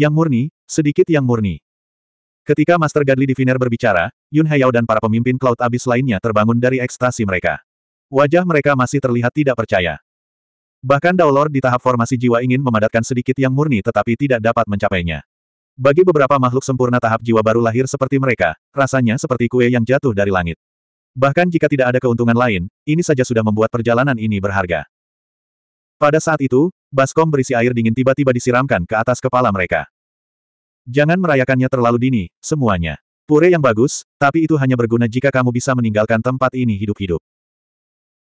Yang murni, sedikit yang murni. Ketika Master Gadli Diviner berbicara, Yun Hayao dan para pemimpin Cloud Abyss lainnya terbangun dari ekstasi mereka. Wajah mereka masih terlihat tidak percaya. Bahkan Daulor di tahap formasi jiwa ingin memadatkan sedikit yang murni tetapi tidak dapat mencapainya. Bagi beberapa makhluk sempurna tahap jiwa baru lahir seperti mereka, rasanya seperti kue yang jatuh dari langit. Bahkan jika tidak ada keuntungan lain, ini saja sudah membuat perjalanan ini berharga. Pada saat itu, Baskom berisi air dingin tiba-tiba disiramkan ke atas kepala mereka. Jangan merayakannya terlalu dini, semuanya. Pure yang bagus, tapi itu hanya berguna jika kamu bisa meninggalkan tempat ini hidup-hidup.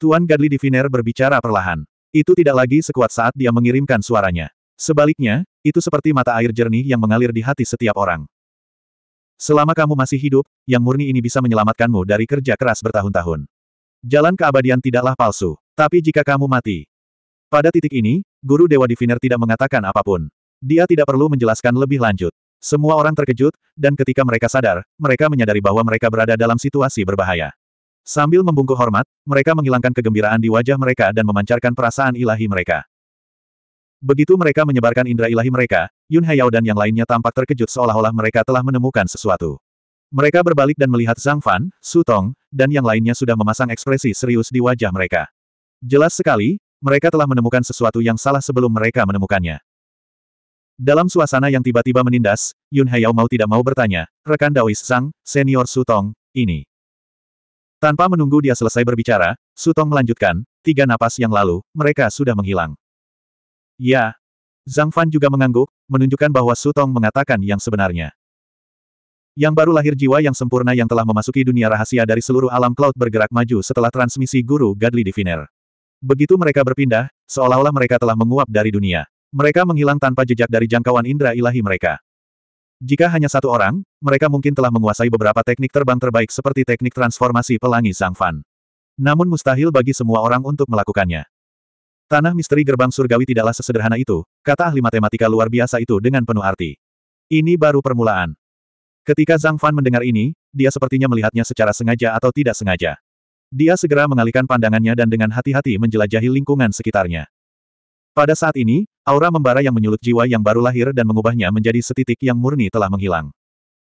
Tuan Gadli Diviner berbicara perlahan. Itu tidak lagi sekuat saat dia mengirimkan suaranya. Sebaliknya, itu seperti mata air jernih yang mengalir di hati setiap orang. Selama kamu masih hidup, yang murni ini bisa menyelamatkanmu dari kerja keras bertahun-tahun. Jalan keabadian tidaklah palsu. Tapi jika kamu mati, pada titik ini, Guru Dewa Diviner tidak mengatakan apapun. Dia tidak perlu menjelaskan lebih lanjut. Semua orang terkejut, dan ketika mereka sadar, mereka menyadari bahwa mereka berada dalam situasi berbahaya. Sambil membungkuk hormat, mereka menghilangkan kegembiraan di wajah mereka dan memancarkan perasaan ilahi mereka. Begitu mereka menyebarkan indera ilahi mereka, Yun Hayao dan yang lainnya tampak terkejut seolah-olah mereka telah menemukan sesuatu. Mereka berbalik dan melihat Zhang Fan, Su Tong, dan yang lainnya sudah memasang ekspresi serius di wajah mereka. Jelas sekali, mereka telah menemukan sesuatu yang salah sebelum mereka menemukannya. Dalam suasana yang tiba-tiba menindas, Yun Hayao mau tidak mau bertanya, rekan Daois Zhang senior Sutong, ini. Tanpa menunggu dia selesai berbicara, Sutong melanjutkan, tiga napas yang lalu, mereka sudah menghilang. Ya. Zhang Fan juga mengangguk, menunjukkan bahwa Sutong mengatakan yang sebenarnya. Yang baru lahir jiwa yang sempurna yang telah memasuki dunia rahasia dari seluruh alam cloud bergerak maju setelah transmisi guru Gadli Diviner. Begitu mereka berpindah, seolah-olah mereka telah menguap dari dunia. Mereka menghilang tanpa jejak dari jangkauan indera ilahi mereka. Jika hanya satu orang, mereka mungkin telah menguasai beberapa teknik terbang terbaik seperti teknik transformasi pelangi Zhang Fan. Namun mustahil bagi semua orang untuk melakukannya. Tanah misteri gerbang surgawi tidaklah sesederhana itu, kata ahli matematika luar biasa itu dengan penuh arti. Ini baru permulaan. Ketika Zhang Fan mendengar ini, dia sepertinya melihatnya secara sengaja atau tidak sengaja. Dia segera mengalihkan pandangannya dan dengan hati-hati menjelajahi lingkungan sekitarnya. Pada saat ini, aura membara yang menyulut jiwa yang baru lahir dan mengubahnya menjadi setitik yang murni telah menghilang.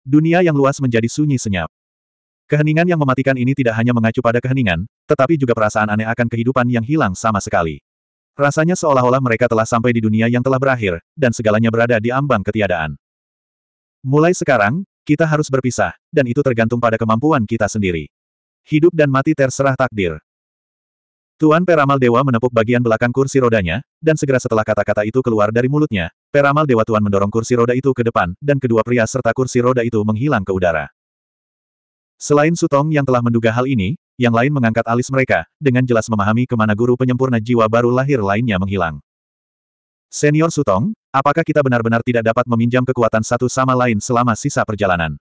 Dunia yang luas menjadi sunyi senyap. Keheningan yang mematikan ini tidak hanya mengacu pada keheningan, tetapi juga perasaan aneh akan kehidupan yang hilang sama sekali. Rasanya seolah-olah mereka telah sampai di dunia yang telah berakhir, dan segalanya berada di ambang ketiadaan. Mulai sekarang, kita harus berpisah, dan itu tergantung pada kemampuan kita sendiri. Hidup dan mati terserah takdir. Tuan Peramal Dewa menepuk bagian belakang kursi rodanya, dan segera setelah kata-kata itu keluar dari mulutnya, Peramal Dewa Tuan mendorong kursi roda itu ke depan, dan kedua pria serta kursi roda itu menghilang ke udara. Selain Sutong yang telah menduga hal ini, yang lain mengangkat alis mereka, dengan jelas memahami kemana guru penyempurna jiwa baru lahir lainnya menghilang. Senior Sutong, apakah kita benar-benar tidak dapat meminjam kekuatan satu sama lain selama sisa perjalanan?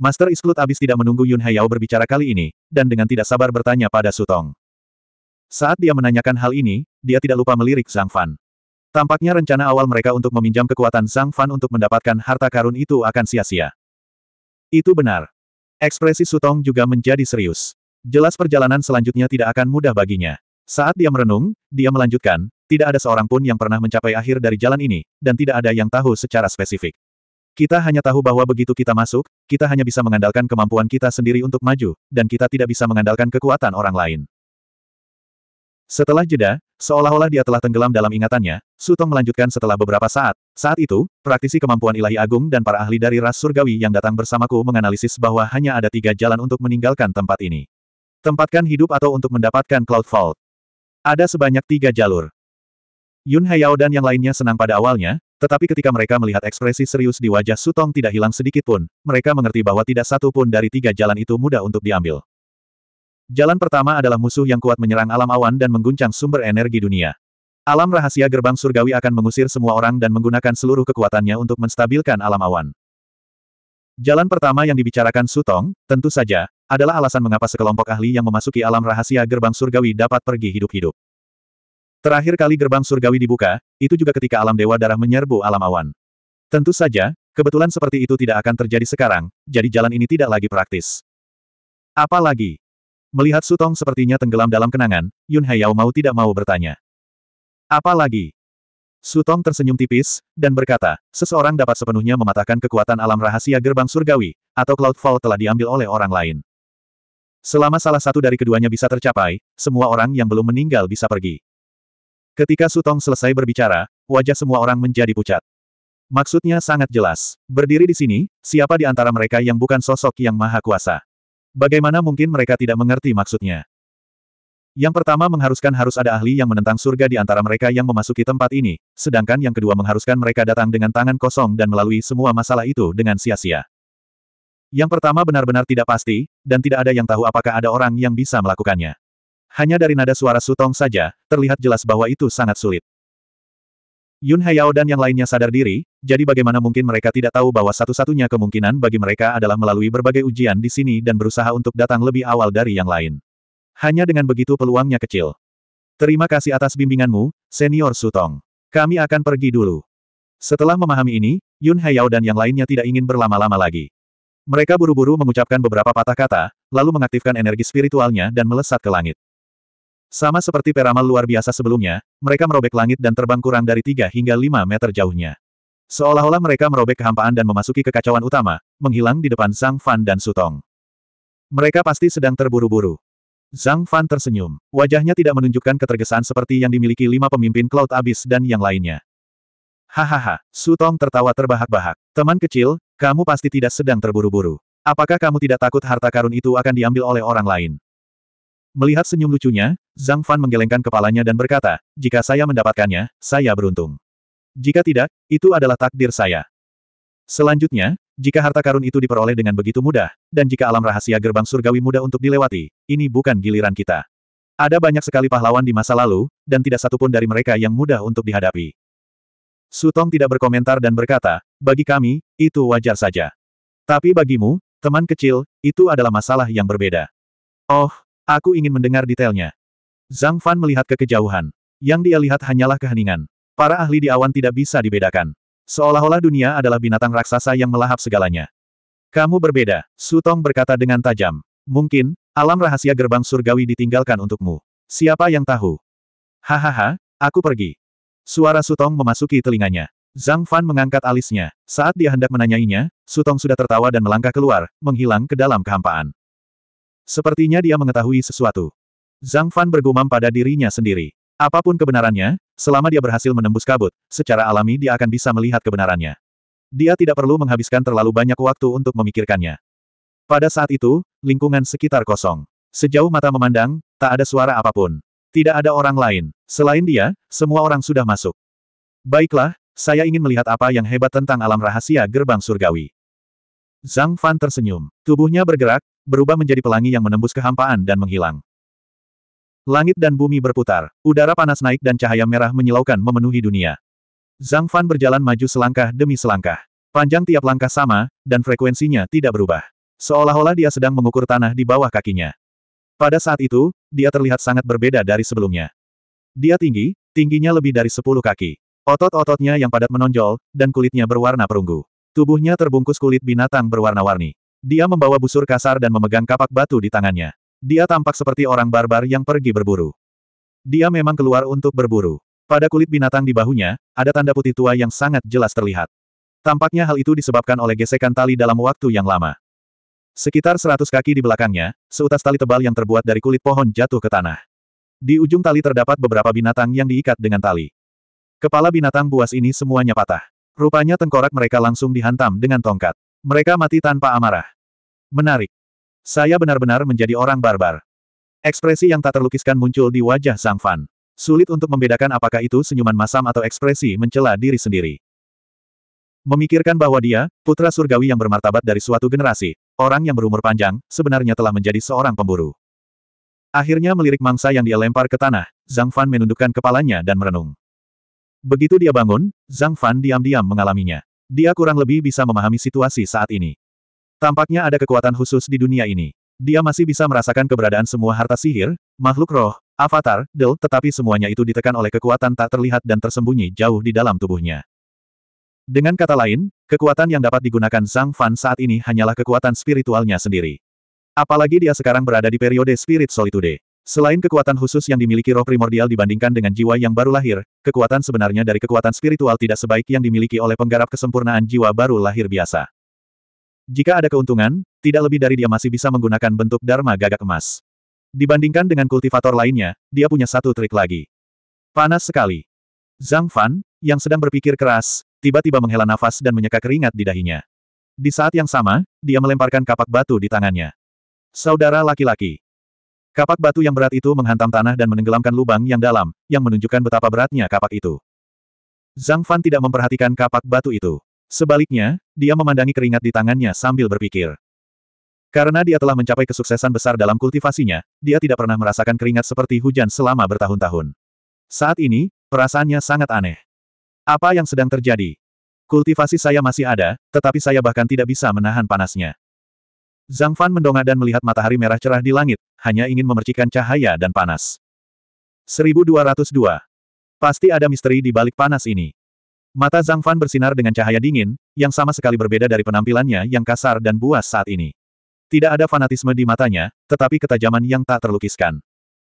Master Isklut abis tidak menunggu Yun Hayao berbicara kali ini, dan dengan tidak sabar bertanya pada Sutong. Saat dia menanyakan hal ini, dia tidak lupa melirik Zhang Fan. Tampaknya rencana awal mereka untuk meminjam kekuatan Zhang Fan untuk mendapatkan harta karun itu akan sia-sia. Itu benar. Ekspresi Sutong juga menjadi serius. Jelas perjalanan selanjutnya tidak akan mudah baginya. Saat dia merenung, dia melanjutkan, tidak ada seorang pun yang pernah mencapai akhir dari jalan ini, dan tidak ada yang tahu secara spesifik. Kita hanya tahu bahwa begitu kita masuk, kita hanya bisa mengandalkan kemampuan kita sendiri untuk maju, dan kita tidak bisa mengandalkan kekuatan orang lain. Setelah jeda, seolah-olah dia telah tenggelam dalam ingatannya, Sutong melanjutkan setelah beberapa saat. Saat itu, praktisi kemampuan ilahi agung dan para ahli dari ras surgawi yang datang bersamaku menganalisis bahwa hanya ada tiga jalan untuk meninggalkan tempat ini. Tempatkan hidup atau untuk mendapatkan Cloud Vault. Ada sebanyak tiga jalur. Yun Hayao dan yang lainnya senang pada awalnya, tetapi ketika mereka melihat ekspresi serius di wajah Sutong tidak hilang sedikit pun, mereka mengerti bahwa tidak satu pun dari tiga jalan itu mudah untuk diambil. Jalan pertama adalah musuh yang kuat menyerang alam awan dan mengguncang sumber energi dunia. Alam rahasia gerbang surgawi akan mengusir semua orang dan menggunakan seluruh kekuatannya untuk menstabilkan alam awan. Jalan pertama yang dibicarakan Sutong, tentu saja, adalah alasan mengapa sekelompok ahli yang memasuki alam rahasia gerbang surgawi dapat pergi hidup-hidup. Terakhir kali gerbang surgawi dibuka, itu juga ketika alam dewa darah menyerbu alam awan. Tentu saja, kebetulan seperti itu tidak akan terjadi sekarang, jadi jalan ini tidak lagi praktis. Apalagi? Melihat Sutong sepertinya tenggelam dalam kenangan, Yun Haiyao mau tidak mau bertanya. Apalagi? Sutong tersenyum tipis, dan berkata, seseorang dapat sepenuhnya mematahkan kekuatan alam rahasia gerbang surgawi, atau Cloudfall telah diambil oleh orang lain. Selama salah satu dari keduanya bisa tercapai, semua orang yang belum meninggal bisa pergi. Ketika Sutong selesai berbicara, wajah semua orang menjadi pucat. Maksudnya sangat jelas. Berdiri di sini, siapa di antara mereka yang bukan sosok yang maha kuasa? Bagaimana mungkin mereka tidak mengerti maksudnya? Yang pertama mengharuskan harus ada ahli yang menentang surga di antara mereka yang memasuki tempat ini, sedangkan yang kedua mengharuskan mereka datang dengan tangan kosong dan melalui semua masalah itu dengan sia-sia. Yang pertama benar-benar tidak pasti, dan tidak ada yang tahu apakah ada orang yang bisa melakukannya. Hanya dari nada suara Sutong saja, terlihat jelas bahwa itu sangat sulit. Yun Hayao dan yang lainnya sadar diri, jadi bagaimana mungkin mereka tidak tahu bahwa satu-satunya kemungkinan bagi mereka adalah melalui berbagai ujian di sini dan berusaha untuk datang lebih awal dari yang lain. Hanya dengan begitu peluangnya kecil. Terima kasih atas bimbinganmu, Senior Sutong. Kami akan pergi dulu. Setelah memahami ini, Yun Hayao dan yang lainnya tidak ingin berlama-lama lagi. Mereka buru-buru mengucapkan beberapa patah kata, lalu mengaktifkan energi spiritualnya dan melesat ke langit. Sama seperti peramal luar biasa sebelumnya, mereka merobek langit dan terbang kurang dari 3 hingga 5 meter jauhnya. Seolah-olah mereka merobek kehampaan dan memasuki kekacauan utama, menghilang di depan Zhang Fan dan Sutong. Mereka pasti sedang terburu-buru. Zhang Fan tersenyum. Wajahnya tidak menunjukkan ketergesaan seperti yang dimiliki lima pemimpin Cloud Abyss dan yang lainnya. Hahaha, Sutong tertawa terbahak-bahak. Teman kecil, kamu pasti tidak sedang terburu-buru. Apakah kamu tidak takut harta karun itu akan diambil oleh orang lain? Melihat senyum lucunya, Zhang Fan menggelengkan kepalanya dan berkata, jika saya mendapatkannya, saya beruntung. Jika tidak, itu adalah takdir saya. Selanjutnya, jika harta karun itu diperoleh dengan begitu mudah, dan jika alam rahasia gerbang surgawi mudah untuk dilewati, ini bukan giliran kita. Ada banyak sekali pahlawan di masa lalu, dan tidak satupun dari mereka yang mudah untuk dihadapi. Sutong tidak berkomentar dan berkata, bagi kami, itu wajar saja. Tapi bagimu, teman kecil, itu adalah masalah yang berbeda. Oh, Aku ingin mendengar detailnya. Zhang Fan melihat ke kejauhan. Yang dia lihat hanyalah keheningan. Para ahli di awan tidak bisa dibedakan. Seolah-olah dunia adalah binatang raksasa yang melahap segalanya. Kamu berbeda, Sutong berkata dengan tajam. Mungkin, alam rahasia gerbang surgawi ditinggalkan untukmu. Siapa yang tahu? Hahaha, aku pergi. Suara Sutong memasuki telinganya. Zhang Fan mengangkat alisnya. Saat dia hendak menanyainya, Sutong sudah tertawa dan melangkah keluar, menghilang ke dalam kehampaan. Sepertinya dia mengetahui sesuatu. Zhang Fan bergumam pada dirinya sendiri. Apapun kebenarannya, selama dia berhasil menembus kabut, secara alami dia akan bisa melihat kebenarannya. Dia tidak perlu menghabiskan terlalu banyak waktu untuk memikirkannya. Pada saat itu, lingkungan sekitar kosong. Sejauh mata memandang, tak ada suara apapun. Tidak ada orang lain. Selain dia, semua orang sudah masuk. Baiklah, saya ingin melihat apa yang hebat tentang alam rahasia gerbang surgawi. Zhang Fan tersenyum. Tubuhnya bergerak, berubah menjadi pelangi yang menembus kehampaan dan menghilang. Langit dan bumi berputar, udara panas naik dan cahaya merah menyilaukan memenuhi dunia. Zhang Fan berjalan maju selangkah demi selangkah. Panjang tiap langkah sama, dan frekuensinya tidak berubah. Seolah-olah dia sedang mengukur tanah di bawah kakinya. Pada saat itu, dia terlihat sangat berbeda dari sebelumnya. Dia tinggi, tingginya lebih dari 10 kaki. Otot-ototnya yang padat menonjol, dan kulitnya berwarna perunggu. Tubuhnya terbungkus kulit binatang berwarna-warni. Dia membawa busur kasar dan memegang kapak batu di tangannya. Dia tampak seperti orang barbar yang pergi berburu. Dia memang keluar untuk berburu. Pada kulit binatang di bahunya, ada tanda putih tua yang sangat jelas terlihat. Tampaknya hal itu disebabkan oleh gesekan tali dalam waktu yang lama. Sekitar seratus kaki di belakangnya, seutas tali tebal yang terbuat dari kulit pohon jatuh ke tanah. Di ujung tali terdapat beberapa binatang yang diikat dengan tali. Kepala binatang buas ini semuanya patah. Rupanya tengkorak mereka langsung dihantam dengan tongkat. Mereka mati tanpa amarah. Menarik. Saya benar-benar menjadi orang barbar. Ekspresi yang tak terlukiskan muncul di wajah Zhang Fan. Sulit untuk membedakan apakah itu senyuman masam atau ekspresi mencela diri sendiri. Memikirkan bahwa dia, putra surgawi yang bermartabat dari suatu generasi, orang yang berumur panjang, sebenarnya telah menjadi seorang pemburu. Akhirnya melirik mangsa yang dia lempar ke tanah, Zhang Fan menundukkan kepalanya dan merenung. Begitu dia bangun, Zhang Fan diam-diam mengalaminya. Dia kurang lebih bisa memahami situasi saat ini. Tampaknya ada kekuatan khusus di dunia ini. Dia masih bisa merasakan keberadaan semua harta sihir, makhluk roh, avatar, del, tetapi semuanya itu ditekan oleh kekuatan tak terlihat dan tersembunyi jauh di dalam tubuhnya. Dengan kata lain, kekuatan yang dapat digunakan Zhang Fan saat ini hanyalah kekuatan spiritualnya sendiri. Apalagi dia sekarang berada di periode Spirit Solitude. Selain kekuatan khusus yang dimiliki roh primordial dibandingkan dengan jiwa yang baru lahir, kekuatan sebenarnya dari kekuatan spiritual tidak sebaik yang dimiliki oleh penggarap kesempurnaan jiwa baru lahir biasa. Jika ada keuntungan, tidak lebih dari dia masih bisa menggunakan bentuk Dharma gagak emas. Dibandingkan dengan kultivator lainnya, dia punya satu trik lagi. Panas sekali. Zhang Fan, yang sedang berpikir keras, tiba-tiba menghela nafas dan menyeka keringat di dahinya. Di saat yang sama, dia melemparkan kapak batu di tangannya. Saudara laki-laki. Kapak batu yang berat itu menghantam tanah dan menenggelamkan lubang yang dalam, yang menunjukkan betapa beratnya kapak itu. Zhang Fan tidak memperhatikan kapak batu itu. Sebaliknya, dia memandangi keringat di tangannya sambil berpikir. Karena dia telah mencapai kesuksesan besar dalam kultivasinya, dia tidak pernah merasakan keringat seperti hujan selama bertahun-tahun. Saat ini, perasaannya sangat aneh. Apa yang sedang terjadi? Kultivasi saya masih ada, tetapi saya bahkan tidak bisa menahan panasnya. Zhang Fan mendongak dan melihat matahari merah cerah di langit, hanya ingin memercikan cahaya dan panas. 1202. Pasti ada misteri di balik panas ini. Mata Zhang Fan bersinar dengan cahaya dingin, yang sama sekali berbeda dari penampilannya yang kasar dan buas saat ini. Tidak ada fanatisme di matanya, tetapi ketajaman yang tak terlukiskan.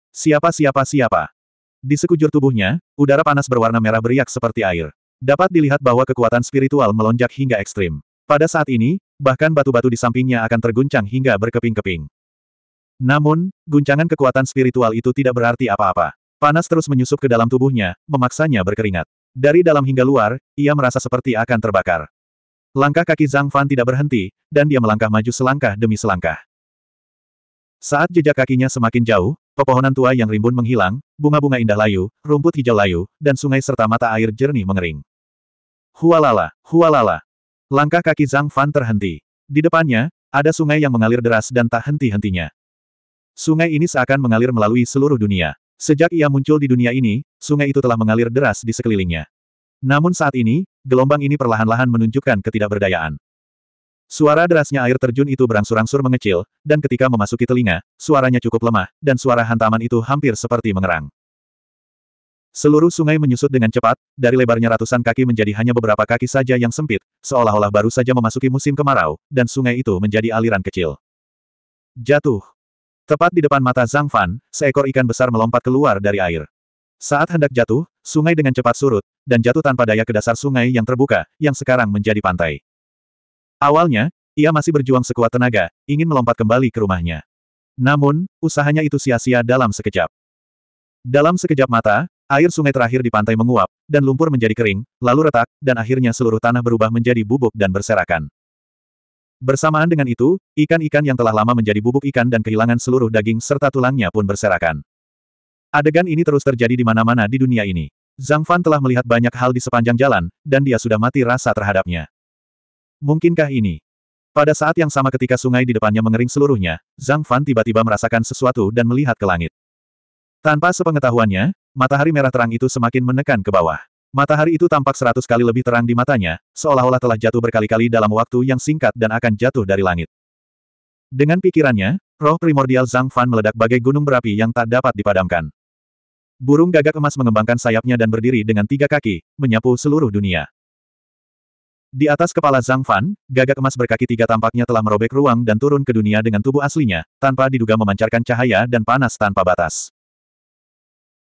Siapa siapa siapa. Di sekujur tubuhnya, udara panas berwarna merah beriak seperti air. Dapat dilihat bahwa kekuatan spiritual melonjak hingga ekstrim. Pada saat ini, bahkan batu-batu di sampingnya akan terguncang hingga berkeping-keping. Namun, guncangan kekuatan spiritual itu tidak berarti apa-apa. Panas terus menyusup ke dalam tubuhnya, memaksanya berkeringat. Dari dalam hingga luar, ia merasa seperti akan terbakar. Langkah kaki Zhang Fan tidak berhenti, dan dia melangkah maju selangkah demi selangkah. Saat jejak kakinya semakin jauh, pepohonan tua yang rimbun menghilang, bunga-bunga indah layu, rumput hijau layu, dan sungai serta mata air jernih mengering. Hualala, hualala, Langkah kaki Zhang Fan terhenti. Di depannya, ada sungai yang mengalir deras dan tak henti-hentinya. Sungai ini seakan mengalir melalui seluruh dunia. Sejak ia muncul di dunia ini, sungai itu telah mengalir deras di sekelilingnya. Namun saat ini, gelombang ini perlahan-lahan menunjukkan ketidakberdayaan. Suara derasnya air terjun itu berangsur-angsur mengecil, dan ketika memasuki telinga, suaranya cukup lemah, dan suara hantaman itu hampir seperti mengerang. Seluruh sungai menyusut dengan cepat, dari lebarnya ratusan kaki menjadi hanya beberapa kaki saja yang sempit, seolah-olah baru saja memasuki musim kemarau, dan sungai itu menjadi aliran kecil. Jatuh. Tepat di depan mata Zhang Fan, seekor ikan besar melompat keluar dari air. Saat hendak jatuh, sungai dengan cepat surut, dan jatuh tanpa daya ke dasar sungai yang terbuka, yang sekarang menjadi pantai. Awalnya, ia masih berjuang sekuat tenaga, ingin melompat kembali ke rumahnya. Namun, usahanya itu sia-sia dalam sekejap. Dalam sekejap mata, Air sungai terakhir di pantai menguap, dan lumpur menjadi kering, lalu retak, dan akhirnya seluruh tanah berubah menjadi bubuk dan berserakan. Bersamaan dengan itu, ikan-ikan yang telah lama menjadi bubuk ikan dan kehilangan seluruh daging serta tulangnya pun berserakan. Adegan ini terus terjadi di mana-mana di dunia ini. Zhang Fan telah melihat banyak hal di sepanjang jalan, dan dia sudah mati rasa terhadapnya. Mungkinkah ini? Pada saat yang sama ketika sungai di depannya mengering seluruhnya, Zhang Fan tiba-tiba merasakan sesuatu dan melihat ke langit. Tanpa sepengetahuannya, matahari merah terang itu semakin menekan ke bawah. Matahari itu tampak seratus kali lebih terang di matanya, seolah-olah telah jatuh berkali-kali dalam waktu yang singkat dan akan jatuh dari langit. Dengan pikirannya, roh primordial Zhang Fan meledak bagai gunung berapi yang tak dapat dipadamkan. Burung gagak emas mengembangkan sayapnya dan berdiri dengan tiga kaki, menyapu seluruh dunia. Di atas kepala Zhang Fan, gagak emas berkaki tiga tampaknya telah merobek ruang dan turun ke dunia dengan tubuh aslinya, tanpa diduga memancarkan cahaya dan panas tanpa batas.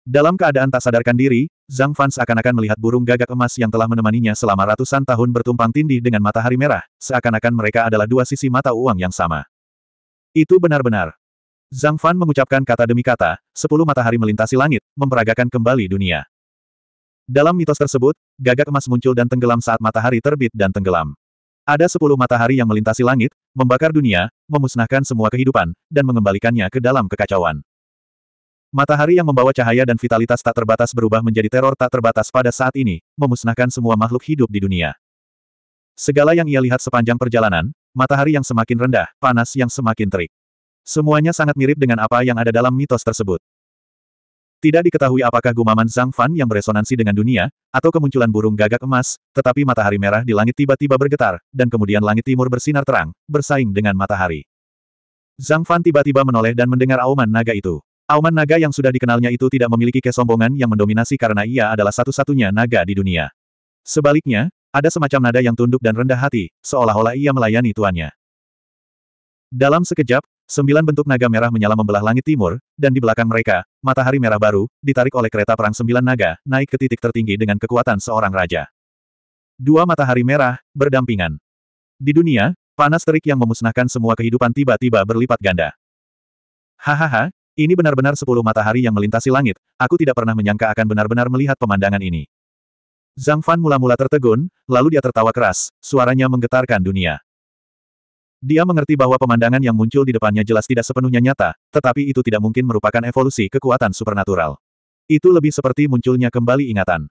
Dalam keadaan tak sadarkan diri, Zhang Fan seakan-akan melihat burung gagak emas yang telah menemaninya selama ratusan tahun bertumpang tindih dengan matahari merah, seakan-akan mereka adalah dua sisi mata uang yang sama. Itu benar-benar. Zhang Fan mengucapkan kata demi kata, sepuluh matahari melintasi langit, memperagakan kembali dunia. Dalam mitos tersebut, gagak emas muncul dan tenggelam saat matahari terbit dan tenggelam. Ada sepuluh matahari yang melintasi langit, membakar dunia, memusnahkan semua kehidupan, dan mengembalikannya ke dalam kekacauan. Matahari yang membawa cahaya dan vitalitas tak terbatas berubah menjadi teror tak terbatas pada saat ini, memusnahkan semua makhluk hidup di dunia. Segala yang ia lihat sepanjang perjalanan, matahari yang semakin rendah, panas yang semakin terik. Semuanya sangat mirip dengan apa yang ada dalam mitos tersebut. Tidak diketahui apakah gumaman Zhang Fan yang beresonansi dengan dunia, atau kemunculan burung gagak emas, tetapi matahari merah di langit tiba-tiba bergetar, dan kemudian langit timur bersinar terang, bersaing dengan matahari. Zhang Fan tiba-tiba menoleh dan mendengar auman naga itu. Auman naga yang sudah dikenalnya itu tidak memiliki kesombongan yang mendominasi karena ia adalah satu-satunya naga di dunia. Sebaliknya, ada semacam nada yang tunduk dan rendah hati, seolah-olah ia melayani tuannya. Dalam sekejap, sembilan bentuk naga merah menyala membelah langit timur, dan di belakang mereka, matahari merah baru, ditarik oleh kereta perang sembilan naga, naik ke titik tertinggi dengan kekuatan seorang raja. Dua matahari merah, berdampingan. Di dunia, panas terik yang memusnahkan semua kehidupan tiba-tiba berlipat ganda. Hahaha, ini benar-benar sepuluh matahari yang melintasi langit, aku tidak pernah menyangka akan benar-benar melihat pemandangan ini. Zhang Fan mula-mula tertegun, lalu dia tertawa keras, suaranya menggetarkan dunia. Dia mengerti bahwa pemandangan yang muncul di depannya jelas tidak sepenuhnya nyata, tetapi itu tidak mungkin merupakan evolusi kekuatan supernatural. Itu lebih seperti munculnya kembali ingatan.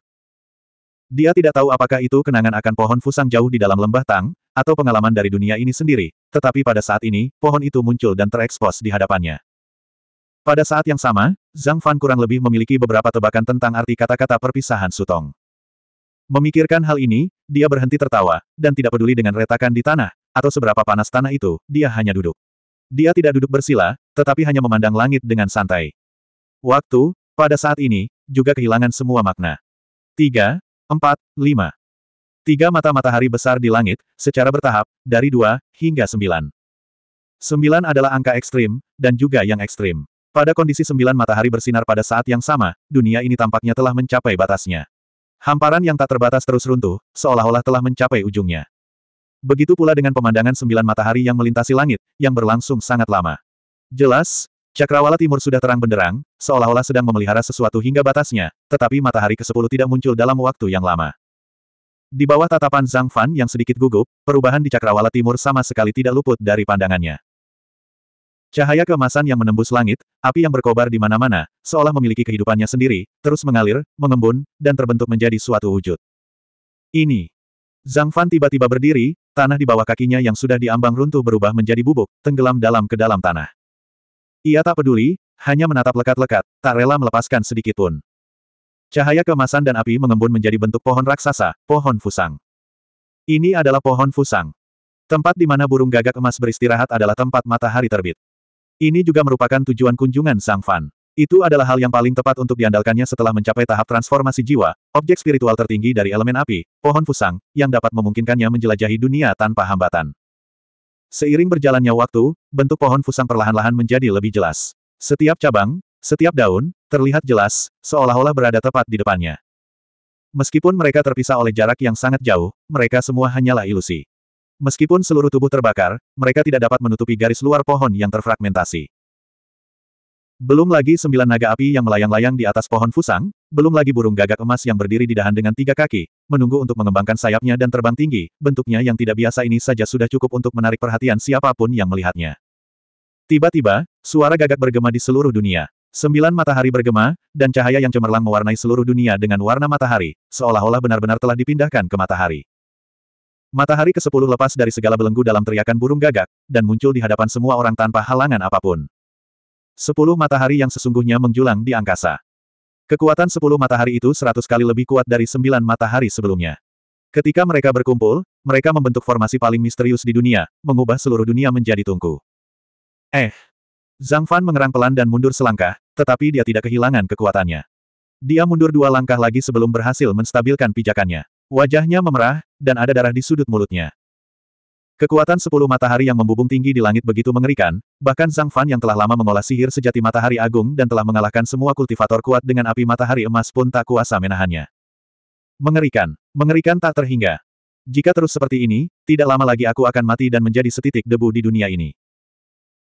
Dia tidak tahu apakah itu kenangan akan pohon fusang jauh di dalam lembah Tang, atau pengalaman dari dunia ini sendiri, tetapi pada saat ini, pohon itu muncul dan terekspos di hadapannya. Pada saat yang sama, Zhang Fan kurang lebih memiliki beberapa tebakan tentang arti kata-kata perpisahan Sutong. Memikirkan hal ini, dia berhenti tertawa, dan tidak peduli dengan retakan di tanah, atau seberapa panas tanah itu, dia hanya duduk. Dia tidak duduk bersila, tetapi hanya memandang langit dengan santai. Waktu, pada saat ini, juga kehilangan semua makna. Tiga, empat, lima. Tiga mata matahari besar di langit, secara bertahap, dari dua, hingga sembilan. Sembilan adalah angka ekstrim, dan juga yang ekstrim. Pada kondisi sembilan matahari bersinar pada saat yang sama, dunia ini tampaknya telah mencapai batasnya. Hamparan yang tak terbatas terus runtuh, seolah-olah telah mencapai ujungnya. Begitu pula dengan pemandangan sembilan matahari yang melintasi langit, yang berlangsung sangat lama. Jelas, cakrawala timur sudah terang benderang, seolah-olah sedang memelihara sesuatu hingga batasnya, tetapi matahari ke-10 tidak muncul dalam waktu yang lama. Di bawah tatapan Zhang Fan yang sedikit gugup, perubahan di cakrawala timur sama sekali tidak luput dari pandangannya. Cahaya kemasan yang menembus langit, api yang berkobar di mana-mana, seolah memiliki kehidupannya sendiri, terus mengalir, mengembun, dan terbentuk menjadi suatu wujud. Ini. Zhang Fan tiba-tiba berdiri, tanah di bawah kakinya yang sudah diambang runtuh berubah menjadi bubuk, tenggelam dalam ke dalam tanah. Ia tak peduli, hanya menatap lekat-lekat, tak rela melepaskan sedikit pun. Cahaya kemasan dan api mengembun menjadi bentuk pohon raksasa, pohon fusang. Ini adalah pohon fusang. Tempat di mana burung gagak emas beristirahat adalah tempat matahari terbit. Ini juga merupakan tujuan kunjungan Sang Fan. Itu adalah hal yang paling tepat untuk diandalkannya setelah mencapai tahap transformasi jiwa, objek spiritual tertinggi dari elemen api, pohon fusang, yang dapat memungkinkannya menjelajahi dunia tanpa hambatan. Seiring berjalannya waktu, bentuk pohon fusang perlahan-lahan menjadi lebih jelas. Setiap cabang, setiap daun, terlihat jelas, seolah-olah berada tepat di depannya. Meskipun mereka terpisah oleh jarak yang sangat jauh, mereka semua hanyalah ilusi. Meskipun seluruh tubuh terbakar, mereka tidak dapat menutupi garis luar pohon yang terfragmentasi. Belum lagi sembilan naga api yang melayang-layang di atas pohon fusang, belum lagi burung gagak emas yang berdiri di dahan dengan tiga kaki, menunggu untuk mengembangkan sayapnya dan terbang tinggi, bentuknya yang tidak biasa ini saja sudah cukup untuk menarik perhatian siapapun yang melihatnya. Tiba-tiba, suara gagak bergema di seluruh dunia. Sembilan matahari bergema, dan cahaya yang cemerlang mewarnai seluruh dunia dengan warna matahari, seolah-olah benar-benar telah dipindahkan ke matahari. Matahari ke-10 lepas dari segala belenggu dalam teriakan burung gagak, dan muncul di hadapan semua orang tanpa halangan apapun. Sepuluh matahari yang sesungguhnya menjulang di angkasa. Kekuatan sepuluh matahari itu seratus kali lebih kuat dari sembilan matahari sebelumnya. Ketika mereka berkumpul, mereka membentuk formasi paling misterius di dunia, mengubah seluruh dunia menjadi tungku. Eh! Zhang Fan mengerang pelan dan mundur selangkah, tetapi dia tidak kehilangan kekuatannya. Dia mundur dua langkah lagi sebelum berhasil menstabilkan pijakannya. Wajahnya memerah, dan ada darah di sudut mulutnya. Kekuatan sepuluh matahari yang membubung tinggi di langit begitu mengerikan, bahkan Zhang Fan yang telah lama mengolah sihir sejati matahari agung dan telah mengalahkan semua kultivator kuat dengan api matahari emas pun tak kuasa menahannya. Mengerikan, mengerikan tak terhingga. Jika terus seperti ini, tidak lama lagi aku akan mati dan menjadi setitik debu di dunia ini.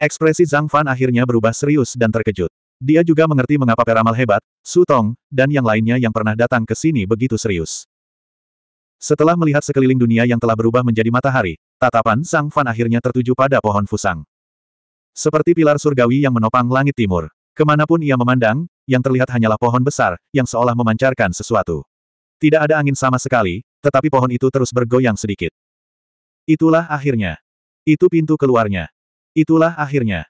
Ekspresi Zhang Fan akhirnya berubah serius dan terkejut. Dia juga mengerti mengapa peramal hebat, Su Tong, dan yang lainnya yang pernah datang ke sini begitu serius. Setelah melihat sekeliling dunia yang telah berubah menjadi matahari, tatapan Sang Fan akhirnya tertuju pada pohon fusang. Seperti pilar surgawi yang menopang langit timur. Kemanapun ia memandang, yang terlihat hanyalah pohon besar, yang seolah memancarkan sesuatu. Tidak ada angin sama sekali, tetapi pohon itu terus bergoyang sedikit. Itulah akhirnya. Itu pintu keluarnya. Itulah akhirnya.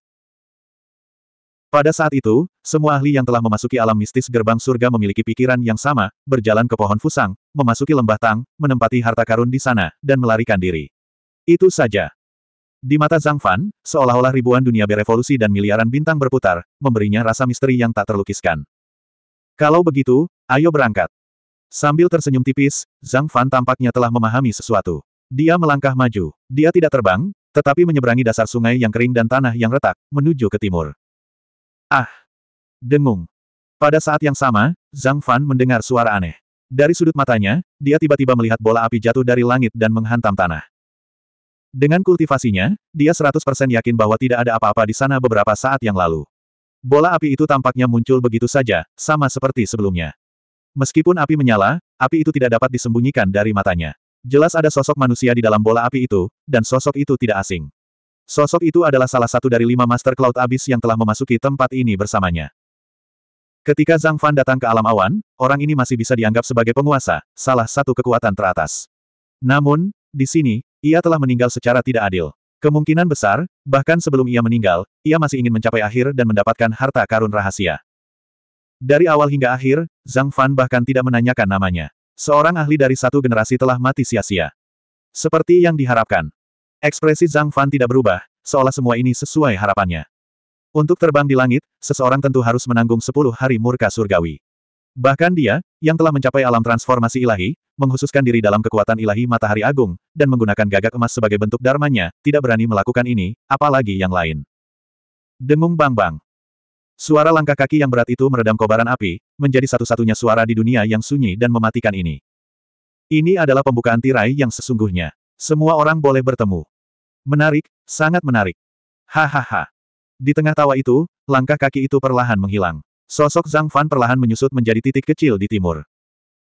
Pada saat itu, semua ahli yang telah memasuki alam mistis gerbang surga memiliki pikiran yang sama, berjalan ke pohon fusang, memasuki lembah tang, menempati harta karun di sana, dan melarikan diri. Itu saja. Di mata Zhang Fan, seolah-olah ribuan dunia berevolusi dan miliaran bintang berputar, memberinya rasa misteri yang tak terlukiskan. Kalau begitu, ayo berangkat. Sambil tersenyum tipis, Zhang Fan tampaknya telah memahami sesuatu. Dia melangkah maju. Dia tidak terbang, tetapi menyeberangi dasar sungai yang kering dan tanah yang retak, menuju ke timur. Ah! Dengung. Pada saat yang sama, Zhang Fan mendengar suara aneh. Dari sudut matanya, dia tiba-tiba melihat bola api jatuh dari langit dan menghantam tanah. Dengan kultivasinya, dia 100% yakin bahwa tidak ada apa-apa di sana beberapa saat yang lalu. Bola api itu tampaknya muncul begitu saja, sama seperti sebelumnya. Meskipun api menyala, api itu tidak dapat disembunyikan dari matanya. Jelas ada sosok manusia di dalam bola api itu, dan sosok itu tidak asing. Sosok itu adalah salah satu dari lima Master Cloud abyss yang telah memasuki tempat ini bersamanya. Ketika Zhang Fan datang ke alam awan, orang ini masih bisa dianggap sebagai penguasa, salah satu kekuatan teratas. Namun, di sini, ia telah meninggal secara tidak adil. Kemungkinan besar, bahkan sebelum ia meninggal, ia masih ingin mencapai akhir dan mendapatkan harta karun rahasia. Dari awal hingga akhir, Zhang Fan bahkan tidak menanyakan namanya. Seorang ahli dari satu generasi telah mati sia-sia. Seperti yang diharapkan, Ekspresi Zhang Fan tidak berubah, seolah semua ini sesuai harapannya. Untuk terbang di langit, seseorang tentu harus menanggung sepuluh hari murka surgawi. Bahkan dia, yang telah mencapai alam transformasi ilahi, menghususkan diri dalam kekuatan ilahi matahari agung, dan menggunakan gagak emas sebagai bentuk dharmanya, tidak berani melakukan ini, apalagi yang lain. Dengung bang-bang. Suara langkah kaki yang berat itu meredam kobaran api, menjadi satu-satunya suara di dunia yang sunyi dan mematikan ini. Ini adalah pembukaan tirai yang sesungguhnya. Semua orang boleh bertemu. Menarik, sangat menarik. Hahaha. Di tengah tawa itu, langkah kaki itu perlahan menghilang. Sosok Zhang Fan perlahan menyusut menjadi titik kecil di timur.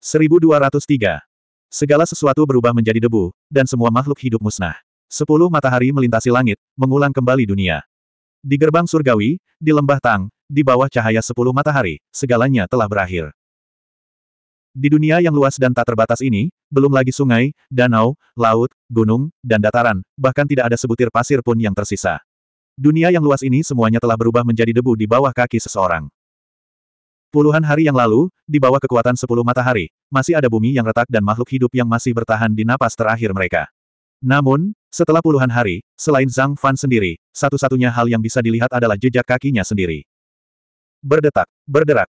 1203. Segala sesuatu berubah menjadi debu, dan semua makhluk hidup musnah. Sepuluh matahari melintasi langit, mengulang kembali dunia. Di gerbang surgawi, di lembah Tang, di bawah cahaya sepuluh matahari, segalanya telah berakhir. Di dunia yang luas dan tak terbatas ini, belum lagi sungai, danau, laut, gunung, dan dataran, bahkan tidak ada sebutir pasir pun yang tersisa. Dunia yang luas ini semuanya telah berubah menjadi debu di bawah kaki seseorang. Puluhan hari yang lalu, di bawah kekuatan sepuluh matahari, masih ada bumi yang retak dan makhluk hidup yang masih bertahan di napas terakhir mereka. Namun, setelah puluhan hari, selain Zhang Fan sendiri, satu-satunya hal yang bisa dilihat adalah jejak kakinya sendiri. Berdetak, berderak,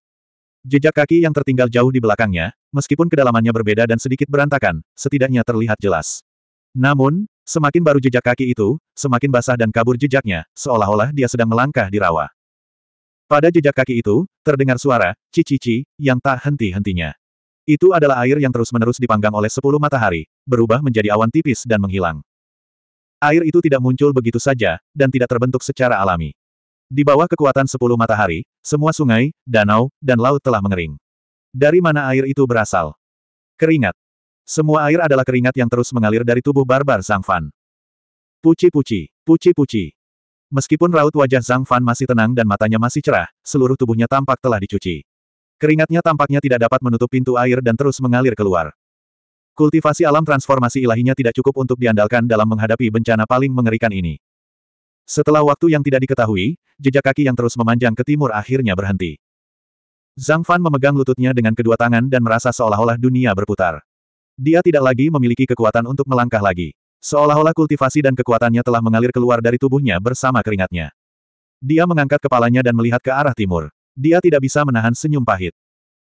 Jejak kaki yang tertinggal jauh di belakangnya, meskipun kedalamannya berbeda dan sedikit berantakan, setidaknya terlihat jelas. Namun, semakin baru jejak kaki itu, semakin basah dan kabur jejaknya, seolah-olah dia sedang melangkah di rawa. Pada jejak kaki itu, terdengar suara, cici ci yang tak henti-hentinya. Itu adalah air yang terus-menerus dipanggang oleh sepuluh matahari, berubah menjadi awan tipis dan menghilang. Air itu tidak muncul begitu saja, dan tidak terbentuk secara alami. Di bawah kekuatan sepuluh matahari, semua sungai, danau, dan laut telah mengering. Dari mana air itu berasal? Keringat. Semua air adalah keringat yang terus mengalir dari tubuh barbar Zhang Fan. Puci-puci, puci-puci. Meskipun raut wajah Zhang Fan masih tenang dan matanya masih cerah, seluruh tubuhnya tampak telah dicuci. Keringatnya tampaknya tidak dapat menutup pintu air dan terus mengalir keluar. Kultivasi alam transformasi ilahinya tidak cukup untuk diandalkan dalam menghadapi bencana paling mengerikan ini. Setelah waktu yang tidak diketahui, jejak kaki yang terus memanjang ke timur akhirnya berhenti. Zhang Fan memegang lututnya dengan kedua tangan dan merasa seolah-olah dunia berputar. Dia tidak lagi memiliki kekuatan untuk melangkah lagi. Seolah-olah kultivasi dan kekuatannya telah mengalir keluar dari tubuhnya bersama keringatnya. Dia mengangkat kepalanya dan melihat ke arah timur. Dia tidak bisa menahan senyum pahit.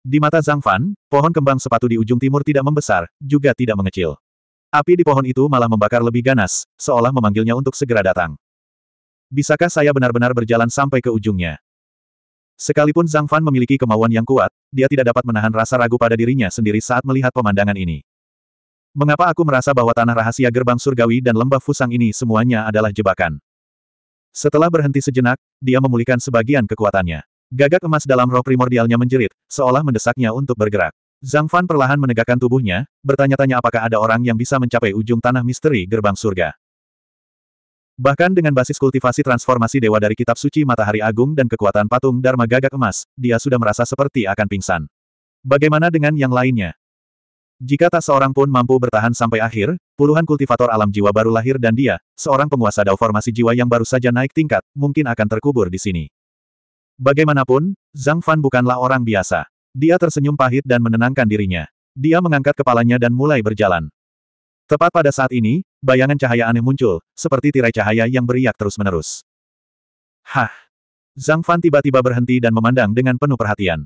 Di mata Zhang Fan, pohon kembang sepatu di ujung timur tidak membesar, juga tidak mengecil. Api di pohon itu malah membakar lebih ganas, seolah memanggilnya untuk segera datang. Bisakah saya benar-benar berjalan sampai ke ujungnya? Sekalipun Zhang Fan memiliki kemauan yang kuat, dia tidak dapat menahan rasa ragu pada dirinya sendiri saat melihat pemandangan ini. Mengapa aku merasa bahwa tanah rahasia gerbang surgawi dan lembah fusang ini semuanya adalah jebakan? Setelah berhenti sejenak, dia memulihkan sebagian kekuatannya. Gagak emas dalam roh primordialnya menjerit, seolah mendesaknya untuk bergerak. Zhang Fan perlahan menegakkan tubuhnya, bertanya-tanya apakah ada orang yang bisa mencapai ujung tanah misteri gerbang surga. Bahkan dengan basis kultivasi transformasi dewa dari kitab suci matahari agung dan kekuatan patung Dharma gagak emas, dia sudah merasa seperti akan pingsan. Bagaimana dengan yang lainnya? Jika tak seorang pun mampu bertahan sampai akhir, puluhan kultivator alam jiwa baru lahir dan dia, seorang penguasa dao formasi jiwa yang baru saja naik tingkat, mungkin akan terkubur di sini. Bagaimanapun, Zhang Fan bukanlah orang biasa. Dia tersenyum pahit dan menenangkan dirinya. Dia mengangkat kepalanya dan mulai berjalan. Tepat pada saat ini, bayangan cahaya aneh muncul, seperti tirai cahaya yang beriak terus-menerus. Hah! Zhang Fan tiba-tiba berhenti dan memandang dengan penuh perhatian.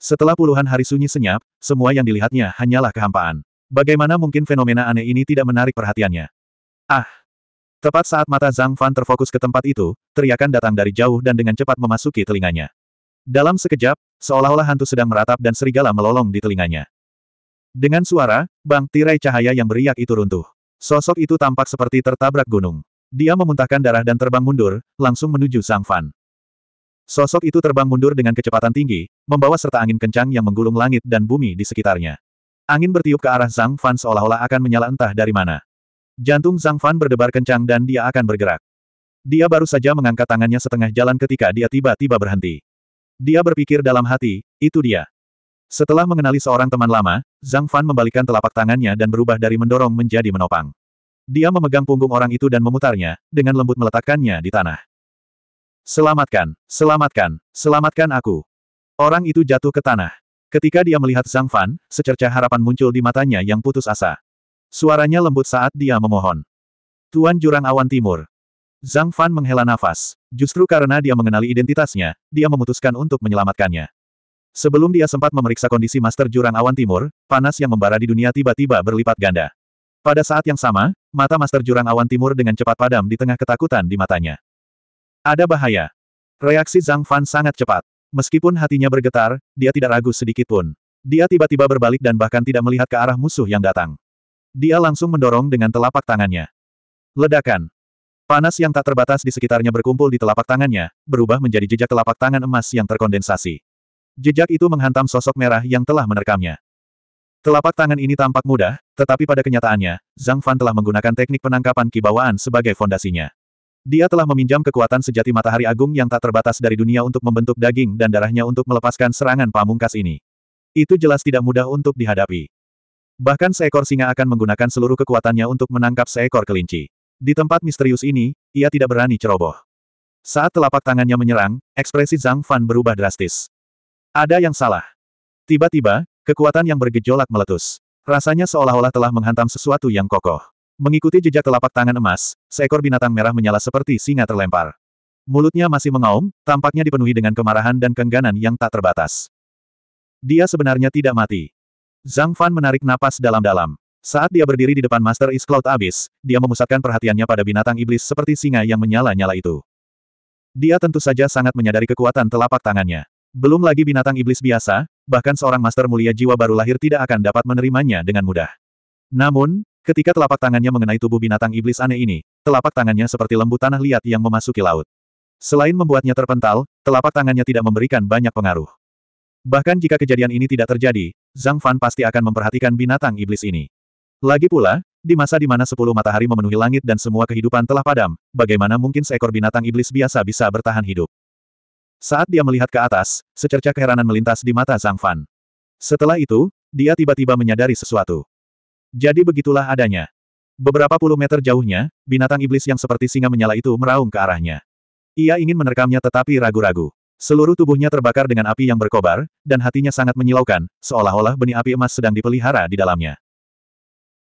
Setelah puluhan hari sunyi senyap, semua yang dilihatnya hanyalah kehampaan. Bagaimana mungkin fenomena aneh ini tidak menarik perhatiannya? Ah! Tepat saat mata Zhang Fan terfokus ke tempat itu, teriakan datang dari jauh dan dengan cepat memasuki telinganya. Dalam sekejap, seolah-olah hantu sedang meratap dan serigala melolong di telinganya. Dengan suara, bang tirai cahaya yang beriak itu runtuh. Sosok itu tampak seperti tertabrak gunung. Dia memuntahkan darah dan terbang mundur, langsung menuju Sang Fan. Sosok itu terbang mundur dengan kecepatan tinggi, membawa serta angin kencang yang menggulung langit dan bumi di sekitarnya. Angin bertiup ke arah Sang Fan seolah-olah akan menyala entah dari mana. Jantung Sang Fan berdebar kencang dan dia akan bergerak. Dia baru saja mengangkat tangannya setengah jalan ketika dia tiba-tiba berhenti. Dia berpikir dalam hati, itu dia. Setelah mengenali seorang teman lama, Zhang Fan membalikan telapak tangannya dan berubah dari mendorong menjadi menopang. Dia memegang punggung orang itu dan memutarnya, dengan lembut meletakkannya di tanah. Selamatkan, selamatkan, selamatkan aku. Orang itu jatuh ke tanah. Ketika dia melihat Zhang Fan, secerca harapan muncul di matanya yang putus asa. Suaranya lembut saat dia memohon. Tuan Jurang Awan Timur. Zhang Fan menghela nafas. Justru karena dia mengenali identitasnya, dia memutuskan untuk menyelamatkannya. Sebelum dia sempat memeriksa kondisi Master Jurang Awan Timur, panas yang membara di dunia tiba-tiba berlipat ganda. Pada saat yang sama, mata Master Jurang Awan Timur dengan cepat padam di tengah ketakutan di matanya. Ada bahaya. Reaksi Zhang Fan sangat cepat. Meskipun hatinya bergetar, dia tidak ragu sedikit pun. Dia tiba-tiba berbalik dan bahkan tidak melihat ke arah musuh yang datang. Dia langsung mendorong dengan telapak tangannya. Ledakan. Panas yang tak terbatas di sekitarnya berkumpul di telapak tangannya, berubah menjadi jejak telapak tangan emas yang terkondensasi. Jejak itu menghantam sosok merah yang telah menerkamnya. Telapak tangan ini tampak mudah, tetapi pada kenyataannya, Zhang Fan telah menggunakan teknik penangkapan kibawaan sebagai fondasinya. Dia telah meminjam kekuatan sejati matahari agung yang tak terbatas dari dunia untuk membentuk daging dan darahnya untuk melepaskan serangan pamungkas ini. Itu jelas tidak mudah untuk dihadapi. Bahkan seekor singa akan menggunakan seluruh kekuatannya untuk menangkap seekor kelinci. Di tempat misterius ini, ia tidak berani ceroboh. Saat telapak tangannya menyerang, ekspresi Zhang Fan berubah drastis. Ada yang salah. Tiba-tiba, kekuatan yang bergejolak meletus. Rasanya seolah-olah telah menghantam sesuatu yang kokoh. Mengikuti jejak telapak tangan emas, seekor binatang merah menyala seperti singa terlempar. Mulutnya masih mengaum, tampaknya dipenuhi dengan kemarahan dan kengganan yang tak terbatas. Dia sebenarnya tidak mati. Zhang Fan menarik napas dalam-dalam. Saat dia berdiri di depan Master Is Cloud Abyss, dia memusatkan perhatiannya pada binatang iblis seperti singa yang menyala-nyala itu. Dia tentu saja sangat menyadari kekuatan telapak tangannya. Belum lagi binatang iblis biasa, bahkan seorang master mulia jiwa baru lahir tidak akan dapat menerimanya dengan mudah. Namun, ketika telapak tangannya mengenai tubuh binatang iblis aneh ini, telapak tangannya seperti lembu tanah liat yang memasuki laut. Selain membuatnya terpental, telapak tangannya tidak memberikan banyak pengaruh. Bahkan jika kejadian ini tidak terjadi, Zhang Fan pasti akan memperhatikan binatang iblis ini. Lagi pula, di masa di mana sepuluh matahari memenuhi langit dan semua kehidupan telah padam, bagaimana mungkin seekor binatang iblis biasa bisa bertahan hidup? Saat dia melihat ke atas, secerca keheranan melintas di mata Zhang Fan. Setelah itu, dia tiba-tiba menyadari sesuatu. Jadi begitulah adanya. Beberapa puluh meter jauhnya, binatang iblis yang seperti singa menyala itu meraung ke arahnya. Ia ingin menerkamnya tetapi ragu-ragu. Seluruh tubuhnya terbakar dengan api yang berkobar, dan hatinya sangat menyilaukan, seolah-olah benih api emas sedang dipelihara di dalamnya.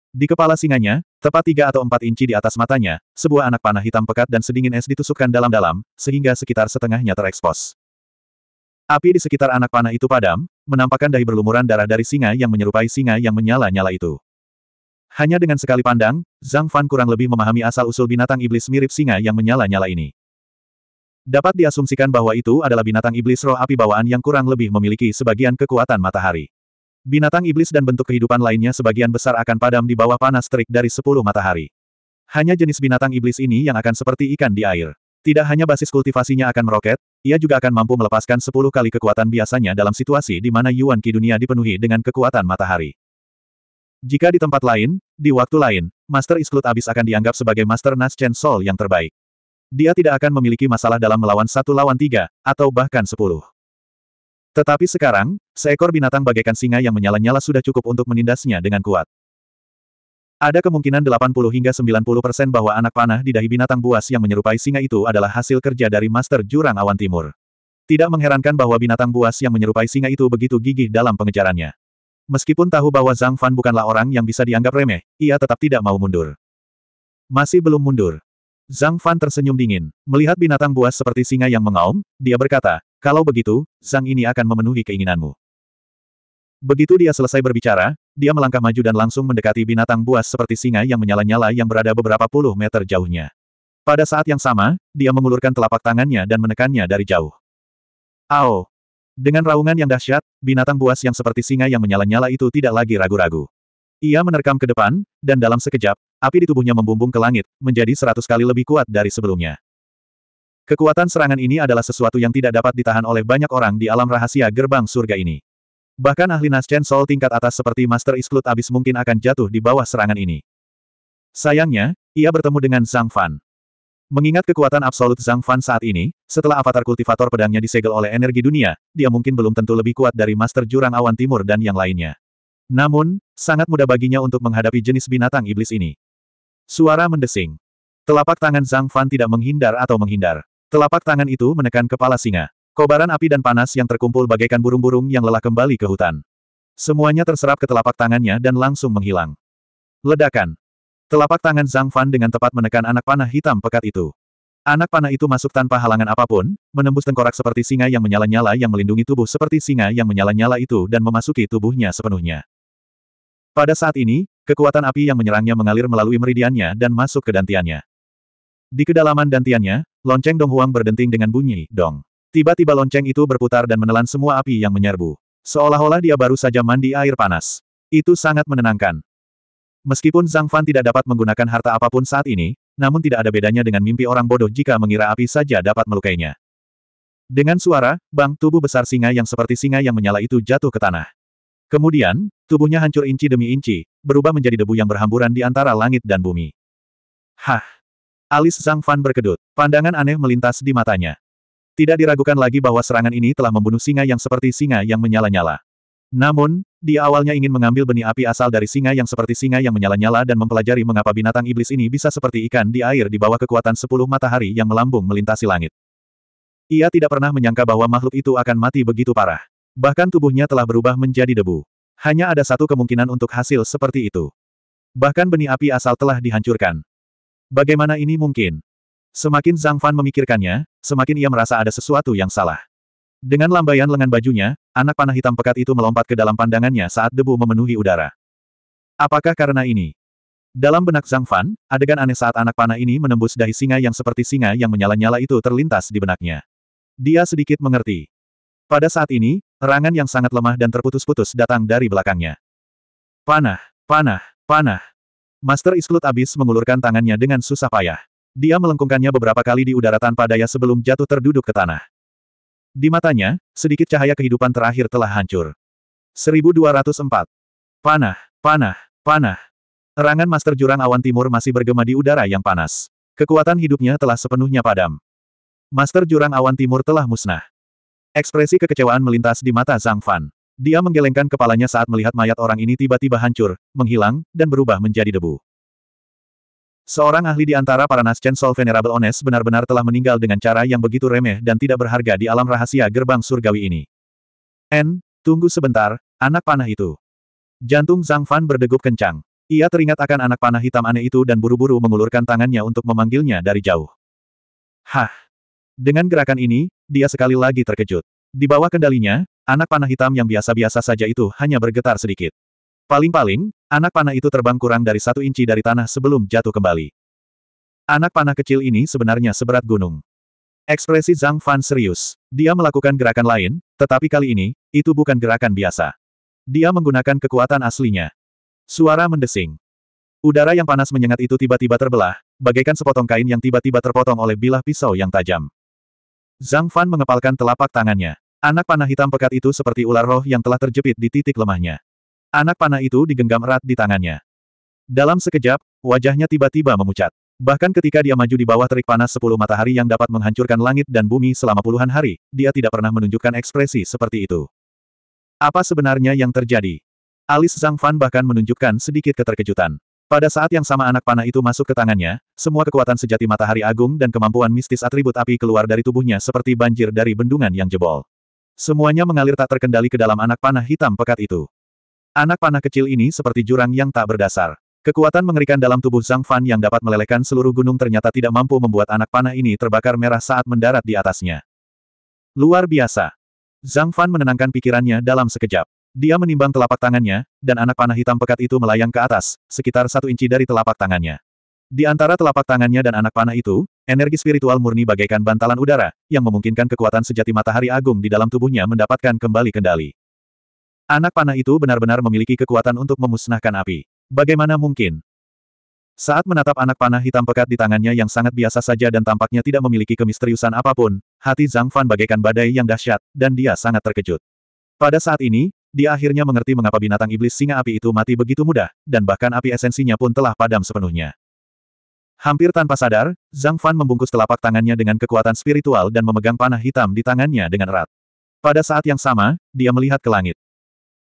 Di kepala singanya, tepat tiga atau empat inci di atas matanya, sebuah anak panah hitam pekat dan sedingin es ditusukkan dalam-dalam, sehingga sekitar setengahnya terekspos. Api di sekitar anak panah itu padam, menampakkan dahi berlumuran darah dari singa yang menyerupai singa yang menyala-nyala itu. Hanya dengan sekali pandang, Zhang Fan kurang lebih memahami asal-usul binatang iblis mirip singa yang menyala-nyala ini. Dapat diasumsikan bahwa itu adalah binatang iblis roh api bawaan yang kurang lebih memiliki sebagian kekuatan matahari. Binatang iblis dan bentuk kehidupan lainnya sebagian besar akan padam di bawah panas terik dari sepuluh matahari. Hanya jenis binatang iblis ini yang akan seperti ikan di air. Tidak hanya basis kultivasinya akan meroket, ia juga akan mampu melepaskan sepuluh kali kekuatan biasanya dalam situasi di mana Yuan Qi dunia dipenuhi dengan kekuatan matahari. Jika di tempat lain, di waktu lain, Master Isklut Abis akan dianggap sebagai Master Naschen Sol yang terbaik. Dia tidak akan memiliki masalah dalam melawan satu lawan tiga, atau bahkan sepuluh. Tetapi sekarang, seekor binatang bagaikan singa yang menyala-nyala sudah cukup untuk menindasnya dengan kuat. Ada kemungkinan 80 hingga 90 persen bahwa anak panah di dahi binatang buas yang menyerupai singa itu adalah hasil kerja dari Master Jurang Awan Timur. Tidak mengherankan bahwa binatang buas yang menyerupai singa itu begitu gigih dalam pengejarannya. Meskipun tahu bahwa Zhang Fan bukanlah orang yang bisa dianggap remeh, ia tetap tidak mau mundur. Masih belum mundur. Zhang Fan tersenyum dingin. Melihat binatang buas seperti singa yang mengaum, dia berkata, kalau begitu, Zhang ini akan memenuhi keinginanmu. Begitu dia selesai berbicara, dia melangkah maju dan langsung mendekati binatang buas seperti singa yang menyala-nyala yang berada beberapa puluh meter jauhnya. Pada saat yang sama, dia mengulurkan telapak tangannya dan menekannya dari jauh. Ao! Dengan raungan yang dahsyat, binatang buas yang seperti singa yang menyala-nyala itu tidak lagi ragu-ragu. Ia menerkam ke depan, dan dalam sekejap, api di tubuhnya membumbung ke langit, menjadi seratus kali lebih kuat dari sebelumnya. Kekuatan serangan ini adalah sesuatu yang tidak dapat ditahan oleh banyak orang di alam rahasia gerbang surga ini. Bahkan ahli Nascen sol tingkat atas seperti Master Isklut abis mungkin akan jatuh di bawah serangan ini. Sayangnya, ia bertemu dengan Zhang Fan. Mengingat kekuatan absolut Zhang Fan saat ini, setelah avatar kultivator pedangnya disegel oleh energi dunia, dia mungkin belum tentu lebih kuat dari Master Jurang Awan Timur dan yang lainnya. Namun, sangat mudah baginya untuk menghadapi jenis binatang iblis ini. Suara mendesing. Telapak tangan Zhang Fan tidak menghindar atau menghindar. Telapak tangan itu menekan kepala singa. Kobaran api dan panas yang terkumpul bagaikan burung-burung yang lelah kembali ke hutan. Semuanya terserap ke telapak tangannya dan langsung menghilang. Ledakan. Telapak tangan Zhang Fan dengan tepat menekan anak panah hitam pekat itu. Anak panah itu masuk tanpa halangan apapun, menembus tengkorak seperti singa yang menyala-nyala yang melindungi tubuh seperti singa yang menyala-nyala itu dan memasuki tubuhnya sepenuhnya. Pada saat ini, kekuatan api yang menyerangnya mengalir melalui meridiannya dan masuk ke dantiannya. Di kedalaman dantiannya, lonceng Dong Huang berdenting dengan bunyi, dong. Tiba-tiba lonceng itu berputar dan menelan semua api yang menyerbu. Seolah-olah dia baru saja mandi air panas. Itu sangat menenangkan. Meskipun Zhang Fan tidak dapat menggunakan harta apapun saat ini, namun tidak ada bedanya dengan mimpi orang bodoh jika mengira api saja dapat melukainya. Dengan suara, bang, tubuh besar singa yang seperti singa yang menyala itu jatuh ke tanah. Kemudian, tubuhnya hancur inci demi inci, berubah menjadi debu yang berhamburan di antara langit dan bumi. Hah! Alis Zhang Fan berkedut. Pandangan aneh melintas di matanya. Tidak diragukan lagi bahwa serangan ini telah membunuh singa yang seperti singa yang menyala-nyala. Namun, dia awalnya ingin mengambil benih api asal dari singa yang seperti singa yang menyala-nyala dan mempelajari mengapa binatang iblis ini bisa seperti ikan di air di bawah kekuatan sepuluh matahari yang melambung melintasi langit. Ia tidak pernah menyangka bahwa makhluk itu akan mati begitu parah. Bahkan tubuhnya telah berubah menjadi debu. Hanya ada satu kemungkinan untuk hasil seperti itu. Bahkan benih api asal telah dihancurkan. Bagaimana ini mungkin? Semakin Zhang Fan memikirkannya, semakin ia merasa ada sesuatu yang salah. Dengan lambaian lengan bajunya, anak panah hitam pekat itu melompat ke dalam pandangannya saat debu memenuhi udara. Apakah karena ini? Dalam benak Zhang Fan, adegan aneh saat anak panah ini menembus dahi singa yang seperti singa yang menyala-nyala itu terlintas di benaknya. Dia sedikit mengerti. Pada saat ini, rangan yang sangat lemah dan terputus-putus datang dari belakangnya. Panah, panah, panah. Master Isklut Abis mengulurkan tangannya dengan susah payah. Dia melengkungkannya beberapa kali di udara tanpa daya sebelum jatuh terduduk ke tanah. Di matanya, sedikit cahaya kehidupan terakhir telah hancur. 1204. Panah, panah, panah. Erangan Master Jurang Awan Timur masih bergema di udara yang panas. Kekuatan hidupnya telah sepenuhnya padam. Master Jurang Awan Timur telah musnah. Ekspresi kekecewaan melintas di mata Zhang Fan. Dia menggelengkan kepalanya saat melihat mayat orang ini tiba-tiba hancur, menghilang, dan berubah menjadi debu. Seorang ahli di antara para naschen sol Venerable Ones benar-benar telah meninggal dengan cara yang begitu remeh dan tidak berharga di alam rahasia gerbang surgawi ini. N, tunggu sebentar, anak panah itu. Jantung Zhang Fan berdegup kencang. Ia teringat akan anak panah hitam aneh itu dan buru-buru mengulurkan tangannya untuk memanggilnya dari jauh. Hah! Dengan gerakan ini, dia sekali lagi terkejut. Di bawah kendalinya, anak panah hitam yang biasa-biasa saja itu hanya bergetar sedikit. Paling-paling, anak panah itu terbang kurang dari satu inci dari tanah sebelum jatuh kembali. Anak panah kecil ini sebenarnya seberat gunung. Ekspresi Zhang Fan serius. Dia melakukan gerakan lain, tetapi kali ini, itu bukan gerakan biasa. Dia menggunakan kekuatan aslinya. Suara mendesing. Udara yang panas menyengat itu tiba-tiba terbelah, bagaikan sepotong kain yang tiba-tiba terpotong oleh bilah pisau yang tajam. Zhang Fan mengepalkan telapak tangannya. Anak panah hitam pekat itu seperti ular roh yang telah terjepit di titik lemahnya. Anak panah itu digenggam erat di tangannya. Dalam sekejap, wajahnya tiba-tiba memucat. Bahkan ketika dia maju di bawah terik panas sepuluh matahari yang dapat menghancurkan langit dan bumi selama puluhan hari, dia tidak pernah menunjukkan ekspresi seperti itu. Apa sebenarnya yang terjadi? Alis Zhang Fan bahkan menunjukkan sedikit keterkejutan. Pada saat yang sama anak panah itu masuk ke tangannya, semua kekuatan sejati matahari agung dan kemampuan mistis atribut api keluar dari tubuhnya seperti banjir dari bendungan yang jebol. Semuanya mengalir tak terkendali ke dalam anak panah hitam pekat itu. Anak panah kecil ini seperti jurang yang tak berdasar. Kekuatan mengerikan dalam tubuh Zhang Fan yang dapat melelehkan seluruh gunung ternyata tidak mampu membuat anak panah ini terbakar merah saat mendarat di atasnya. Luar biasa. Zhang Fan menenangkan pikirannya dalam sekejap. Dia menimbang telapak tangannya, dan anak panah hitam pekat itu melayang ke atas, sekitar satu inci dari telapak tangannya. Di antara telapak tangannya dan anak panah itu, energi spiritual murni bagaikan bantalan udara, yang memungkinkan kekuatan sejati matahari agung di dalam tubuhnya mendapatkan kembali kendali. Anak panah itu benar-benar memiliki kekuatan untuk memusnahkan api. Bagaimana mungkin? Saat menatap anak panah hitam pekat di tangannya yang sangat biasa saja dan tampaknya tidak memiliki kemisteriusan apapun, hati Zhang Fan bagaikan badai yang dahsyat, dan dia sangat terkejut. Pada saat ini, dia akhirnya mengerti mengapa binatang iblis singa api itu mati begitu mudah, dan bahkan api esensinya pun telah padam sepenuhnya. Hampir tanpa sadar, Zhang Fan membungkus telapak tangannya dengan kekuatan spiritual dan memegang panah hitam di tangannya dengan erat. Pada saat yang sama, dia melihat ke langit.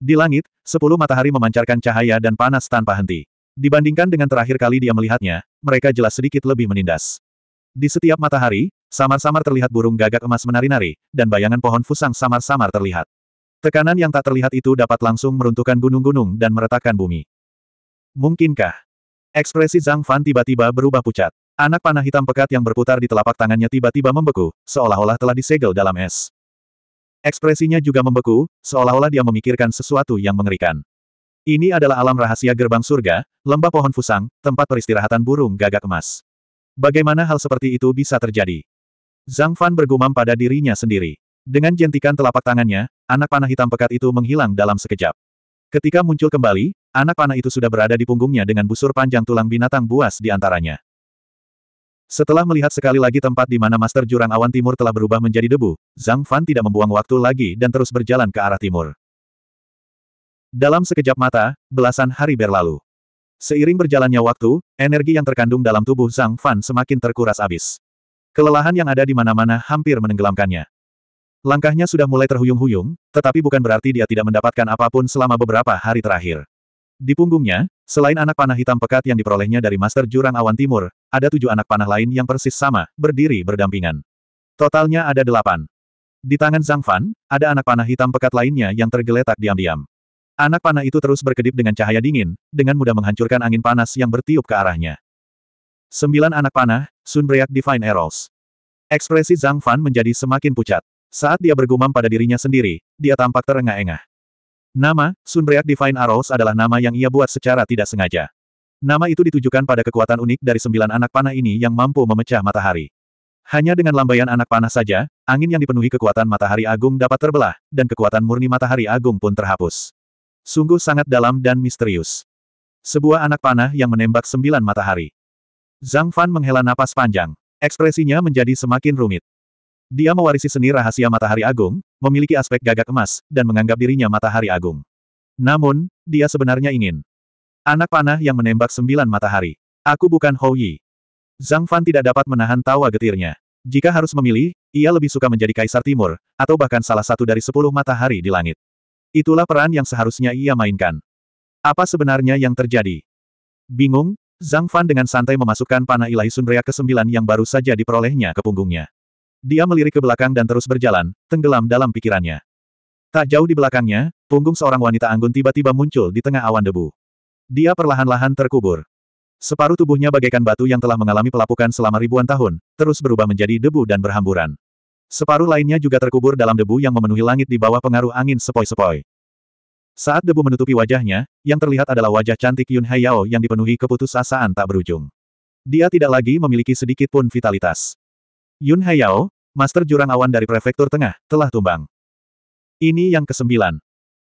Di langit, sepuluh matahari memancarkan cahaya dan panas tanpa henti. Dibandingkan dengan terakhir kali dia melihatnya, mereka jelas sedikit lebih menindas. Di setiap matahari, samar-samar terlihat burung gagak emas menari-nari, dan bayangan pohon fusang samar-samar terlihat. Tekanan yang tak terlihat itu dapat langsung meruntuhkan gunung-gunung dan meretakkan bumi. Mungkinkah? Ekspresi Zhang Fan tiba-tiba berubah pucat. Anak panah hitam pekat yang berputar di telapak tangannya tiba-tiba membeku, seolah-olah telah disegel dalam es. Ekspresinya juga membeku, seolah-olah dia memikirkan sesuatu yang mengerikan. Ini adalah alam rahasia gerbang surga, lembah pohon fusang, tempat peristirahatan burung gagak emas. Bagaimana hal seperti itu bisa terjadi? Zhang Fan bergumam pada dirinya sendiri. Dengan jentikan telapak tangannya, anak panah hitam pekat itu menghilang dalam sekejap. Ketika muncul kembali, anak panah itu sudah berada di punggungnya dengan busur panjang tulang binatang buas di antaranya. Setelah melihat sekali lagi tempat di mana Master Jurang Awan Timur telah berubah menjadi debu, Zhang Fan tidak membuang waktu lagi dan terus berjalan ke arah timur. Dalam sekejap mata, belasan hari berlalu. Seiring berjalannya waktu, energi yang terkandung dalam tubuh Zhang Fan semakin terkuras habis. Kelelahan yang ada di mana-mana hampir menenggelamkannya. Langkahnya sudah mulai terhuyung-huyung, tetapi bukan berarti dia tidak mendapatkan apapun selama beberapa hari terakhir. Di punggungnya, selain anak panah hitam pekat yang diperolehnya dari Master Jurang Awan Timur, ada tujuh anak panah lain yang persis sama, berdiri berdampingan. Totalnya ada delapan. Di tangan Zhang Fan, ada anak panah hitam pekat lainnya yang tergeletak diam-diam. Anak panah itu terus berkedip dengan cahaya dingin, dengan mudah menghancurkan angin panas yang bertiup ke arahnya. Sembilan anak panah, Sunbreak Divine Arrows. Ekspresi Zhang Fan menjadi semakin pucat. Saat dia bergumam pada dirinya sendiri, dia tampak terengah-engah. Nama, Sunbreak Divine Arrows adalah nama yang ia buat secara tidak sengaja. Nama itu ditujukan pada kekuatan unik dari sembilan anak panah ini yang mampu memecah matahari. Hanya dengan lambaian anak panah saja, angin yang dipenuhi kekuatan matahari agung dapat terbelah, dan kekuatan murni matahari agung pun terhapus. Sungguh sangat dalam dan misterius. Sebuah anak panah yang menembak sembilan matahari. Zhang Fan menghela napas panjang. Ekspresinya menjadi semakin rumit. Dia mewarisi seni rahasia matahari agung, memiliki aspek gagak emas, dan menganggap dirinya matahari agung. Namun, dia sebenarnya ingin. Anak panah yang menembak sembilan matahari. Aku bukan Hou Yi. Zhang Fan tidak dapat menahan tawa getirnya. Jika harus memilih, ia lebih suka menjadi kaisar timur, atau bahkan salah satu dari sepuluh matahari di langit. Itulah peran yang seharusnya ia mainkan. Apa sebenarnya yang terjadi? Bingung, Zhang Fan dengan santai memasukkan panah ilahi Sunrea ke sembilan yang baru saja diperolehnya ke punggungnya. Dia melirik ke belakang dan terus berjalan, tenggelam dalam pikirannya. Tak jauh di belakangnya, punggung seorang wanita anggun tiba-tiba muncul di tengah awan debu. Dia perlahan-lahan terkubur. Separuh tubuhnya bagaikan batu yang telah mengalami pelapukan selama ribuan tahun, terus berubah menjadi debu dan berhamburan. Separuh lainnya juga terkubur dalam debu yang memenuhi langit di bawah pengaruh angin sepoi-sepoi. Saat debu menutupi wajahnya, yang terlihat adalah wajah cantik Yun Haiyao yang dipenuhi keputusasaan tak berujung. Dia tidak lagi memiliki sedikit pun vitalitas. Yun Haiyao, Master Jurang Awan dari Prefektur Tengah, telah tumbang. Ini yang kesembilan.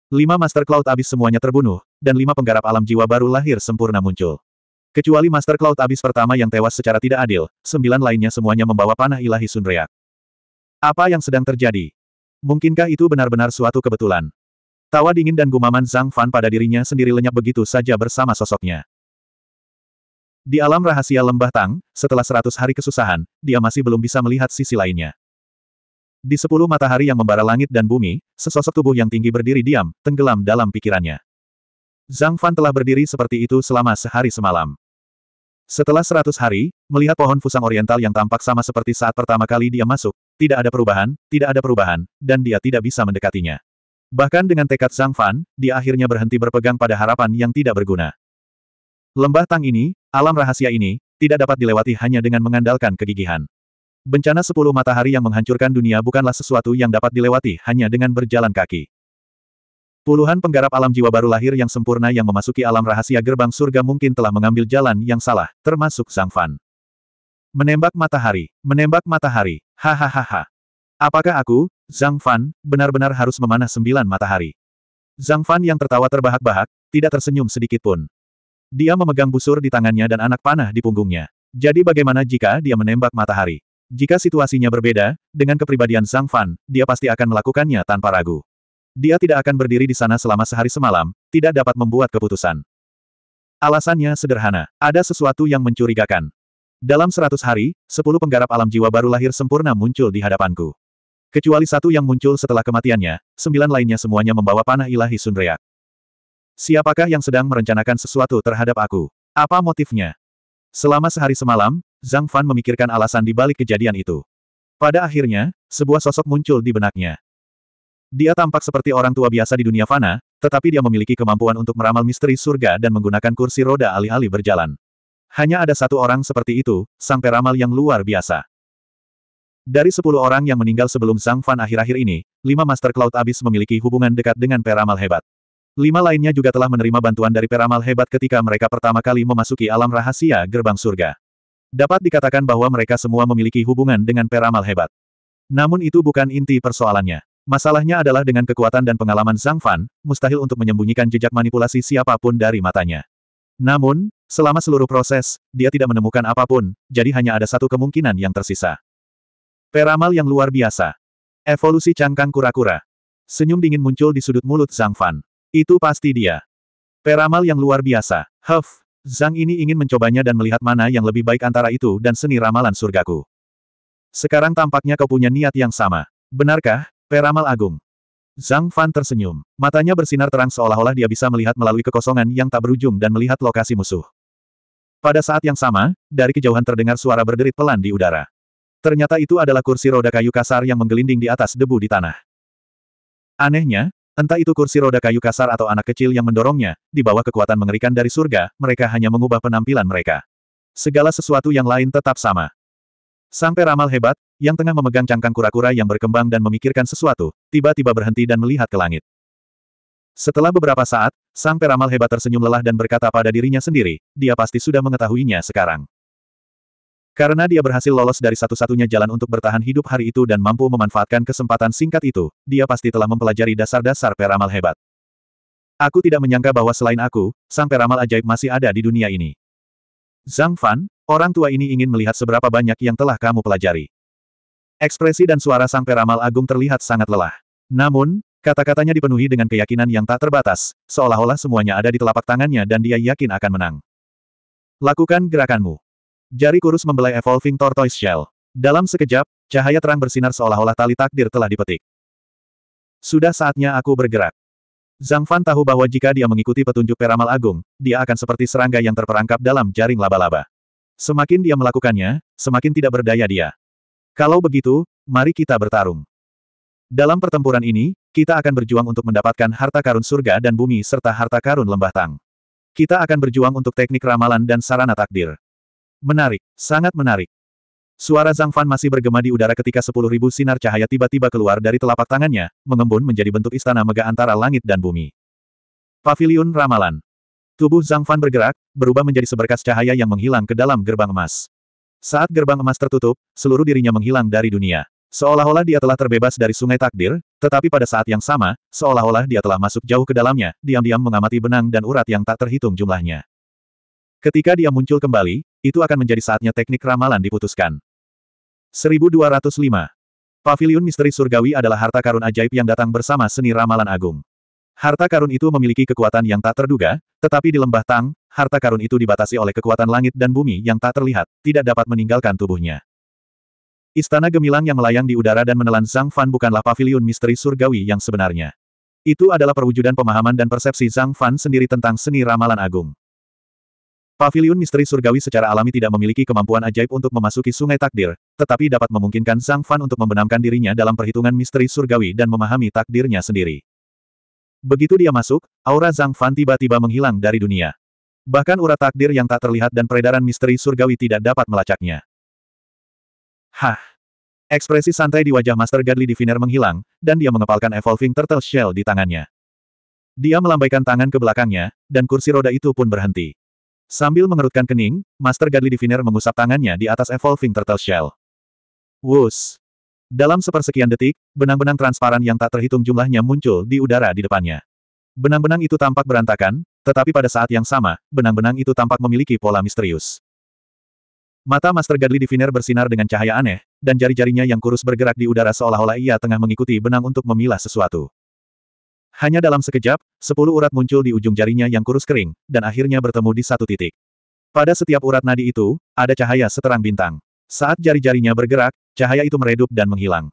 Lima Master Cloud Abis semuanya terbunuh, dan lima penggarap alam jiwa baru lahir sempurna muncul. Kecuali Master Cloud Abis pertama yang tewas secara tidak adil, sembilan lainnya semuanya membawa panah ilahi Sunriak. Apa yang sedang terjadi? Mungkinkah itu benar-benar suatu kebetulan? Tawa dingin dan gumaman Zhang Fan pada dirinya sendiri lenyap begitu saja bersama sosoknya. Di alam rahasia lembah Tang, setelah seratus hari kesusahan, dia masih belum bisa melihat sisi lainnya. Di sepuluh matahari yang membara langit dan bumi, sesosok tubuh yang tinggi berdiri diam, tenggelam dalam pikirannya. Zhang Fan telah berdiri seperti itu selama sehari semalam. Setelah seratus hari, melihat pohon fusang oriental yang tampak sama seperti saat pertama kali dia masuk, tidak ada perubahan, tidak ada perubahan, dan dia tidak bisa mendekatinya. Bahkan dengan tekad Zhang Fan, dia akhirnya berhenti berpegang pada harapan yang tidak berguna. Lembah Tang ini, alam rahasia ini, tidak dapat dilewati hanya dengan mengandalkan kegigihan. Bencana sepuluh matahari yang menghancurkan dunia bukanlah sesuatu yang dapat dilewati hanya dengan berjalan kaki. Puluhan penggarap alam jiwa baru lahir yang sempurna yang memasuki alam rahasia gerbang surga mungkin telah mengambil jalan yang salah, termasuk Zhang Fan. Menembak matahari, menembak matahari, hahaha. Apakah aku, Zhang Fan, benar-benar harus memanah sembilan matahari? Zhang Fan yang tertawa terbahak-bahak, tidak tersenyum sedikit pun. Dia memegang busur di tangannya dan anak panah di punggungnya. Jadi bagaimana jika dia menembak matahari? Jika situasinya berbeda, dengan kepribadian Zhang Fan, dia pasti akan melakukannya tanpa ragu. Dia tidak akan berdiri di sana selama sehari semalam, tidak dapat membuat keputusan. Alasannya sederhana, ada sesuatu yang mencurigakan. Dalam seratus hari, sepuluh penggarap alam jiwa baru lahir sempurna muncul di hadapanku. Kecuali satu yang muncul setelah kematiannya, sembilan lainnya semuanya membawa panah ilahi Sunriak. Siapakah yang sedang merencanakan sesuatu terhadap aku? Apa motifnya? Selama sehari semalam, Zhang Fan memikirkan alasan di balik kejadian itu. Pada akhirnya, sebuah sosok muncul di benaknya. Dia tampak seperti orang tua biasa di dunia fana, tetapi dia memiliki kemampuan untuk meramal misteri surga dan menggunakan kursi roda alih-alih berjalan. Hanya ada satu orang seperti itu, sang peramal yang luar biasa. Dari sepuluh orang yang meninggal sebelum Zhang Fan akhir-akhir ini, lima Master Cloud Abyss memiliki hubungan dekat dengan peramal hebat. Lima lainnya juga telah menerima bantuan dari peramal hebat ketika mereka pertama kali memasuki alam rahasia gerbang surga. Dapat dikatakan bahwa mereka semua memiliki hubungan dengan peramal hebat. Namun itu bukan inti persoalannya. Masalahnya adalah dengan kekuatan dan pengalaman Zhang Fan, mustahil untuk menyembunyikan jejak manipulasi siapapun dari matanya. Namun, selama seluruh proses, dia tidak menemukan apapun, jadi hanya ada satu kemungkinan yang tersisa. Peramal yang luar biasa. Evolusi cangkang kura-kura. Senyum dingin muncul di sudut mulut Zhang Fan. Itu pasti dia. Peramal yang luar biasa. Huff. Zhang ini ingin mencobanya dan melihat mana yang lebih baik antara itu dan seni ramalan surgaku. Sekarang tampaknya kau punya niat yang sama. Benarkah, Peramal Agung? Zhang Fan tersenyum. Matanya bersinar terang seolah-olah dia bisa melihat melalui kekosongan yang tak berujung dan melihat lokasi musuh. Pada saat yang sama, dari kejauhan terdengar suara berderit pelan di udara. Ternyata itu adalah kursi roda kayu kasar yang menggelinding di atas debu di tanah. Anehnya, Entah itu kursi roda kayu kasar atau anak kecil yang mendorongnya, di bawah kekuatan mengerikan dari surga, mereka hanya mengubah penampilan mereka. Segala sesuatu yang lain tetap sama. Sang peramal hebat, yang tengah memegang cangkang kura-kura yang berkembang dan memikirkan sesuatu, tiba-tiba berhenti dan melihat ke langit. Setelah beberapa saat, sang peramal hebat tersenyum lelah dan berkata pada dirinya sendiri, dia pasti sudah mengetahuinya sekarang. Karena dia berhasil lolos dari satu-satunya jalan untuk bertahan hidup hari itu dan mampu memanfaatkan kesempatan singkat itu, dia pasti telah mempelajari dasar-dasar peramal hebat. Aku tidak menyangka bahwa selain aku, sang peramal ajaib masih ada di dunia ini. Zhang Fan, orang tua ini ingin melihat seberapa banyak yang telah kamu pelajari. Ekspresi dan suara sang peramal agung terlihat sangat lelah. Namun, kata-katanya dipenuhi dengan keyakinan yang tak terbatas, seolah-olah semuanya ada di telapak tangannya dan dia yakin akan menang. Lakukan gerakanmu. Jari kurus membelai Evolving Tortoise Shell. Dalam sekejap, cahaya terang bersinar seolah-olah tali takdir telah dipetik. Sudah saatnya aku bergerak. Zhang Fan tahu bahwa jika dia mengikuti petunjuk peramal agung, dia akan seperti serangga yang terperangkap dalam jaring laba-laba. Semakin dia melakukannya, semakin tidak berdaya dia. Kalau begitu, mari kita bertarung. Dalam pertempuran ini, kita akan berjuang untuk mendapatkan harta karun surga dan bumi serta harta karun lembah tang. Kita akan berjuang untuk teknik ramalan dan sarana takdir. Menarik, sangat menarik. Suara Zhang Fan masih bergema di udara ketika sepuluh ribu sinar cahaya tiba-tiba keluar dari telapak tangannya, mengembun menjadi bentuk istana mega antara langit dan bumi. Paviliun Ramalan Tubuh Zhang Fan bergerak, berubah menjadi seberkas cahaya yang menghilang ke dalam gerbang emas. Saat gerbang emas tertutup, seluruh dirinya menghilang dari dunia. Seolah-olah dia telah terbebas dari sungai takdir, tetapi pada saat yang sama, seolah-olah dia telah masuk jauh ke dalamnya, diam-diam mengamati benang dan urat yang tak terhitung jumlahnya. Ketika dia muncul kembali, itu akan menjadi saatnya teknik ramalan diputuskan. 1205. Pavilion Misteri Surgawi adalah harta karun ajaib yang datang bersama seni ramalan agung. Harta karun itu memiliki kekuatan yang tak terduga, tetapi di lembah Tang, harta karun itu dibatasi oleh kekuatan langit dan bumi yang tak terlihat, tidak dapat meninggalkan tubuhnya. Istana gemilang yang melayang di udara dan menelan Zhang Fan bukanlah Pavilion misteri surgawi yang sebenarnya. Itu adalah perwujudan pemahaman dan persepsi Zhang Fan sendiri tentang seni ramalan agung. Pavilion misteri surgawi secara alami tidak memiliki kemampuan ajaib untuk memasuki sungai takdir, tetapi dapat memungkinkan Zhang Fan untuk membenamkan dirinya dalam perhitungan misteri surgawi dan memahami takdirnya sendiri. Begitu dia masuk, aura Zhang Fan tiba-tiba menghilang dari dunia. Bahkan urat takdir yang tak terlihat dan peredaran misteri surgawi tidak dapat melacaknya. Hah! Ekspresi santai di wajah Master Gadli Diviner menghilang, dan dia mengepalkan Evolving Turtle Shell di tangannya. Dia melambaikan tangan ke belakangnya, dan kursi roda itu pun berhenti. Sambil mengerutkan kening, Master Godly Diviner mengusap tangannya di atas Evolving Turtle Shell. Wus! Dalam sepersekian detik, benang-benang transparan yang tak terhitung jumlahnya muncul di udara di depannya. Benang-benang itu tampak berantakan, tetapi pada saat yang sama, benang-benang itu tampak memiliki pola misterius. Mata Master Godly Diviner bersinar dengan cahaya aneh, dan jari-jarinya yang kurus bergerak di udara seolah-olah ia tengah mengikuti benang untuk memilah sesuatu. Hanya dalam sekejap, sepuluh urat muncul di ujung jarinya yang kurus kering, dan akhirnya bertemu di satu titik. Pada setiap urat nadi itu, ada cahaya seterang bintang. Saat jari-jarinya bergerak, cahaya itu meredup dan menghilang.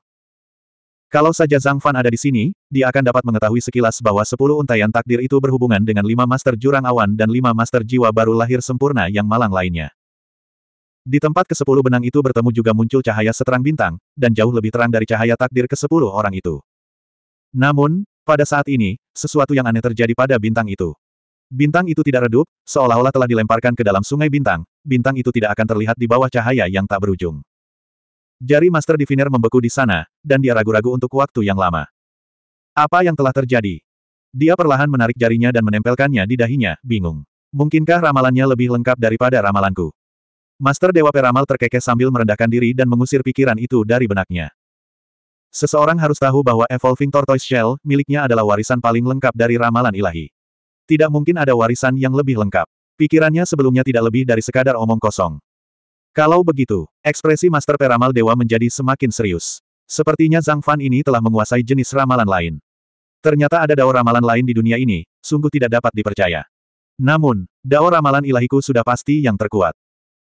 Kalau saja Zhang Fan ada di sini, dia akan dapat mengetahui sekilas bahwa sepuluh untaian takdir itu berhubungan dengan lima master jurang awan dan lima master jiwa baru lahir sempurna yang malang lainnya. Di tempat ke sepuluh benang itu bertemu juga muncul cahaya seterang bintang, dan jauh lebih terang dari cahaya takdir ke sepuluh orang itu. Namun, pada saat ini, sesuatu yang aneh terjadi pada bintang itu. Bintang itu tidak redup, seolah-olah telah dilemparkan ke dalam sungai bintang, bintang itu tidak akan terlihat di bawah cahaya yang tak berujung. Jari Master Diviner membeku di sana, dan dia ragu-ragu untuk waktu yang lama. Apa yang telah terjadi? Dia perlahan menarik jarinya dan menempelkannya di dahinya, bingung. Mungkinkah ramalannya lebih lengkap daripada ramalanku? Master Dewa Peramal terkekeh sambil merendahkan diri dan mengusir pikiran itu dari benaknya. Seseorang harus tahu bahwa Evolving Tortoise Shell miliknya adalah warisan paling lengkap dari ramalan ilahi. Tidak mungkin ada warisan yang lebih lengkap. Pikirannya sebelumnya tidak lebih dari sekadar omong kosong. Kalau begitu, ekspresi Master Peramal Dewa menjadi semakin serius. Sepertinya Zhang Fan ini telah menguasai jenis ramalan lain. Ternyata ada dao ramalan lain di dunia ini, sungguh tidak dapat dipercaya. Namun, dao ramalan ilahiku sudah pasti yang terkuat.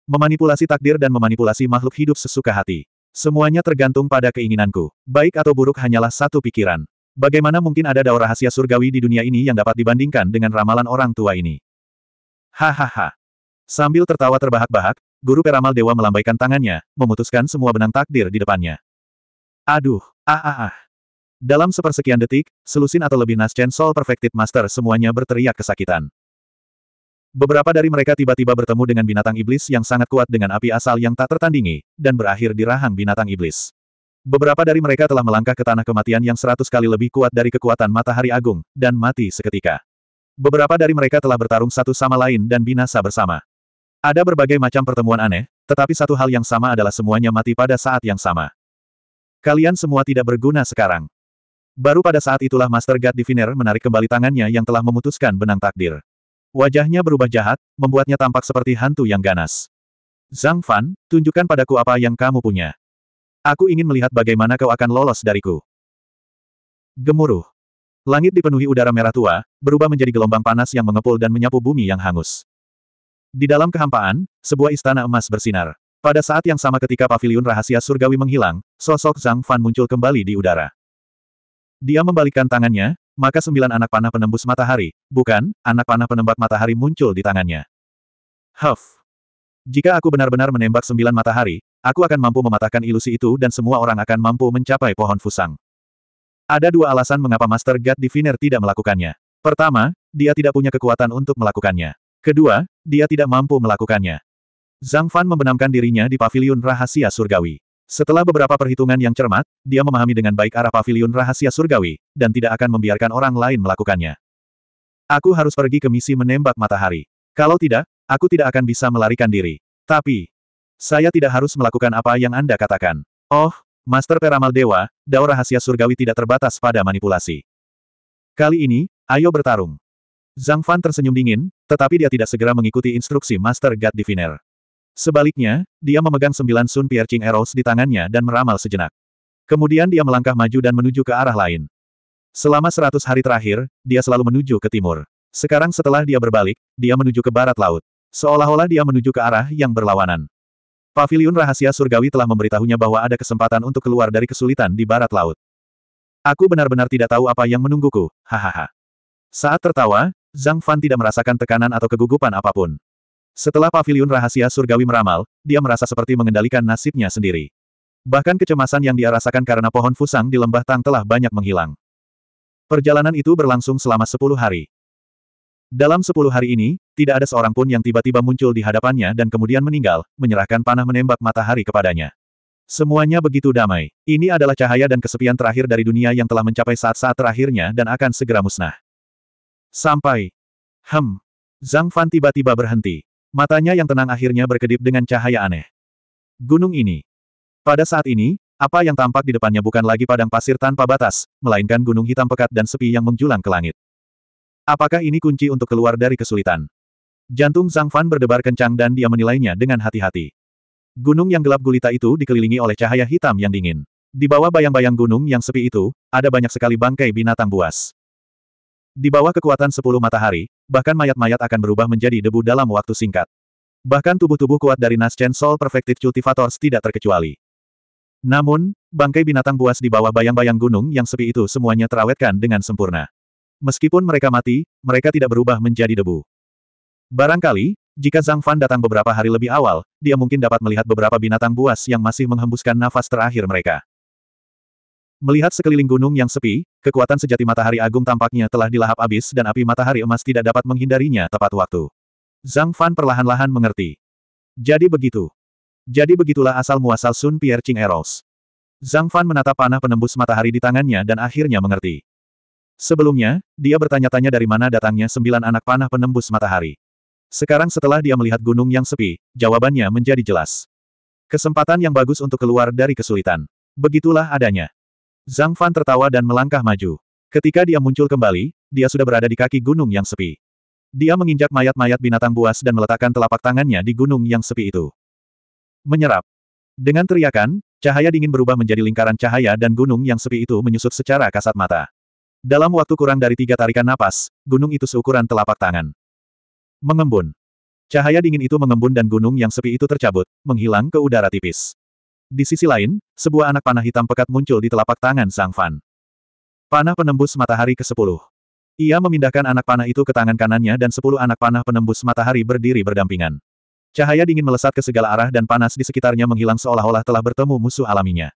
Memanipulasi takdir dan memanipulasi makhluk hidup sesuka hati. Semuanya tergantung pada keinginanku. Baik atau buruk hanyalah satu pikiran. Bagaimana mungkin ada daur rahasia surgawi di dunia ini yang dapat dibandingkan dengan ramalan orang tua ini? Hahaha. Sambil tertawa terbahak-bahak, Guru Peramal Dewa melambaikan tangannya, memutuskan semua benang takdir di depannya. Aduh, ah ah ah. Dalam sepersekian detik, selusin atau lebih Naschen Soul Perfected Master semuanya berteriak kesakitan. Beberapa dari mereka tiba-tiba bertemu dengan binatang iblis yang sangat kuat dengan api asal yang tak tertandingi, dan berakhir di rahang binatang iblis. Beberapa dari mereka telah melangkah ke tanah kematian yang seratus kali lebih kuat dari kekuatan matahari agung, dan mati seketika. Beberapa dari mereka telah bertarung satu sama lain dan binasa bersama. Ada berbagai macam pertemuan aneh, tetapi satu hal yang sama adalah semuanya mati pada saat yang sama. Kalian semua tidak berguna sekarang. Baru pada saat itulah Master God Diviner menarik kembali tangannya yang telah memutuskan benang takdir. Wajahnya berubah jahat, membuatnya tampak seperti hantu yang ganas. Zhang Fan, tunjukkan padaku apa yang kamu punya. Aku ingin melihat bagaimana kau akan lolos dariku. Gemuruh. Langit dipenuhi udara merah tua, berubah menjadi gelombang panas yang mengepul dan menyapu bumi yang hangus. Di dalam kehampaan, sebuah istana emas bersinar. Pada saat yang sama ketika paviliun rahasia surgawi menghilang, sosok Zhang Fan muncul kembali di udara. Dia membalikkan tangannya, maka sembilan anak panah penembus matahari, bukan, anak panah penembak matahari muncul di tangannya. Huff. Jika aku benar-benar menembak sembilan matahari, aku akan mampu mematahkan ilusi itu dan semua orang akan mampu mencapai pohon fusang. Ada dua alasan mengapa Master God Diviner tidak melakukannya. Pertama, dia tidak punya kekuatan untuk melakukannya. Kedua, dia tidak mampu melakukannya. Zhang Fan membenamkan dirinya di paviliun rahasia surgawi. Setelah beberapa perhitungan yang cermat, dia memahami dengan baik arah pavilion rahasia surgawi, dan tidak akan membiarkan orang lain melakukannya. Aku harus pergi ke misi menembak matahari. Kalau tidak, aku tidak akan bisa melarikan diri. Tapi, saya tidak harus melakukan apa yang Anda katakan. Oh, Master Peramal Dewa, daur rahasia surgawi tidak terbatas pada manipulasi. Kali ini, ayo bertarung. Zhang Fan tersenyum dingin, tetapi dia tidak segera mengikuti instruksi Master God Diviner. Sebaliknya, dia memegang sembilan Sun Piercing Arrows di tangannya dan meramal sejenak. Kemudian dia melangkah maju dan menuju ke arah lain. Selama seratus hari terakhir, dia selalu menuju ke timur. Sekarang setelah dia berbalik, dia menuju ke barat laut. Seolah-olah dia menuju ke arah yang berlawanan. Pavilion rahasia surgawi telah memberitahunya bahwa ada kesempatan untuk keluar dari kesulitan di barat laut. Aku benar-benar tidak tahu apa yang menungguku, hahaha. Saat tertawa, Zhang Fan tidak merasakan tekanan atau kegugupan apapun. Setelah pavilion rahasia surgawi meramal, dia merasa seperti mengendalikan nasibnya sendiri. Bahkan kecemasan yang dia rasakan karena pohon fusang di lembah Tang telah banyak menghilang. Perjalanan itu berlangsung selama sepuluh hari. Dalam sepuluh hari ini, tidak ada seorang pun yang tiba-tiba muncul di hadapannya dan kemudian meninggal, menyerahkan panah menembak matahari kepadanya. Semuanya begitu damai. Ini adalah cahaya dan kesepian terakhir dari dunia yang telah mencapai saat-saat terakhirnya dan akan segera musnah. Sampai. Hem. Zhang Fan tiba-tiba berhenti. Matanya yang tenang akhirnya berkedip dengan cahaya aneh. Gunung ini. Pada saat ini, apa yang tampak di depannya bukan lagi padang pasir tanpa batas, melainkan gunung hitam pekat dan sepi yang menjulang ke langit. Apakah ini kunci untuk keluar dari kesulitan? Jantung Zhang Fan berdebar kencang dan dia menilainya dengan hati-hati. Gunung yang gelap gulita itu dikelilingi oleh cahaya hitam yang dingin. Di bawah bayang-bayang gunung yang sepi itu, ada banyak sekali bangkai binatang buas. Di bawah kekuatan sepuluh matahari, bahkan mayat-mayat akan berubah menjadi debu dalam waktu singkat. Bahkan tubuh-tubuh kuat dari Naschen Soul Perfected Cultivators tidak terkecuali. Namun, bangkai binatang buas di bawah bayang-bayang gunung yang sepi itu semuanya terawetkan dengan sempurna. Meskipun mereka mati, mereka tidak berubah menjadi debu. Barangkali, jika Zhang Fan datang beberapa hari lebih awal, dia mungkin dapat melihat beberapa binatang buas yang masih menghembuskan nafas terakhir mereka. Melihat sekeliling gunung yang sepi, kekuatan sejati matahari agung tampaknya telah dilahap abis dan api matahari emas tidak dapat menghindarinya tepat waktu. Zhang Fan perlahan-lahan mengerti. Jadi begitu. Jadi begitulah asal-muasal Sun Pierre Ching Eros. Zhang Fan menatap panah penembus matahari di tangannya dan akhirnya mengerti. Sebelumnya, dia bertanya-tanya dari mana datangnya sembilan anak panah penembus matahari. Sekarang setelah dia melihat gunung yang sepi, jawabannya menjadi jelas. Kesempatan yang bagus untuk keluar dari kesulitan. Begitulah adanya. Zhang Fan tertawa dan melangkah maju. Ketika dia muncul kembali, dia sudah berada di kaki gunung yang sepi. Dia menginjak mayat-mayat binatang buas dan meletakkan telapak tangannya di gunung yang sepi itu. Menyerap. Dengan teriakan, cahaya dingin berubah menjadi lingkaran cahaya dan gunung yang sepi itu menyusut secara kasat mata. Dalam waktu kurang dari tiga tarikan napas, gunung itu seukuran telapak tangan. Mengembun. Cahaya dingin itu mengembun dan gunung yang sepi itu tercabut, menghilang ke udara tipis. Di sisi lain, sebuah anak panah hitam pekat muncul di telapak tangan Sang Fan. Panah penembus matahari ke-10. Ia memindahkan anak panah itu ke tangan kanannya dan sepuluh anak panah penembus matahari berdiri berdampingan. Cahaya dingin melesat ke segala arah dan panas di sekitarnya menghilang seolah-olah telah bertemu musuh alaminya.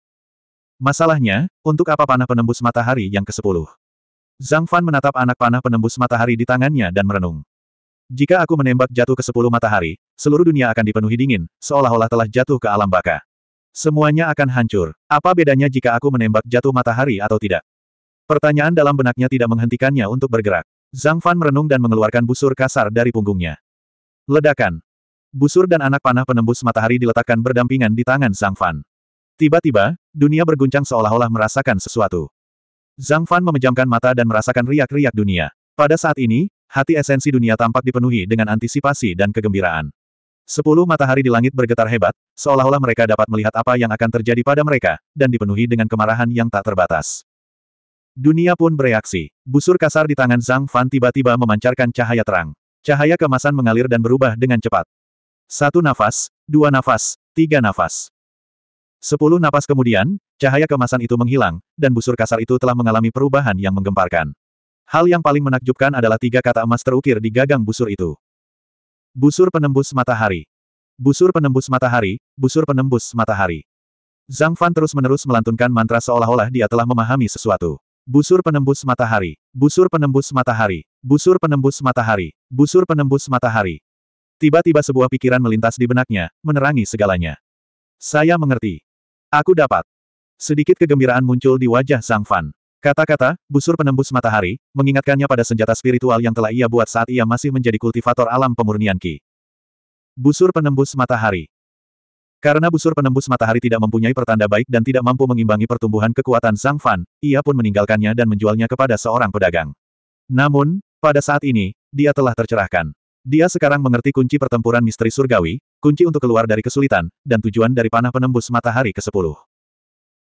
Masalahnya, untuk apa panah penembus matahari yang ke-10? Zhang Fan menatap anak panah penembus matahari di tangannya dan merenung. Jika aku menembak jatuh ke sepuluh matahari, seluruh dunia akan dipenuhi dingin, seolah-olah telah jatuh ke alam baka. Semuanya akan hancur. Apa bedanya jika aku menembak jatuh matahari atau tidak? Pertanyaan dalam benaknya tidak menghentikannya untuk bergerak. Zhang Fan merenung dan mengeluarkan busur kasar dari punggungnya. Ledakan. Busur dan anak panah penembus matahari diletakkan berdampingan di tangan Zhang Fan. Tiba-tiba, dunia berguncang seolah-olah merasakan sesuatu. Zhang Fan memejamkan mata dan merasakan riak-riak dunia. Pada saat ini, hati esensi dunia tampak dipenuhi dengan antisipasi dan kegembiraan. Sepuluh matahari di langit bergetar hebat, seolah-olah mereka dapat melihat apa yang akan terjadi pada mereka, dan dipenuhi dengan kemarahan yang tak terbatas. Dunia pun bereaksi. Busur kasar di tangan Zhang Fan tiba-tiba memancarkan cahaya terang. Cahaya kemasan mengalir dan berubah dengan cepat. Satu nafas, dua nafas, tiga nafas. Sepuluh nafas kemudian, cahaya kemasan itu menghilang, dan busur kasar itu telah mengalami perubahan yang menggemparkan. Hal yang paling menakjubkan adalah tiga kata emas terukir di gagang busur itu. Busur penembus matahari. Busur penembus matahari, busur penembus matahari. Zhang Fan terus-menerus melantunkan mantra seolah-olah dia telah memahami sesuatu. Busur penembus matahari, busur penembus matahari, busur penembus matahari, busur penembus matahari. Tiba-tiba sebuah pikiran melintas di benaknya, menerangi segalanya. Saya mengerti. Aku dapat. Sedikit kegembiraan muncul di wajah Zhang Fan. Kata-kata, busur penembus matahari, mengingatkannya pada senjata spiritual yang telah ia buat saat ia masih menjadi kultivator alam pemurnian Ki. Busur penembus matahari. Karena busur penembus matahari tidak mempunyai pertanda baik dan tidak mampu mengimbangi pertumbuhan kekuatan Sang Fan, ia pun meninggalkannya dan menjualnya kepada seorang pedagang. Namun, pada saat ini, dia telah tercerahkan. Dia sekarang mengerti kunci pertempuran misteri surgawi, kunci untuk keluar dari kesulitan, dan tujuan dari panah penembus matahari ke-10.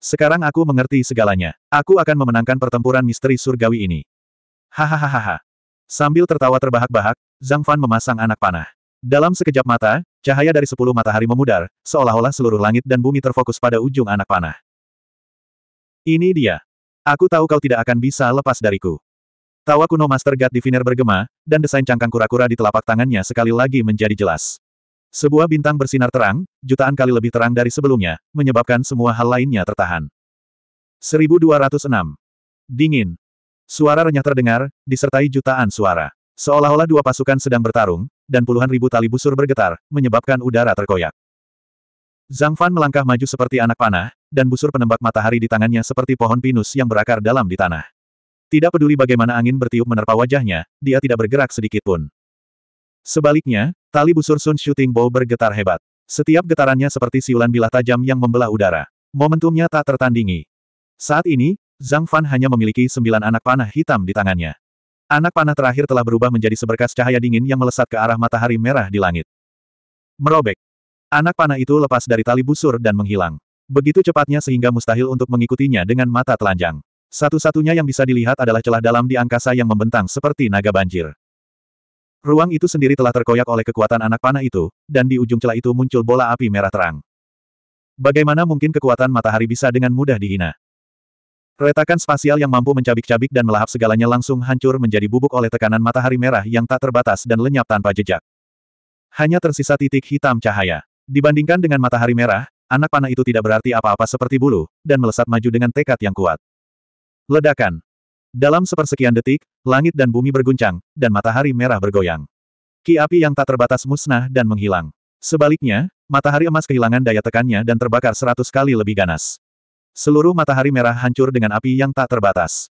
Sekarang aku mengerti segalanya. Aku akan memenangkan pertempuran misteri surgawi ini. Hahaha. Sambil tertawa terbahak-bahak, Zhang Fan memasang anak panah. Dalam sekejap mata, cahaya dari sepuluh matahari memudar, seolah-olah seluruh langit dan bumi terfokus pada ujung anak panah. Ini dia. Aku tahu kau tidak akan bisa lepas dariku. Tawa kuno Master God Diviner bergema, dan desain cangkang kura-kura di telapak tangannya sekali lagi menjadi jelas. Sebuah bintang bersinar terang, jutaan kali lebih terang dari sebelumnya, menyebabkan semua hal lainnya tertahan. 1206. Dingin. Suara renyah terdengar, disertai jutaan suara. Seolah-olah dua pasukan sedang bertarung, dan puluhan ribu tali busur bergetar, menyebabkan udara terkoyak. Zhang Fan melangkah maju seperti anak panah, dan busur penembak matahari di tangannya seperti pohon pinus yang berakar dalam di tanah. Tidak peduli bagaimana angin bertiup menerpa wajahnya, dia tidak bergerak sedikit pun. Sebaliknya, Tali busur Sun Shooting Bow bergetar hebat. Setiap getarannya seperti siulan bilah tajam yang membelah udara. Momentumnya tak tertandingi. Saat ini, Zhang Fan hanya memiliki sembilan anak panah hitam di tangannya. Anak panah terakhir telah berubah menjadi seberkas cahaya dingin yang melesat ke arah matahari merah di langit. Merobek. Anak panah itu lepas dari tali busur dan menghilang. Begitu cepatnya sehingga mustahil untuk mengikutinya dengan mata telanjang. Satu-satunya yang bisa dilihat adalah celah dalam di angkasa yang membentang seperti naga banjir. Ruang itu sendiri telah terkoyak oleh kekuatan anak panah itu, dan di ujung celah itu muncul bola api merah terang. Bagaimana mungkin kekuatan matahari bisa dengan mudah dihina? Retakan spasial yang mampu mencabik-cabik dan melahap segalanya langsung hancur menjadi bubuk oleh tekanan matahari merah yang tak terbatas dan lenyap tanpa jejak. Hanya tersisa titik hitam cahaya. Dibandingkan dengan matahari merah, anak panah itu tidak berarti apa-apa seperti bulu, dan melesat maju dengan tekad yang kuat. Ledakan, dalam sepersekian detik, langit dan bumi berguncang, dan matahari merah bergoyang. Ki api yang tak terbatas musnah dan menghilang. Sebaliknya, matahari emas kehilangan daya tekannya dan terbakar seratus kali lebih ganas. Seluruh matahari merah hancur dengan api yang tak terbatas.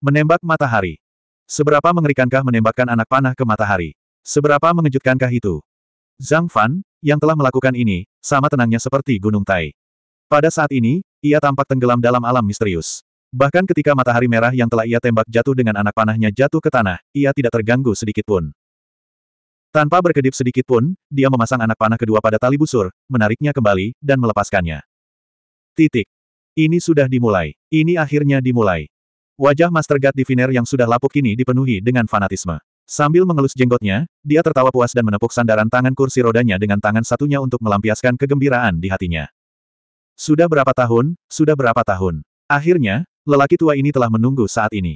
Menembak matahari. Seberapa mengerikankah menembakkan anak panah ke matahari? Seberapa mengejutkankah itu? Zhang Fan, yang telah melakukan ini, sama tenangnya seperti Gunung Tai. Pada saat ini, ia tampak tenggelam dalam alam misterius. Bahkan ketika matahari merah yang telah ia tembak jatuh dengan anak panahnya jatuh ke tanah, ia tidak terganggu sedikitpun. Tanpa berkedip sedikitpun, dia memasang anak panah kedua pada tali busur, menariknya kembali, dan melepaskannya. Titik. Ini sudah dimulai. Ini akhirnya dimulai. Wajah Master God Diviner yang sudah lapuk ini dipenuhi dengan fanatisme. Sambil mengelus jenggotnya, dia tertawa puas dan menepuk sandaran tangan kursi rodanya dengan tangan satunya untuk melampiaskan kegembiraan di hatinya. Sudah berapa tahun, sudah berapa tahun. Akhirnya, Lelaki tua ini telah menunggu saat ini.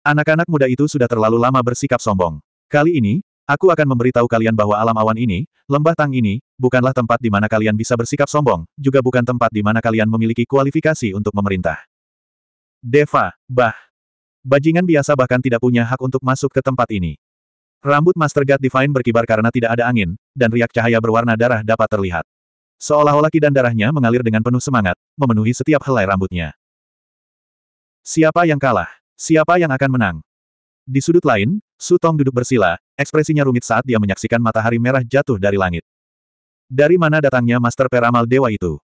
Anak-anak muda itu sudah terlalu lama bersikap sombong. Kali ini, aku akan memberitahu kalian bahwa alam awan ini, lembah tang ini, bukanlah tempat di mana kalian bisa bersikap sombong, juga bukan tempat di mana kalian memiliki kualifikasi untuk memerintah. Deva, bah. Bajingan biasa bahkan tidak punya hak untuk masuk ke tempat ini. Rambut Master God Divine berkibar karena tidak ada angin, dan riak cahaya berwarna darah dapat terlihat. Seolah-olah kidan darahnya mengalir dengan penuh semangat, memenuhi setiap helai rambutnya. Siapa yang kalah? Siapa yang akan menang? Di sudut lain, Sutong duduk bersila, ekspresinya rumit saat dia menyaksikan matahari merah jatuh dari langit. Dari mana datangnya Master Peramal Dewa itu?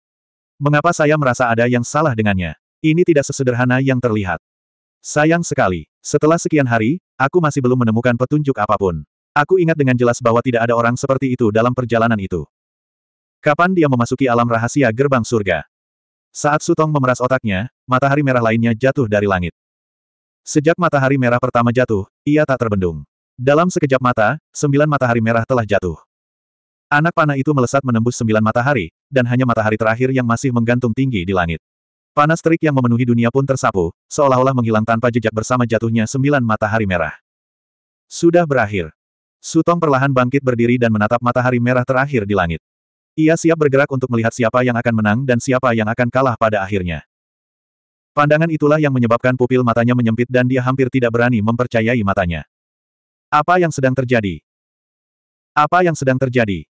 Mengapa saya merasa ada yang salah dengannya? Ini tidak sesederhana yang terlihat. Sayang sekali, setelah sekian hari, aku masih belum menemukan petunjuk apapun. Aku ingat dengan jelas bahwa tidak ada orang seperti itu dalam perjalanan itu. Kapan dia memasuki alam rahasia gerbang surga? Saat Sutong memeras otaknya, matahari merah lainnya jatuh dari langit. Sejak matahari merah pertama jatuh, ia tak terbendung. Dalam sekejap mata, sembilan matahari merah telah jatuh. Anak panah itu melesat menembus sembilan matahari, dan hanya matahari terakhir yang masih menggantung tinggi di langit. Panas terik yang memenuhi dunia pun tersapu, seolah-olah menghilang tanpa jejak bersama jatuhnya sembilan matahari merah. Sudah berakhir. Sutong perlahan bangkit berdiri dan menatap matahari merah terakhir di langit. Ia siap bergerak untuk melihat siapa yang akan menang dan siapa yang akan kalah pada akhirnya. Pandangan itulah yang menyebabkan pupil matanya menyempit dan dia hampir tidak berani mempercayai matanya. Apa yang sedang terjadi? Apa yang sedang terjadi?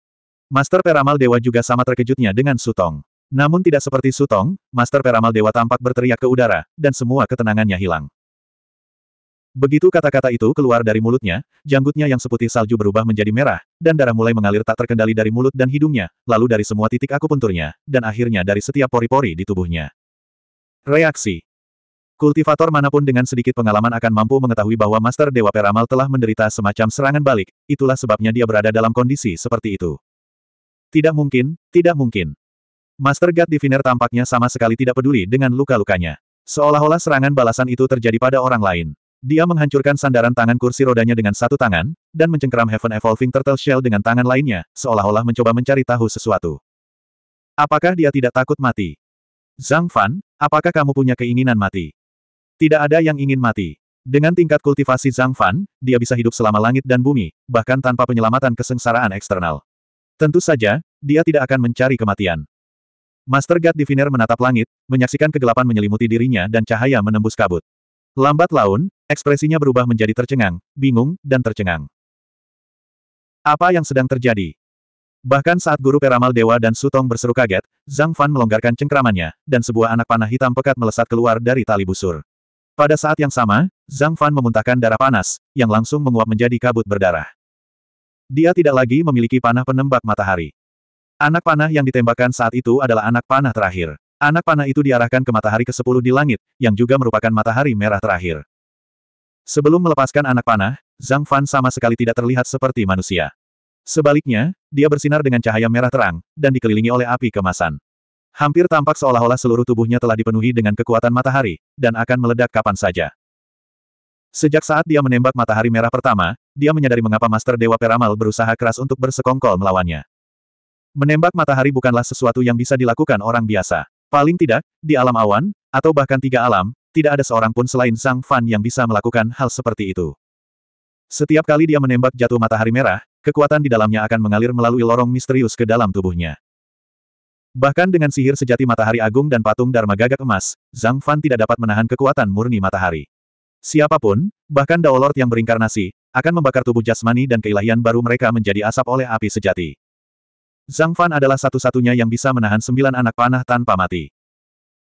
Master Peramal Dewa juga sama terkejutnya dengan Sutong. Namun tidak seperti Sutong, Master Peramal Dewa tampak berteriak ke udara, dan semua ketenangannya hilang. Begitu kata-kata itu keluar dari mulutnya, janggutnya yang seputih salju berubah menjadi merah, dan darah mulai mengalir tak terkendali dari mulut dan hidungnya, lalu dari semua titik akupunturnya, dan akhirnya dari setiap pori-pori di tubuhnya. Reaksi Kultivator manapun dengan sedikit pengalaman akan mampu mengetahui bahwa Master Dewa Peramal telah menderita semacam serangan balik, itulah sebabnya dia berada dalam kondisi seperti itu. Tidak mungkin, tidak mungkin. Master God Diviner tampaknya sama sekali tidak peduli dengan luka-lukanya. Seolah-olah serangan balasan itu terjadi pada orang lain. Dia menghancurkan sandaran tangan kursi rodanya dengan satu tangan, dan mencengkeram Heaven Evolving Turtle Shell dengan tangan lainnya, seolah-olah mencoba mencari tahu sesuatu. Apakah dia tidak takut mati? Zhang Fan, apakah kamu punya keinginan mati? Tidak ada yang ingin mati. Dengan tingkat kultivasi Zhang Fan, dia bisa hidup selama langit dan bumi, bahkan tanpa penyelamatan kesengsaraan eksternal. Tentu saja, dia tidak akan mencari kematian. Master God Diviner menatap langit, menyaksikan kegelapan menyelimuti dirinya dan cahaya menembus kabut. Lambat laun, ekspresinya berubah menjadi tercengang, bingung, dan tercengang. Apa yang sedang terjadi? Bahkan saat guru peramal dewa dan Sutong berseru kaget, Zhang Fan melonggarkan cengkramannya, dan sebuah anak panah hitam pekat melesat keluar dari tali busur. Pada saat yang sama, Zhang Fan memuntahkan darah panas, yang langsung menguap menjadi kabut berdarah. Dia tidak lagi memiliki panah penembak matahari. Anak panah yang ditembakkan saat itu adalah anak panah terakhir. Anak panah itu diarahkan ke matahari ke-10 di langit, yang juga merupakan matahari merah terakhir. Sebelum melepaskan anak panah, Zhang Fan sama sekali tidak terlihat seperti manusia. Sebaliknya, dia bersinar dengan cahaya merah terang, dan dikelilingi oleh api kemasan. Hampir tampak seolah-olah seluruh tubuhnya telah dipenuhi dengan kekuatan matahari, dan akan meledak kapan saja. Sejak saat dia menembak matahari merah pertama, dia menyadari mengapa Master Dewa Peramal berusaha keras untuk bersekongkol melawannya. Menembak matahari bukanlah sesuatu yang bisa dilakukan orang biasa. Paling tidak, di alam awan, atau bahkan tiga alam, tidak ada seorang pun selain Sang Fan yang bisa melakukan hal seperti itu. Setiap kali dia menembak jatuh matahari merah, kekuatan di dalamnya akan mengalir melalui lorong misterius ke dalam tubuhnya. Bahkan dengan sihir sejati matahari agung dan patung Dharma gagak emas, Zhang Fan tidak dapat menahan kekuatan murni matahari. Siapapun, bahkan Daolord yang berinkarnasi, akan membakar tubuh jasmani dan keilahian baru mereka menjadi asap oleh api sejati. Zhang Fan adalah satu-satunya yang bisa menahan sembilan anak panah tanpa mati.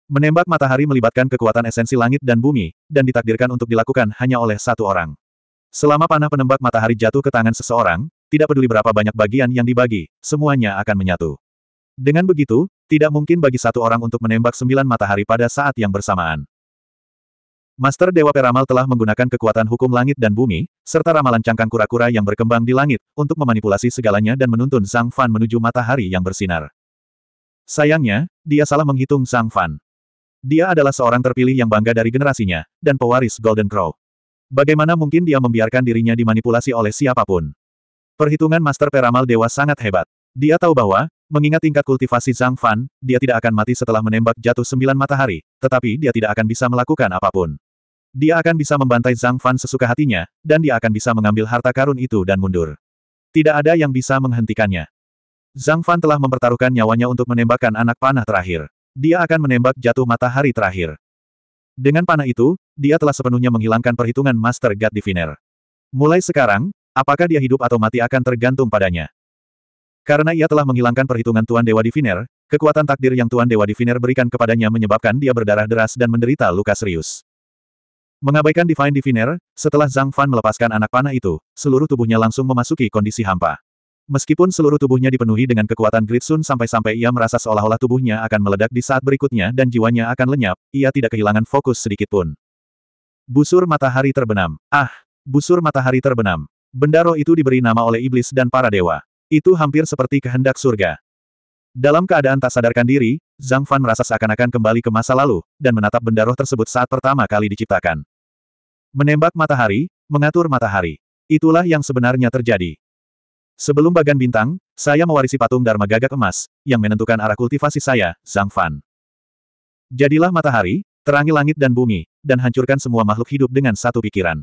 Menembak matahari melibatkan kekuatan esensi langit dan bumi, dan ditakdirkan untuk dilakukan hanya oleh satu orang. Selama panah penembak matahari jatuh ke tangan seseorang, tidak peduli berapa banyak bagian yang dibagi, semuanya akan menyatu. Dengan begitu, tidak mungkin bagi satu orang untuk menembak sembilan matahari pada saat yang bersamaan. Master Dewa Peramal telah menggunakan kekuatan hukum langit dan bumi, serta ramalan cangkang kura-kura yang berkembang di langit, untuk memanipulasi segalanya dan menuntun Sang Fan menuju matahari yang bersinar. Sayangnya, dia salah menghitung Sang Fan. Dia adalah seorang terpilih yang bangga dari generasinya, dan pewaris Golden Crow. Bagaimana mungkin dia membiarkan dirinya dimanipulasi oleh siapapun? Perhitungan Master Peramal Dewa sangat hebat. Dia tahu bahwa, mengingat tingkat kultivasi Zhang Fan, dia tidak akan mati setelah menembak jatuh sembilan matahari, tetapi dia tidak akan bisa melakukan apapun dia akan bisa membantai Zhang Fan sesuka hatinya, dan dia akan bisa mengambil harta karun itu dan mundur. Tidak ada yang bisa menghentikannya. Zhang Fan telah mempertaruhkan nyawanya untuk menembakkan anak panah terakhir. Dia akan menembak jatuh matahari terakhir. Dengan panah itu, dia telah sepenuhnya menghilangkan perhitungan Master God Diviner. Mulai sekarang, apakah dia hidup atau mati akan tergantung padanya. Karena ia telah menghilangkan perhitungan Tuan Dewa Diviner, kekuatan takdir yang Tuan Dewa Diviner berikan kepadanya menyebabkan dia berdarah deras dan menderita luka serius. Mengabaikan Divine Diviner, setelah Zhang Fan melepaskan anak panah itu, seluruh tubuhnya langsung memasuki kondisi hampa. Meskipun seluruh tubuhnya dipenuhi dengan kekuatan Great Sun sampai-sampai ia merasa seolah-olah tubuhnya akan meledak di saat berikutnya dan jiwanya akan lenyap, ia tidak kehilangan fokus sedikit pun. Busur matahari terbenam. Ah, busur matahari terbenam. Benda roh itu diberi nama oleh iblis dan para dewa. Itu hampir seperti kehendak surga. Dalam keadaan tak sadarkan diri, Zhang Fan merasa seakan-akan kembali ke masa lalu, dan menatap benda roh tersebut saat pertama kali diciptakan. Menembak matahari, mengatur matahari. Itulah yang sebenarnya terjadi. Sebelum bagan bintang, saya mewarisi patung Dharma Gagak Emas, yang menentukan arah kultivasi saya, Zhang Fan. Jadilah matahari, terangi langit dan bumi, dan hancurkan semua makhluk hidup dengan satu pikiran.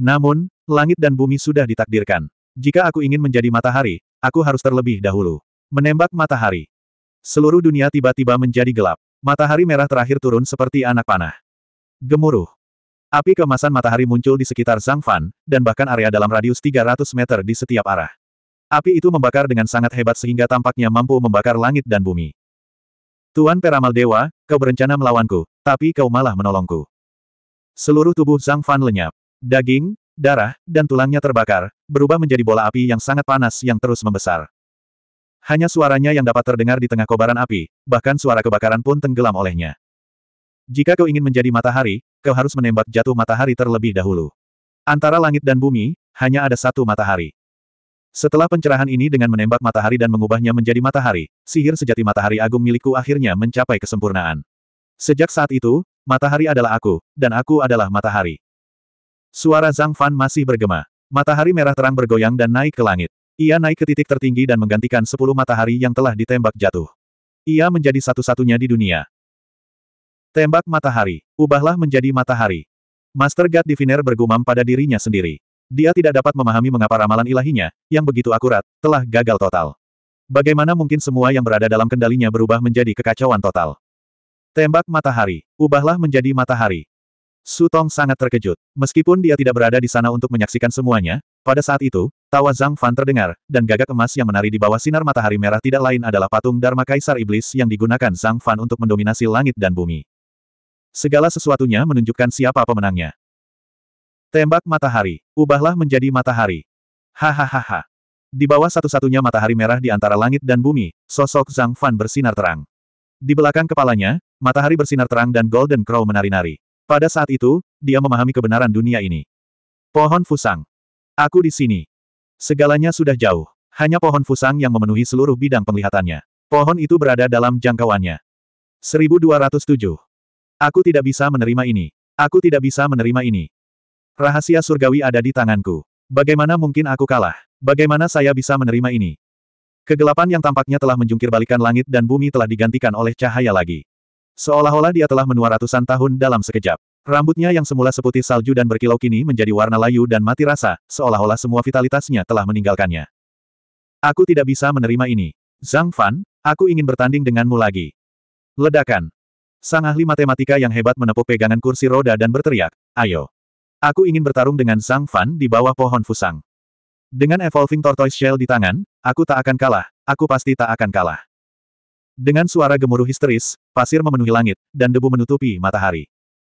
Namun, langit dan bumi sudah ditakdirkan. Jika aku ingin menjadi matahari, aku harus terlebih dahulu. Menembak matahari. Seluruh dunia tiba-tiba menjadi gelap. Matahari merah terakhir turun seperti anak panah. Gemuruh. Api kemasan matahari muncul di sekitar Zhang Fan, dan bahkan area dalam radius 300 meter di setiap arah. Api itu membakar dengan sangat hebat sehingga tampaknya mampu membakar langit dan bumi. Tuan Peramal Dewa, kau berencana melawanku, tapi kau malah menolongku. Seluruh tubuh Zhang Fan lenyap. Daging, darah, dan tulangnya terbakar, berubah menjadi bola api yang sangat panas yang terus membesar. Hanya suaranya yang dapat terdengar di tengah kobaran api, bahkan suara kebakaran pun tenggelam olehnya. Jika kau ingin menjadi matahari, kau harus menembak jatuh matahari terlebih dahulu. Antara langit dan bumi, hanya ada satu matahari. Setelah pencerahan ini dengan menembak matahari dan mengubahnya menjadi matahari, sihir sejati matahari agung milikku akhirnya mencapai kesempurnaan. Sejak saat itu, matahari adalah aku, dan aku adalah matahari. Suara Zhang Fan masih bergema. Matahari merah terang bergoyang dan naik ke langit. Ia naik ke titik tertinggi dan menggantikan sepuluh matahari yang telah ditembak jatuh. Ia menjadi satu-satunya di dunia. Tembak matahari. Ubahlah menjadi matahari. Master God Diviner bergumam pada dirinya sendiri. Dia tidak dapat memahami mengapa ramalan ilahinya, yang begitu akurat, telah gagal total. Bagaimana mungkin semua yang berada dalam kendalinya berubah menjadi kekacauan total? Tembak matahari. Ubahlah menjadi matahari. Sutong sangat terkejut. Meskipun dia tidak berada di sana untuk menyaksikan semuanya, pada saat itu, Tawa Zhang Fan terdengar, dan gagak emas yang menari di bawah sinar matahari merah tidak lain adalah patung Dharma Kaisar Iblis yang digunakan Zhang Fan untuk mendominasi langit dan bumi. Segala sesuatunya menunjukkan siapa pemenangnya. Tembak matahari, ubahlah menjadi matahari. Hahaha. Di bawah satu-satunya matahari merah di antara langit dan bumi, sosok Zhang Fan bersinar terang. Di belakang kepalanya, matahari bersinar terang dan Golden Crow menari-nari. Pada saat itu, dia memahami kebenaran dunia ini. Pohon Fusang. Aku di sini. Segalanya sudah jauh. Hanya pohon fusang yang memenuhi seluruh bidang penglihatannya. Pohon itu berada dalam jangkauannya. 1207. Aku tidak bisa menerima ini. Aku tidak bisa menerima ini. Rahasia surgawi ada di tanganku. Bagaimana mungkin aku kalah? Bagaimana saya bisa menerima ini? Kegelapan yang tampaknya telah menjungkirbalikan langit dan bumi telah digantikan oleh cahaya lagi. Seolah-olah dia telah menua ratusan tahun dalam sekejap. Rambutnya yang semula seputih salju dan berkilau kini menjadi warna layu dan mati rasa, seolah-olah semua vitalitasnya telah meninggalkannya. Aku tidak bisa menerima ini. Zhang Fan, aku ingin bertanding denganmu lagi. Ledakan. Sang ahli matematika yang hebat menepuk pegangan kursi roda dan berteriak, ayo. Aku ingin bertarung dengan Zhang Fan di bawah pohon fusang. Dengan Evolving Tortoise Shell di tangan, aku tak akan kalah, aku pasti tak akan kalah. Dengan suara gemuruh histeris, pasir memenuhi langit, dan debu menutupi matahari.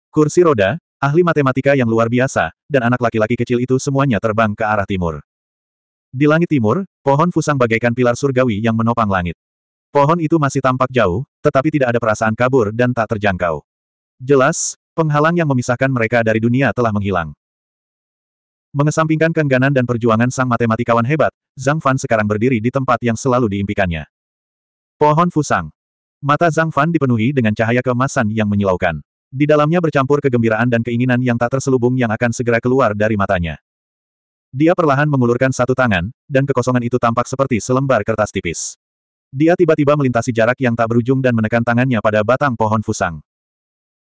Kursi roda, ahli matematika yang luar biasa, dan anak laki-laki kecil itu semuanya terbang ke arah timur. Di langit timur, pohon fusang bagaikan pilar surgawi yang menopang langit. Pohon itu masih tampak jauh, tetapi tidak ada perasaan kabur dan tak terjangkau. Jelas, penghalang yang memisahkan mereka dari dunia telah menghilang. Mengesampingkan keengganan dan perjuangan sang matematikawan hebat, Zhang Fan sekarang berdiri di tempat yang selalu diimpikannya. Pohon Fusang. Mata Zhang Fan dipenuhi dengan cahaya kemasan yang menyilaukan. Di dalamnya bercampur kegembiraan dan keinginan yang tak terselubung yang akan segera keluar dari matanya. Dia perlahan mengulurkan satu tangan, dan kekosongan itu tampak seperti selembar kertas tipis. Dia tiba-tiba melintasi jarak yang tak berujung dan menekan tangannya pada batang pohon fusang.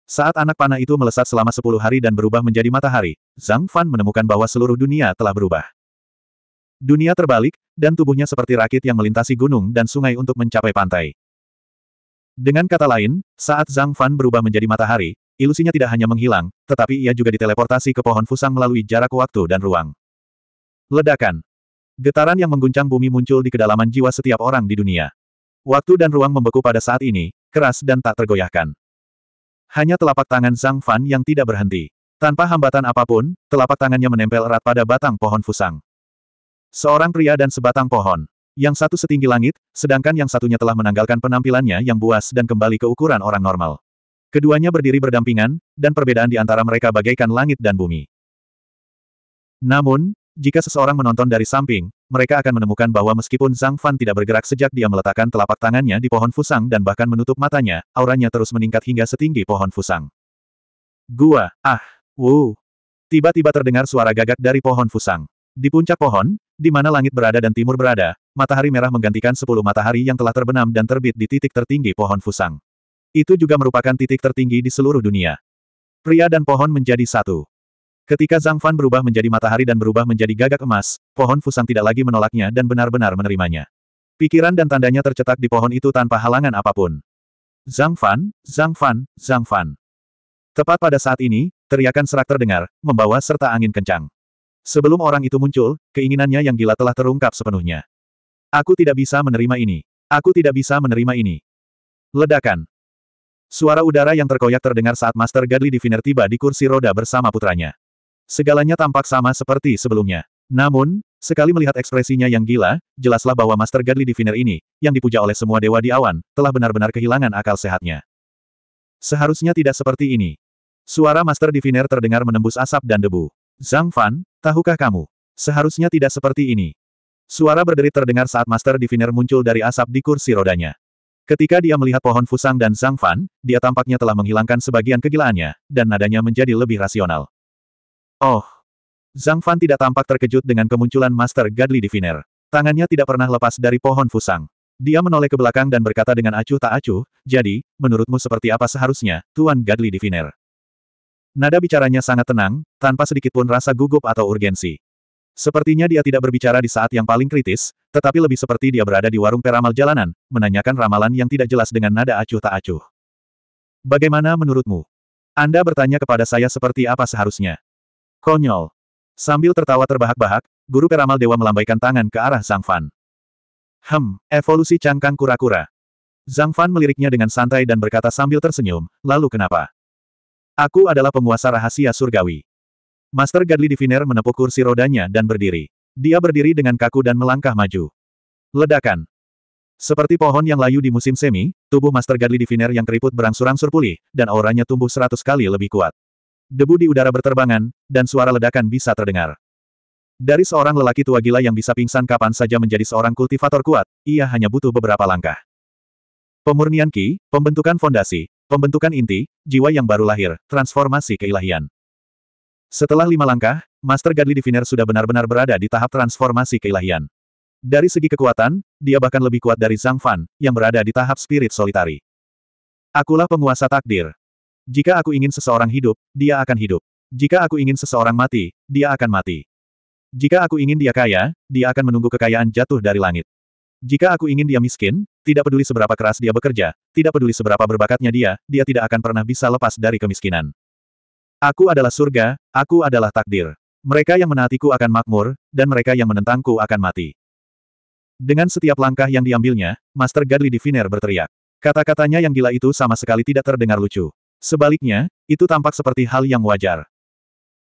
Saat anak panah itu melesat selama sepuluh hari dan berubah menjadi matahari, Zhang Fan menemukan bahwa seluruh dunia telah berubah. Dunia terbalik, dan tubuhnya seperti rakit yang melintasi gunung dan sungai untuk mencapai pantai. Dengan kata lain, saat Zhang Fan berubah menjadi matahari, ilusinya tidak hanya menghilang, tetapi ia juga diteleportasi ke pohon fusang melalui jarak waktu dan ruang. Ledakan. Getaran yang mengguncang bumi muncul di kedalaman jiwa setiap orang di dunia. Waktu dan ruang membeku pada saat ini, keras dan tak tergoyahkan. Hanya telapak tangan Zhang Fan yang tidak berhenti. Tanpa hambatan apapun, telapak tangannya menempel erat pada batang pohon fusang. Seorang pria dan sebatang pohon. Yang satu setinggi langit, sedangkan yang satunya telah menanggalkan penampilannya yang buas dan kembali ke ukuran orang normal. Keduanya berdiri berdampingan, dan perbedaan di antara mereka bagaikan langit dan bumi. Namun, jika seseorang menonton dari samping, mereka akan menemukan bahwa meskipun Zhang Fan tidak bergerak sejak dia meletakkan telapak tangannya di pohon fusang dan bahkan menutup matanya, auranya terus meningkat hingga setinggi pohon fusang. Gua, ah, wu. Tiba-tiba terdengar suara gagak dari pohon fusang. Di puncak pohon, di mana langit berada dan timur berada, matahari merah menggantikan sepuluh matahari yang telah terbenam dan terbit di titik tertinggi pohon Fusang. Itu juga merupakan titik tertinggi di seluruh dunia. Pria dan pohon menjadi satu. Ketika Zhang Fan berubah menjadi matahari dan berubah menjadi gagak emas, pohon Fusang tidak lagi menolaknya dan benar-benar menerimanya. Pikiran dan tandanya tercetak di pohon itu tanpa halangan apapun. Zhang Fan, Zhang Fan, Zhang Fan. Tepat pada saat ini, teriakan serak terdengar, membawa serta angin kencang. Sebelum orang itu muncul, keinginannya yang gila telah terungkap sepenuhnya. Aku tidak bisa menerima ini. Aku tidak bisa menerima ini. Ledakan. Suara udara yang terkoyak terdengar saat Master Gadli Diviner tiba di kursi roda bersama putranya. Segalanya tampak sama seperti sebelumnya. Namun, sekali melihat ekspresinya yang gila, jelaslah bahwa Master Gadli Diviner ini, yang dipuja oleh semua dewa di awan, telah benar-benar kehilangan akal sehatnya. Seharusnya tidak seperti ini. Suara Master Diviner terdengar menembus asap dan debu. Zhang Fan, tahukah kamu? Seharusnya tidak seperti ini. Suara berderit terdengar saat Master Diviner muncul dari asap di kursi rodanya. Ketika dia melihat pohon Fusang dan Zhang Fan, dia tampaknya telah menghilangkan sebagian kegilaannya, dan nadanya menjadi lebih rasional. Oh! Zhang Fan tidak tampak terkejut dengan kemunculan Master Godly Diviner. Tangannya tidak pernah lepas dari pohon Fusang. Dia menoleh ke belakang dan berkata dengan acuh tak acuh, jadi, menurutmu seperti apa seharusnya, Tuan Godly Diviner? Nada bicaranya sangat tenang, tanpa sedikitpun rasa gugup atau urgensi. Sepertinya dia tidak berbicara di saat yang paling kritis, tetapi lebih seperti dia berada di warung peramal jalanan, menanyakan ramalan yang tidak jelas dengan nada acuh tak acuh. Bagaimana menurutmu? Anda bertanya kepada saya seperti apa seharusnya. Konyol. Sambil tertawa terbahak-bahak, guru peramal dewa melambaikan tangan ke arah Zhang Fan. Hem, evolusi cangkang kura-kura. Zhang Fan meliriknya dengan santai dan berkata sambil tersenyum, lalu kenapa? Aku adalah penguasa rahasia surgawi. Master Gadli Diviner menepuk kursi rodanya dan berdiri. Dia berdiri dengan kaku dan melangkah maju. Ledakan. Seperti pohon yang layu di musim semi, tubuh Master Gadli Diviner yang keriput berangsur-angsur pulih, dan auranya tumbuh seratus kali lebih kuat. Debu di udara berterbangan, dan suara ledakan bisa terdengar. Dari seorang lelaki tua gila yang bisa pingsan kapan saja menjadi seorang kultivator kuat, ia hanya butuh beberapa langkah. Pemurnian Ki, pembentukan fondasi, pembentukan inti, jiwa yang baru lahir, transformasi keilahian. Setelah lima langkah, Master Godly Diviner sudah benar-benar berada di tahap transformasi keilahian. Dari segi kekuatan, dia bahkan lebih kuat dari Zhang Fan, yang berada di tahap spirit solitari. Akulah penguasa takdir. Jika aku ingin seseorang hidup, dia akan hidup. Jika aku ingin seseorang mati, dia akan mati. Jika aku ingin dia kaya, dia akan menunggu kekayaan jatuh dari langit. Jika aku ingin dia miskin, tidak peduli seberapa keras dia bekerja, tidak peduli seberapa berbakatnya dia, dia tidak akan pernah bisa lepas dari kemiskinan. Aku adalah surga, aku adalah takdir. Mereka yang menaatiku akan makmur, dan mereka yang menentangku akan mati. Dengan setiap langkah yang diambilnya, Master Gadli Diviner berteriak. Kata-katanya yang gila itu sama sekali tidak terdengar lucu. Sebaliknya, itu tampak seperti hal yang wajar.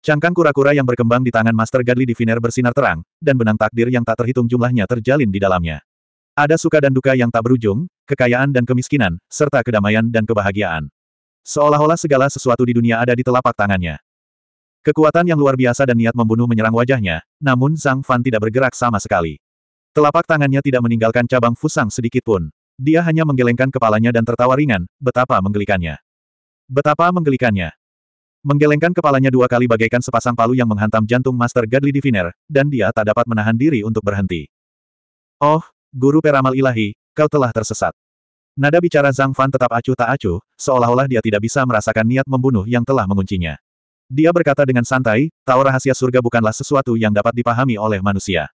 Cangkang kura-kura yang berkembang di tangan Master Gadli Diviner bersinar terang, dan benang takdir yang tak terhitung jumlahnya terjalin di dalamnya. Ada suka dan duka yang tak berujung, kekayaan dan kemiskinan, serta kedamaian dan kebahagiaan. Seolah-olah segala sesuatu di dunia ada di telapak tangannya. Kekuatan yang luar biasa dan niat membunuh menyerang wajahnya, namun Zhang Fan tidak bergerak sama sekali. Telapak tangannya tidak meninggalkan cabang fusang sedikitpun. Dia hanya menggelengkan kepalanya dan tertawa ringan, betapa menggelikannya. Betapa menggelikannya. Menggelengkan kepalanya dua kali bagaikan sepasang palu yang menghantam jantung Master Godly Diviner, dan dia tak dapat menahan diri untuk berhenti. Oh, Guru Peramal Ilahi, kau telah tersesat. Nada bicara Zhang Fan tetap acuh tak acuh, seolah-olah dia tidak bisa merasakan niat membunuh yang telah menguncinya. Dia berkata dengan santai, tahu rahasia surga bukanlah sesuatu yang dapat dipahami oleh manusia.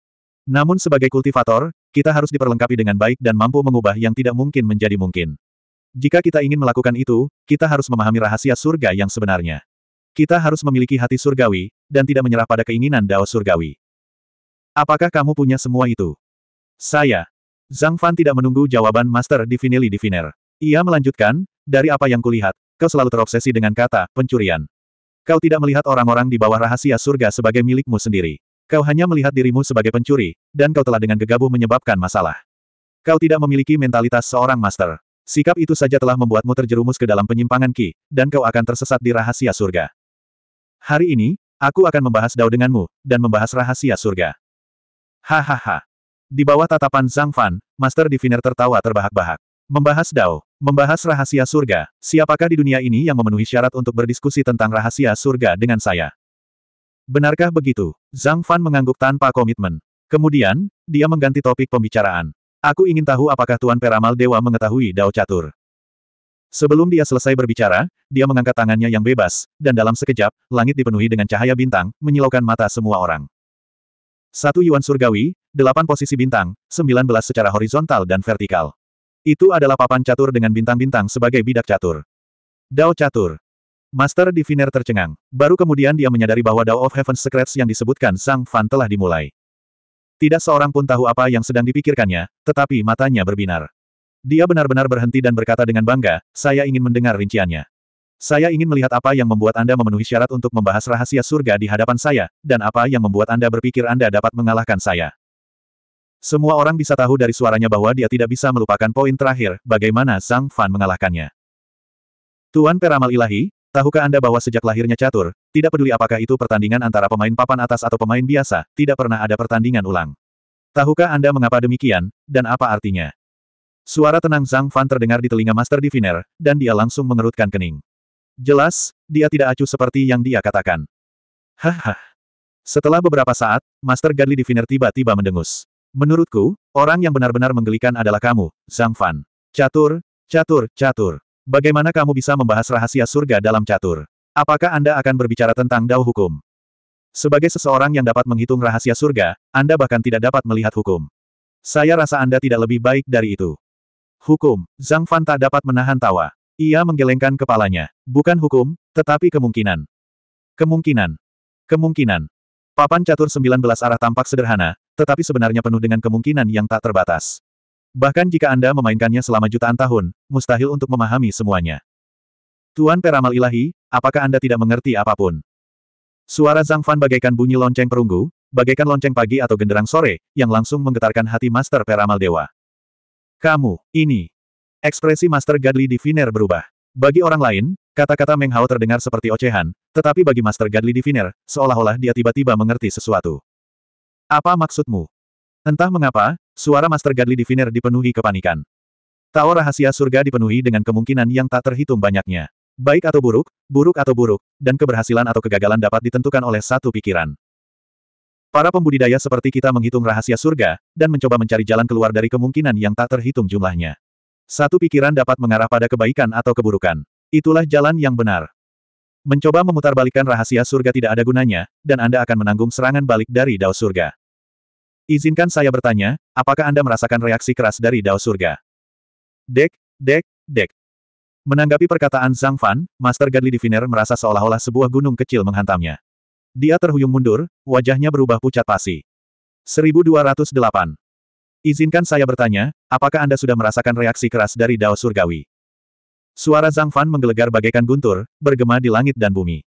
Namun sebagai kultivator, kita harus diperlengkapi dengan baik dan mampu mengubah yang tidak mungkin menjadi mungkin. Jika kita ingin melakukan itu, kita harus memahami rahasia surga yang sebenarnya. Kita harus memiliki hati surgawi, dan tidak menyerah pada keinginan dao surgawi. Apakah kamu punya semua itu? Saya. Zhang Fan tidak menunggu jawaban Master Divinely Diviner. Ia melanjutkan, dari apa yang kulihat, kau selalu terobsesi dengan kata, pencurian. Kau tidak melihat orang-orang di bawah rahasia surga sebagai milikmu sendiri. Kau hanya melihat dirimu sebagai pencuri, dan kau telah dengan gegabah menyebabkan masalah. Kau tidak memiliki mentalitas seorang master. Sikap itu saja telah membuatmu terjerumus ke dalam penyimpangan Ki, dan kau akan tersesat di rahasia surga. Hari ini, aku akan membahas Dao denganmu, dan membahas rahasia surga. Hahaha. Di bawah tatapan Zhang Fan, Master Diviner tertawa terbahak-bahak. Membahas Dao, membahas rahasia surga, siapakah di dunia ini yang memenuhi syarat untuk berdiskusi tentang rahasia surga dengan saya? Benarkah begitu? Zhang Fan mengangguk tanpa komitmen. Kemudian, dia mengganti topik pembicaraan. Aku ingin tahu apakah Tuan Peramal Dewa mengetahui Dao Catur. Sebelum dia selesai berbicara, dia mengangkat tangannya yang bebas, dan dalam sekejap, langit dipenuhi dengan cahaya bintang, menyilaukan mata semua orang. Satu Yuan Surgawi, 8 posisi bintang, 19 secara horizontal dan vertikal. Itu adalah papan catur dengan bintang-bintang sebagai bidak catur. Dao catur. Master Diviner tercengang. Baru kemudian dia menyadari bahwa Dao of Heaven Secrets yang disebutkan Sang Fan telah dimulai. Tidak seorang pun tahu apa yang sedang dipikirkannya, tetapi matanya berbinar. Dia benar-benar berhenti dan berkata dengan bangga, saya ingin mendengar rinciannya. Saya ingin melihat apa yang membuat Anda memenuhi syarat untuk membahas rahasia surga di hadapan saya, dan apa yang membuat Anda berpikir Anda dapat mengalahkan saya. Semua orang bisa tahu dari suaranya bahwa dia tidak bisa melupakan poin terakhir, bagaimana Zhang Fan mengalahkannya. Tuan Peramal Ilahi, tahukah Anda bahwa sejak lahirnya catur, tidak peduli apakah itu pertandingan antara pemain papan atas atau pemain biasa, tidak pernah ada pertandingan ulang. Tahukah Anda mengapa demikian, dan apa artinya? Suara tenang Zhang Fan terdengar di telinga Master Diviner, dan dia langsung mengerutkan kening. Jelas, dia tidak acuh seperti yang dia katakan. Hah. Setelah beberapa saat, Master Gali Diviner tiba-tiba mendengus. Menurutku, orang yang benar-benar menggelikan adalah kamu, Zhang Fan. Catur, catur, catur. Bagaimana kamu bisa membahas rahasia surga dalam catur? Apakah Anda akan berbicara tentang dao hukum? Sebagai seseorang yang dapat menghitung rahasia surga, Anda bahkan tidak dapat melihat hukum. Saya rasa Anda tidak lebih baik dari itu. Hukum, Zhang Fan tak dapat menahan tawa. Ia menggelengkan kepalanya. Bukan hukum, tetapi kemungkinan. Kemungkinan. Kemungkinan. Papan catur 19 arah tampak sederhana, tetapi sebenarnya penuh dengan kemungkinan yang tak terbatas. Bahkan jika Anda memainkannya selama jutaan tahun, mustahil untuk memahami semuanya. Tuan Peramal Ilahi, apakah Anda tidak mengerti apapun? Suara Zhang Fan bagaikan bunyi lonceng perunggu, bagaikan lonceng pagi atau genderang sore, yang langsung menggetarkan hati Master Peramal Dewa. Kamu, ini. Ekspresi Master Gadli Diviner berubah. Bagi orang lain, Kata-kata Meng Hao terdengar seperti ocehan, tetapi bagi Master Gadli Diviner, seolah-olah dia tiba-tiba mengerti sesuatu. Apa maksudmu? Entah mengapa, suara Master Gadli Diviner dipenuhi kepanikan. Tawa rahasia surga dipenuhi dengan kemungkinan yang tak terhitung banyaknya. Baik atau buruk, buruk atau buruk, dan keberhasilan atau kegagalan dapat ditentukan oleh satu pikiran. Para pembudidaya seperti kita menghitung rahasia surga, dan mencoba mencari jalan keluar dari kemungkinan yang tak terhitung jumlahnya. Satu pikiran dapat mengarah pada kebaikan atau keburukan. Itulah jalan yang benar. Mencoba memutarbalikkan rahasia surga tidak ada gunanya, dan Anda akan menanggung serangan balik dari dao surga. Izinkan saya bertanya, apakah Anda merasakan reaksi keras dari Dao Surga? Dek, dek, dek. Menanggapi perkataan Zhang Fan, Master Godly Diviner merasa seolah-olah sebuah gunung kecil menghantamnya. Dia terhuyung mundur, wajahnya berubah pucat pasi. 1208. Izinkan saya bertanya, apakah Anda sudah merasakan reaksi keras dari Dao Surgawi? Suara Zhang Fan menggelegar bagaikan guntur, bergema di langit dan bumi.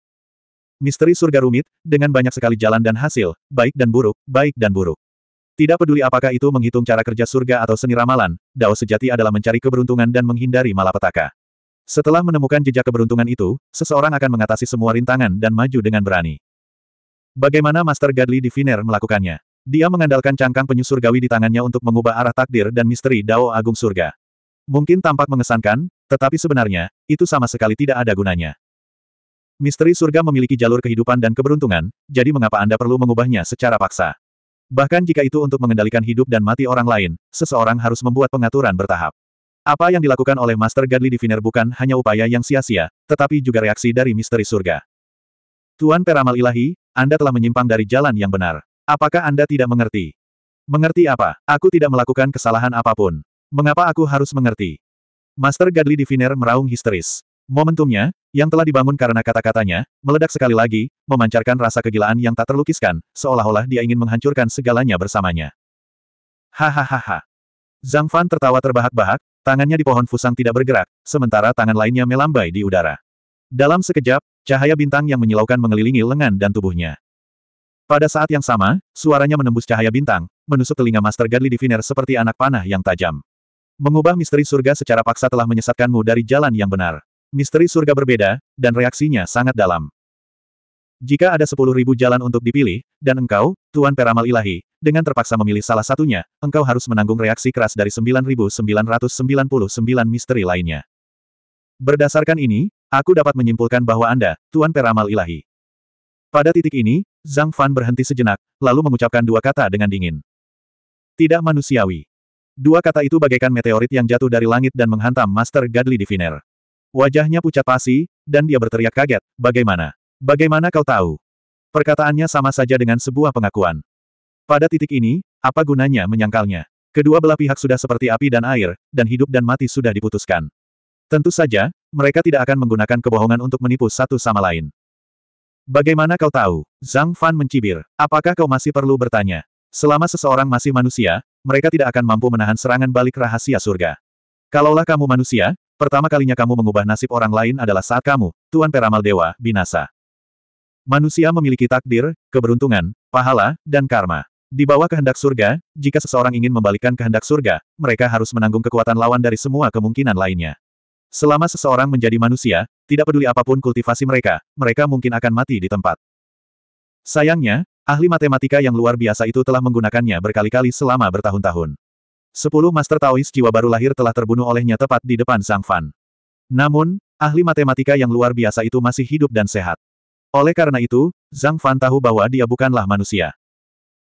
Misteri surga rumit, dengan banyak sekali jalan dan hasil, baik dan buruk, baik dan buruk. Tidak peduli apakah itu menghitung cara kerja surga atau seni ramalan, Dao sejati adalah mencari keberuntungan dan menghindari malapetaka. Setelah menemukan jejak keberuntungan itu, seseorang akan mengatasi semua rintangan dan maju dengan berani. Bagaimana Master Gadli Diviner melakukannya? Dia mengandalkan cangkang penyu surgawi di tangannya untuk mengubah arah takdir dan misteri Dao Agung Surga. Mungkin tampak mengesankan, tetapi sebenarnya, itu sama sekali tidak ada gunanya. Misteri surga memiliki jalur kehidupan dan keberuntungan, jadi mengapa Anda perlu mengubahnya secara paksa? Bahkan jika itu untuk mengendalikan hidup dan mati orang lain, seseorang harus membuat pengaturan bertahap. Apa yang dilakukan oleh Master Gadli Diviner bukan hanya upaya yang sia-sia, tetapi juga reaksi dari misteri surga. Tuan Peramal Ilahi, Anda telah menyimpang dari jalan yang benar. Apakah Anda tidak mengerti? Mengerti apa? Aku tidak melakukan kesalahan apapun. Mengapa aku harus mengerti? Master Gadli Diviner meraung histeris. Momentumnya, yang telah dibangun karena kata-katanya, meledak sekali lagi, memancarkan rasa kegilaan yang tak terlukiskan, seolah-olah dia ingin menghancurkan segalanya bersamanya. Hahaha. Zhang Fan tertawa terbahak-bahak, tangannya di pohon fusang tidak bergerak, sementara tangan lainnya melambai di udara. Dalam sekejap, cahaya bintang yang menyilaukan mengelilingi lengan dan tubuhnya. Pada saat yang sama, suaranya menembus cahaya bintang, menusuk telinga Master Gadli Diviner seperti anak panah yang tajam. Mengubah misteri surga secara paksa telah menyesatkanmu dari jalan yang benar. Misteri surga berbeda, dan reaksinya sangat dalam. Jika ada sepuluh ribu jalan untuk dipilih, dan engkau, Tuan Peramal Ilahi, dengan terpaksa memilih salah satunya, engkau harus menanggung reaksi keras dari 9.999 misteri lainnya. Berdasarkan ini, aku dapat menyimpulkan bahwa Anda, Tuan Peramal Ilahi. Pada titik ini, Zhang Fan berhenti sejenak, lalu mengucapkan dua kata dengan dingin. Tidak manusiawi. Dua kata itu bagaikan meteorit yang jatuh dari langit dan menghantam Master Gadli Diviner. Wajahnya pucat pasi, dan dia berteriak kaget, bagaimana? Bagaimana kau tahu? Perkataannya sama saja dengan sebuah pengakuan. Pada titik ini, apa gunanya menyangkalnya? Kedua belah pihak sudah seperti api dan air, dan hidup dan mati sudah diputuskan. Tentu saja, mereka tidak akan menggunakan kebohongan untuk menipu satu sama lain. Bagaimana kau tahu? Zhang Fan mencibir. Apakah kau masih perlu bertanya? Selama seseorang masih manusia, mereka tidak akan mampu menahan serangan balik rahasia surga. Kalaulah kamu manusia, Pertama kalinya kamu mengubah nasib orang lain adalah saat kamu, Tuan Peramal Dewa, binasa. Manusia memiliki takdir, keberuntungan, pahala, dan karma. Di bawah kehendak surga, jika seseorang ingin membalikkan kehendak surga, mereka harus menanggung kekuatan lawan dari semua kemungkinan lainnya. Selama seseorang menjadi manusia, tidak peduli apapun kultivasi mereka, mereka mungkin akan mati di tempat. Sayangnya, ahli matematika yang luar biasa itu telah menggunakannya berkali-kali selama bertahun-tahun. Sepuluh Master Taois jiwa baru lahir telah terbunuh olehnya tepat di depan Zhang Fan. Namun, ahli matematika yang luar biasa itu masih hidup dan sehat. Oleh karena itu, Zhang Fan tahu bahwa dia bukanlah manusia.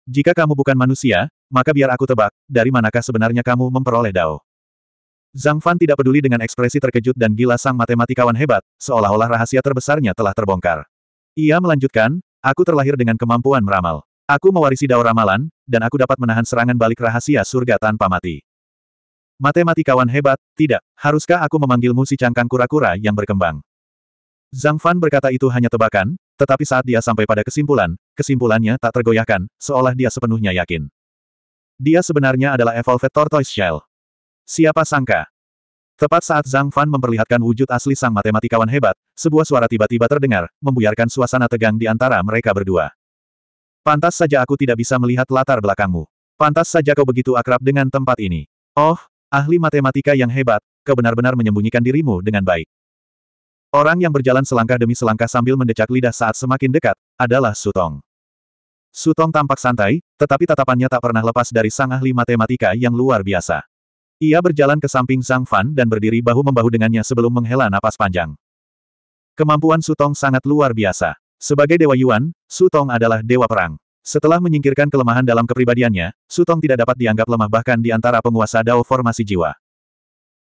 Jika kamu bukan manusia, maka biar aku tebak, dari manakah sebenarnya kamu memperoleh Dao? Zhang Fan tidak peduli dengan ekspresi terkejut dan gila sang matematikawan hebat, seolah-olah rahasia terbesarnya telah terbongkar. Ia melanjutkan, aku terlahir dengan kemampuan meramal. Aku mewarisi dao ramalan, dan aku dapat menahan serangan balik rahasia surga tanpa mati. Matematikawan hebat, tidak, haruskah aku memanggilmu si cangkang kura-kura yang berkembang? Zhang Fan berkata itu hanya tebakan, tetapi saat dia sampai pada kesimpulan, kesimpulannya tak tergoyahkan, seolah dia sepenuhnya yakin. Dia sebenarnya adalah Evolved Tortoise Shell. Siapa sangka? Tepat saat Zhang Fan memperlihatkan wujud asli sang matematikawan hebat, sebuah suara tiba-tiba terdengar, membuyarkan suasana tegang di antara mereka berdua. Pantas saja aku tidak bisa melihat latar belakangmu. Pantas saja kau begitu akrab dengan tempat ini. Oh, ahli matematika yang hebat, kau benar-benar menyembunyikan dirimu dengan baik. Orang yang berjalan selangkah demi selangkah sambil mendecak lidah saat semakin dekat, adalah Sutong. Sutong tampak santai, tetapi tatapannya tak pernah lepas dari sang ahli matematika yang luar biasa. Ia berjalan ke samping sang Fan dan berdiri bahu-membahu dengannya sebelum menghela napas panjang. Kemampuan Sutong sangat luar biasa. Sebagai Dewa Yuan, Su Tong adalah Dewa Perang. Setelah menyingkirkan kelemahan dalam kepribadiannya, Su Tong tidak dapat dianggap lemah bahkan di antara penguasa Dao formasi jiwa.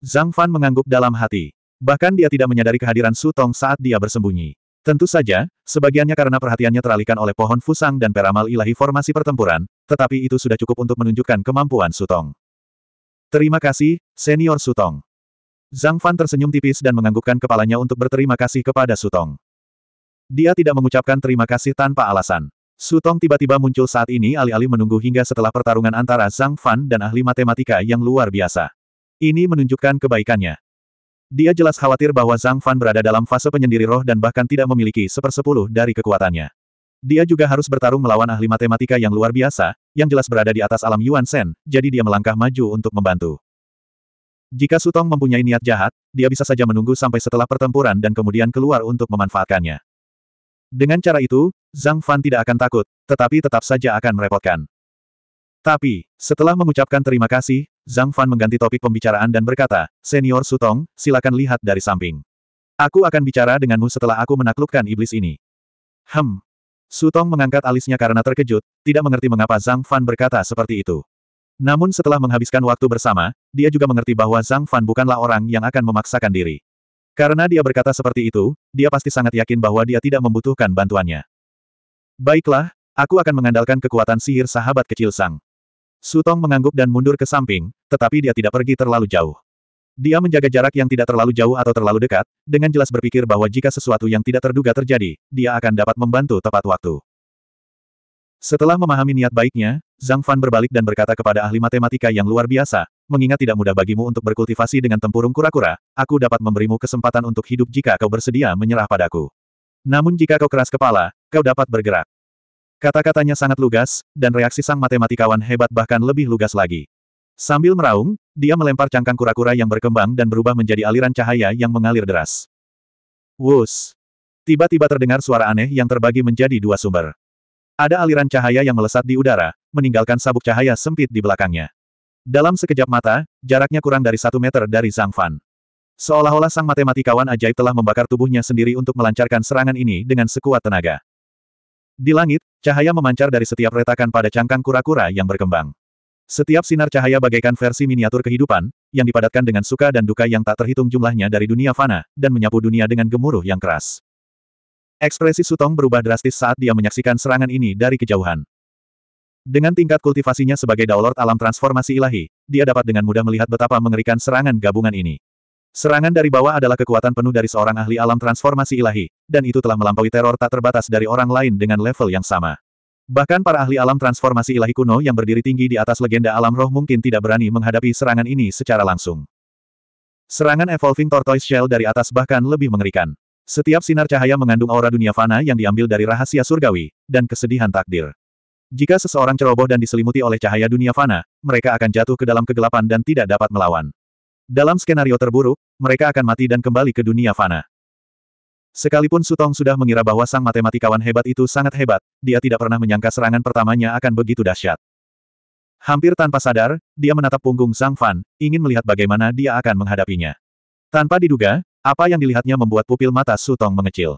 Zhang Fan mengangguk dalam hati. Bahkan dia tidak menyadari kehadiran Su Tong saat dia bersembunyi. Tentu saja, sebagiannya karena perhatiannya teralihkan oleh pohon fusang dan peramal ilahi formasi pertempuran, tetapi itu sudah cukup untuk menunjukkan kemampuan Sutong. Terima kasih, Senior Sutong. Zhang Fan tersenyum tipis dan menganggukkan kepalanya untuk berterima kasih kepada Sutong. Dia tidak mengucapkan terima kasih tanpa alasan. Sutong tiba-tiba muncul saat ini alih-alih menunggu hingga setelah pertarungan antara Zhang Fan dan ahli matematika yang luar biasa. Ini menunjukkan kebaikannya. Dia jelas khawatir bahwa Zhang Fan berada dalam fase penyendiri roh dan bahkan tidak memiliki sepersepuluh dari kekuatannya. Dia juga harus bertarung melawan ahli matematika yang luar biasa, yang jelas berada di atas alam Yuan Shen, jadi dia melangkah maju untuk membantu. Jika Sutong mempunyai niat jahat, dia bisa saja menunggu sampai setelah pertempuran dan kemudian keluar untuk memanfaatkannya. Dengan cara itu, Zhang Fan tidak akan takut, tetapi tetap saja akan merepotkan. Tapi, setelah mengucapkan terima kasih, Zhang Fan mengganti topik pembicaraan dan berkata, Senior Sutong, silakan lihat dari samping. Aku akan bicara denganmu setelah aku menaklukkan iblis ini. Hem. Sutong mengangkat alisnya karena terkejut, tidak mengerti mengapa Zhang Fan berkata seperti itu. Namun setelah menghabiskan waktu bersama, dia juga mengerti bahwa Zhang Fan bukanlah orang yang akan memaksakan diri. Karena dia berkata seperti itu, dia pasti sangat yakin bahwa dia tidak membutuhkan bantuannya. Baiklah, aku akan mengandalkan kekuatan sihir sahabat kecil Sang. Sutong mengangguk dan mundur ke samping, tetapi dia tidak pergi terlalu jauh. Dia menjaga jarak yang tidak terlalu jauh atau terlalu dekat, dengan jelas berpikir bahwa jika sesuatu yang tidak terduga terjadi, dia akan dapat membantu tepat waktu. Setelah memahami niat baiknya, Zhang Fan berbalik dan berkata kepada ahli matematika yang luar biasa, mengingat tidak mudah bagimu untuk berkultivasi dengan tempurung kura-kura, aku dapat memberimu kesempatan untuk hidup jika kau bersedia menyerah padaku. Namun jika kau keras kepala, kau dapat bergerak. Kata-katanya sangat lugas, dan reaksi sang matematikawan hebat bahkan lebih lugas lagi. Sambil meraung, dia melempar cangkang kura-kura yang berkembang dan berubah menjadi aliran cahaya yang mengalir deras. Wus! Tiba-tiba terdengar suara aneh yang terbagi menjadi dua sumber. Ada aliran cahaya yang melesat di udara, meninggalkan sabuk cahaya sempit di belakangnya. Dalam sekejap mata, jaraknya kurang dari satu meter dari Zhang Fan. Seolah-olah sang matematikawan ajaib telah membakar tubuhnya sendiri untuk melancarkan serangan ini dengan sekuat tenaga. Di langit, cahaya memancar dari setiap retakan pada cangkang kura-kura yang berkembang. Setiap sinar cahaya bagaikan versi miniatur kehidupan, yang dipadatkan dengan suka dan duka yang tak terhitung jumlahnya dari dunia fana, dan menyapu dunia dengan gemuruh yang keras. Ekspresi Sutong berubah drastis saat dia menyaksikan serangan ini dari kejauhan. Dengan tingkat kultivasinya sebagai Daulord alam transformasi ilahi, dia dapat dengan mudah melihat betapa mengerikan serangan gabungan ini. Serangan dari bawah adalah kekuatan penuh dari seorang ahli alam transformasi ilahi, dan itu telah melampaui teror tak terbatas dari orang lain dengan level yang sama. Bahkan para ahli alam transformasi ilahi kuno yang berdiri tinggi di atas legenda alam roh mungkin tidak berani menghadapi serangan ini secara langsung. Serangan Evolving Tortoise Shell dari atas bahkan lebih mengerikan. Setiap sinar cahaya mengandung aura dunia fana yang diambil dari rahasia surgawi, dan kesedihan takdir. Jika seseorang ceroboh dan diselimuti oleh cahaya dunia fana, mereka akan jatuh ke dalam kegelapan dan tidak dapat melawan. Dalam skenario terburuk, mereka akan mati dan kembali ke dunia fana. Sekalipun Sutong sudah mengira bahwa sang matematikawan hebat itu sangat hebat, dia tidak pernah menyangka serangan pertamanya akan begitu dahsyat. Hampir tanpa sadar, dia menatap punggung Sang Fan, ingin melihat bagaimana dia akan menghadapinya. Tanpa diduga, apa yang dilihatnya membuat pupil mata Sutong mengecil.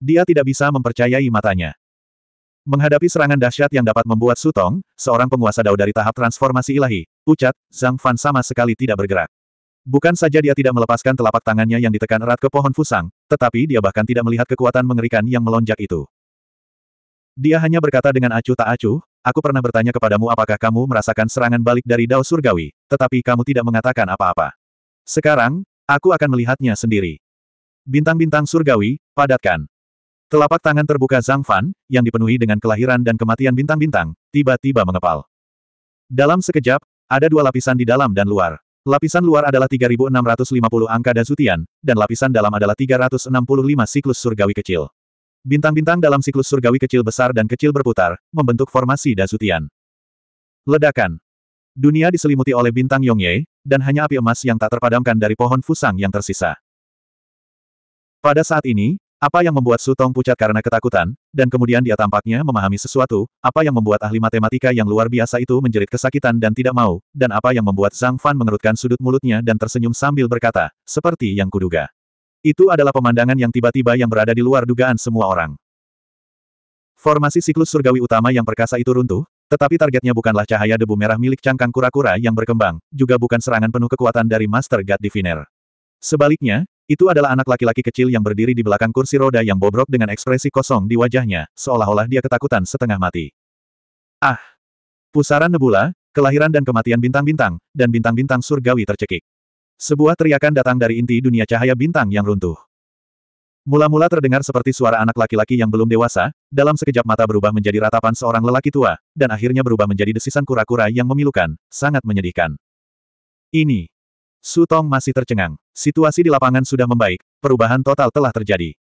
Dia tidak bisa mempercayai matanya. Menghadapi serangan dahsyat yang dapat membuat Sutong, seorang penguasa dao dari tahap transformasi ilahi, pucat, Zhang Fan sama sekali tidak bergerak. Bukan saja dia tidak melepaskan telapak tangannya yang ditekan erat ke pohon fusang, tetapi dia bahkan tidak melihat kekuatan mengerikan yang melonjak itu. Dia hanya berkata dengan acuh tak acuh, aku pernah bertanya kepadamu apakah kamu merasakan serangan balik dari Dao Surgawi, tetapi kamu tidak mengatakan apa-apa. Sekarang, aku akan melihatnya sendiri. Bintang-bintang surgawi, padatkan. Telapak tangan terbuka Zhang Fan, yang dipenuhi dengan kelahiran dan kematian bintang-bintang, tiba-tiba mengepal. Dalam sekejap, ada dua lapisan di dalam dan luar. Lapisan luar adalah 3650 angka dasutian, dan lapisan dalam adalah 365 siklus surgawi kecil. Bintang-bintang dalam siklus surgawi kecil besar dan kecil berputar, membentuk formasi dasutian. Ledakan. Dunia diselimuti oleh bintang Yongye, dan hanya api emas yang tak terpadamkan dari pohon fusang yang tersisa. Pada saat ini, apa yang membuat Sutong pucat karena ketakutan, dan kemudian dia tampaknya memahami sesuatu, apa yang membuat ahli matematika yang luar biasa itu menjerit kesakitan dan tidak mau, dan apa yang membuat Zhang Fan mengerutkan sudut mulutnya dan tersenyum sambil berkata, seperti yang kuduga. Itu adalah pemandangan yang tiba-tiba yang berada di luar dugaan semua orang. Formasi siklus surgawi utama yang perkasa itu runtuh, tetapi targetnya bukanlah cahaya debu merah milik cangkang kura-kura yang berkembang, juga bukan serangan penuh kekuatan dari Master God Diviner. Sebaliknya, itu adalah anak laki-laki kecil yang berdiri di belakang kursi roda yang bobrok dengan ekspresi kosong di wajahnya, seolah-olah dia ketakutan setengah mati. Ah! Pusaran nebula, kelahiran dan kematian bintang-bintang, dan bintang-bintang surgawi tercekik. Sebuah teriakan datang dari inti dunia cahaya bintang yang runtuh. Mula-mula terdengar seperti suara anak laki-laki yang belum dewasa, dalam sekejap mata berubah menjadi ratapan seorang lelaki tua, dan akhirnya berubah menjadi desisan kura-kura yang memilukan, sangat menyedihkan. Ini, Su Tong masih tercengang. Situasi di lapangan sudah membaik, perubahan total telah terjadi.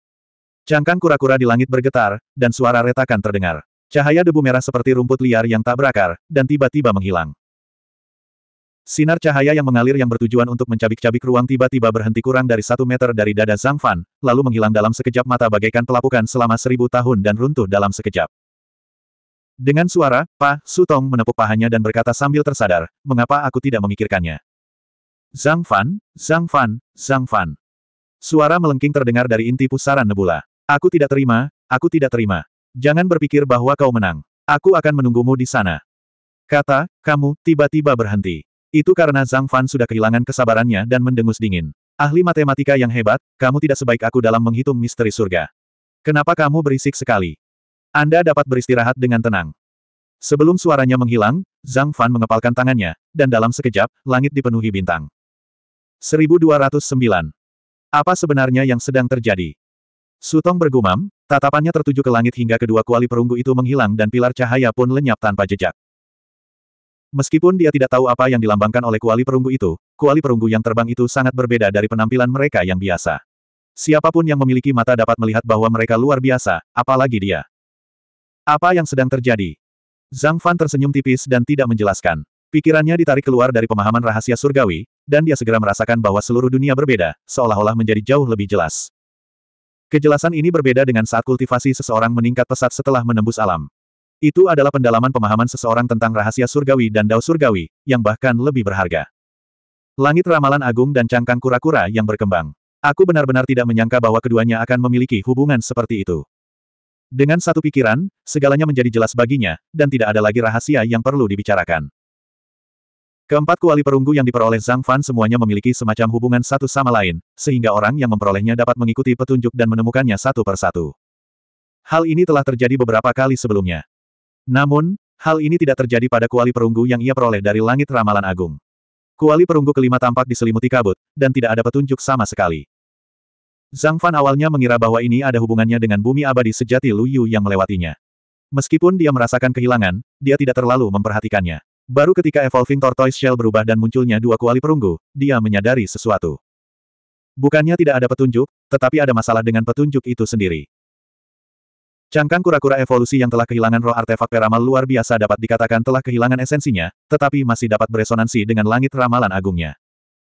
Cangkang kura-kura di langit bergetar, dan suara retakan terdengar. Cahaya debu merah seperti rumput liar yang tak berakar, dan tiba-tiba menghilang. Sinar cahaya yang mengalir yang bertujuan untuk mencabik-cabik ruang tiba-tiba berhenti kurang dari satu meter dari dada Zhang Fan, lalu menghilang dalam sekejap mata bagaikan pelapukan selama seribu tahun dan runtuh dalam sekejap. Dengan suara, Pa, Sutong menepuk pahanya dan berkata sambil tersadar, mengapa aku tidak memikirkannya. Zhang Fan, Zhang Fan, Zhang Fan. Suara melengking terdengar dari inti pusaran nebula. Aku tidak terima, aku tidak terima. Jangan berpikir bahwa kau menang. Aku akan menunggumu di sana. Kata, kamu, tiba-tiba berhenti. Itu karena Zhang Fan sudah kehilangan kesabarannya dan mendengus dingin. Ahli matematika yang hebat, kamu tidak sebaik aku dalam menghitung misteri surga. Kenapa kamu berisik sekali? Anda dapat beristirahat dengan tenang. Sebelum suaranya menghilang, Zhang Fan mengepalkan tangannya, dan dalam sekejap, langit dipenuhi bintang. 1209. Apa sebenarnya yang sedang terjadi? Sutong bergumam, tatapannya tertuju ke langit hingga kedua kuali perunggu itu menghilang dan pilar cahaya pun lenyap tanpa jejak. Meskipun dia tidak tahu apa yang dilambangkan oleh kuali perunggu itu, kuali perunggu yang terbang itu sangat berbeda dari penampilan mereka yang biasa. Siapapun yang memiliki mata dapat melihat bahwa mereka luar biasa, apalagi dia. Apa yang sedang terjadi? Zhang Fan tersenyum tipis dan tidak menjelaskan. Pikirannya ditarik keluar dari pemahaman rahasia surgawi, dan dia segera merasakan bahwa seluruh dunia berbeda, seolah-olah menjadi jauh lebih jelas. Kejelasan ini berbeda dengan saat kultivasi seseorang meningkat pesat setelah menembus alam. Itu adalah pendalaman pemahaman seseorang tentang rahasia surgawi dan dao surgawi, yang bahkan lebih berharga. Langit ramalan agung dan cangkang kura-kura yang berkembang. Aku benar-benar tidak menyangka bahwa keduanya akan memiliki hubungan seperti itu. Dengan satu pikiran, segalanya menjadi jelas baginya, dan tidak ada lagi rahasia yang perlu dibicarakan. Keempat kuali perunggu yang diperoleh Zhang Fan semuanya memiliki semacam hubungan satu sama lain, sehingga orang yang memperolehnya dapat mengikuti petunjuk dan menemukannya satu per satu. Hal ini telah terjadi beberapa kali sebelumnya. Namun, hal ini tidak terjadi pada kuali perunggu yang ia peroleh dari langit ramalan agung. Kuali perunggu kelima tampak diselimuti kabut, dan tidak ada petunjuk sama sekali. Zhang Fan awalnya mengira bahwa ini ada hubungannya dengan bumi abadi sejati Lu Yu yang melewatinya. Meskipun dia merasakan kehilangan, dia tidak terlalu memperhatikannya. Baru ketika Evolving Tortoise Shell berubah dan munculnya dua kuali perunggu, dia menyadari sesuatu. Bukannya tidak ada petunjuk, tetapi ada masalah dengan petunjuk itu sendiri. Cangkang kura-kura evolusi yang telah kehilangan roh artefak peramal luar biasa dapat dikatakan telah kehilangan esensinya, tetapi masih dapat beresonansi dengan langit ramalan agungnya.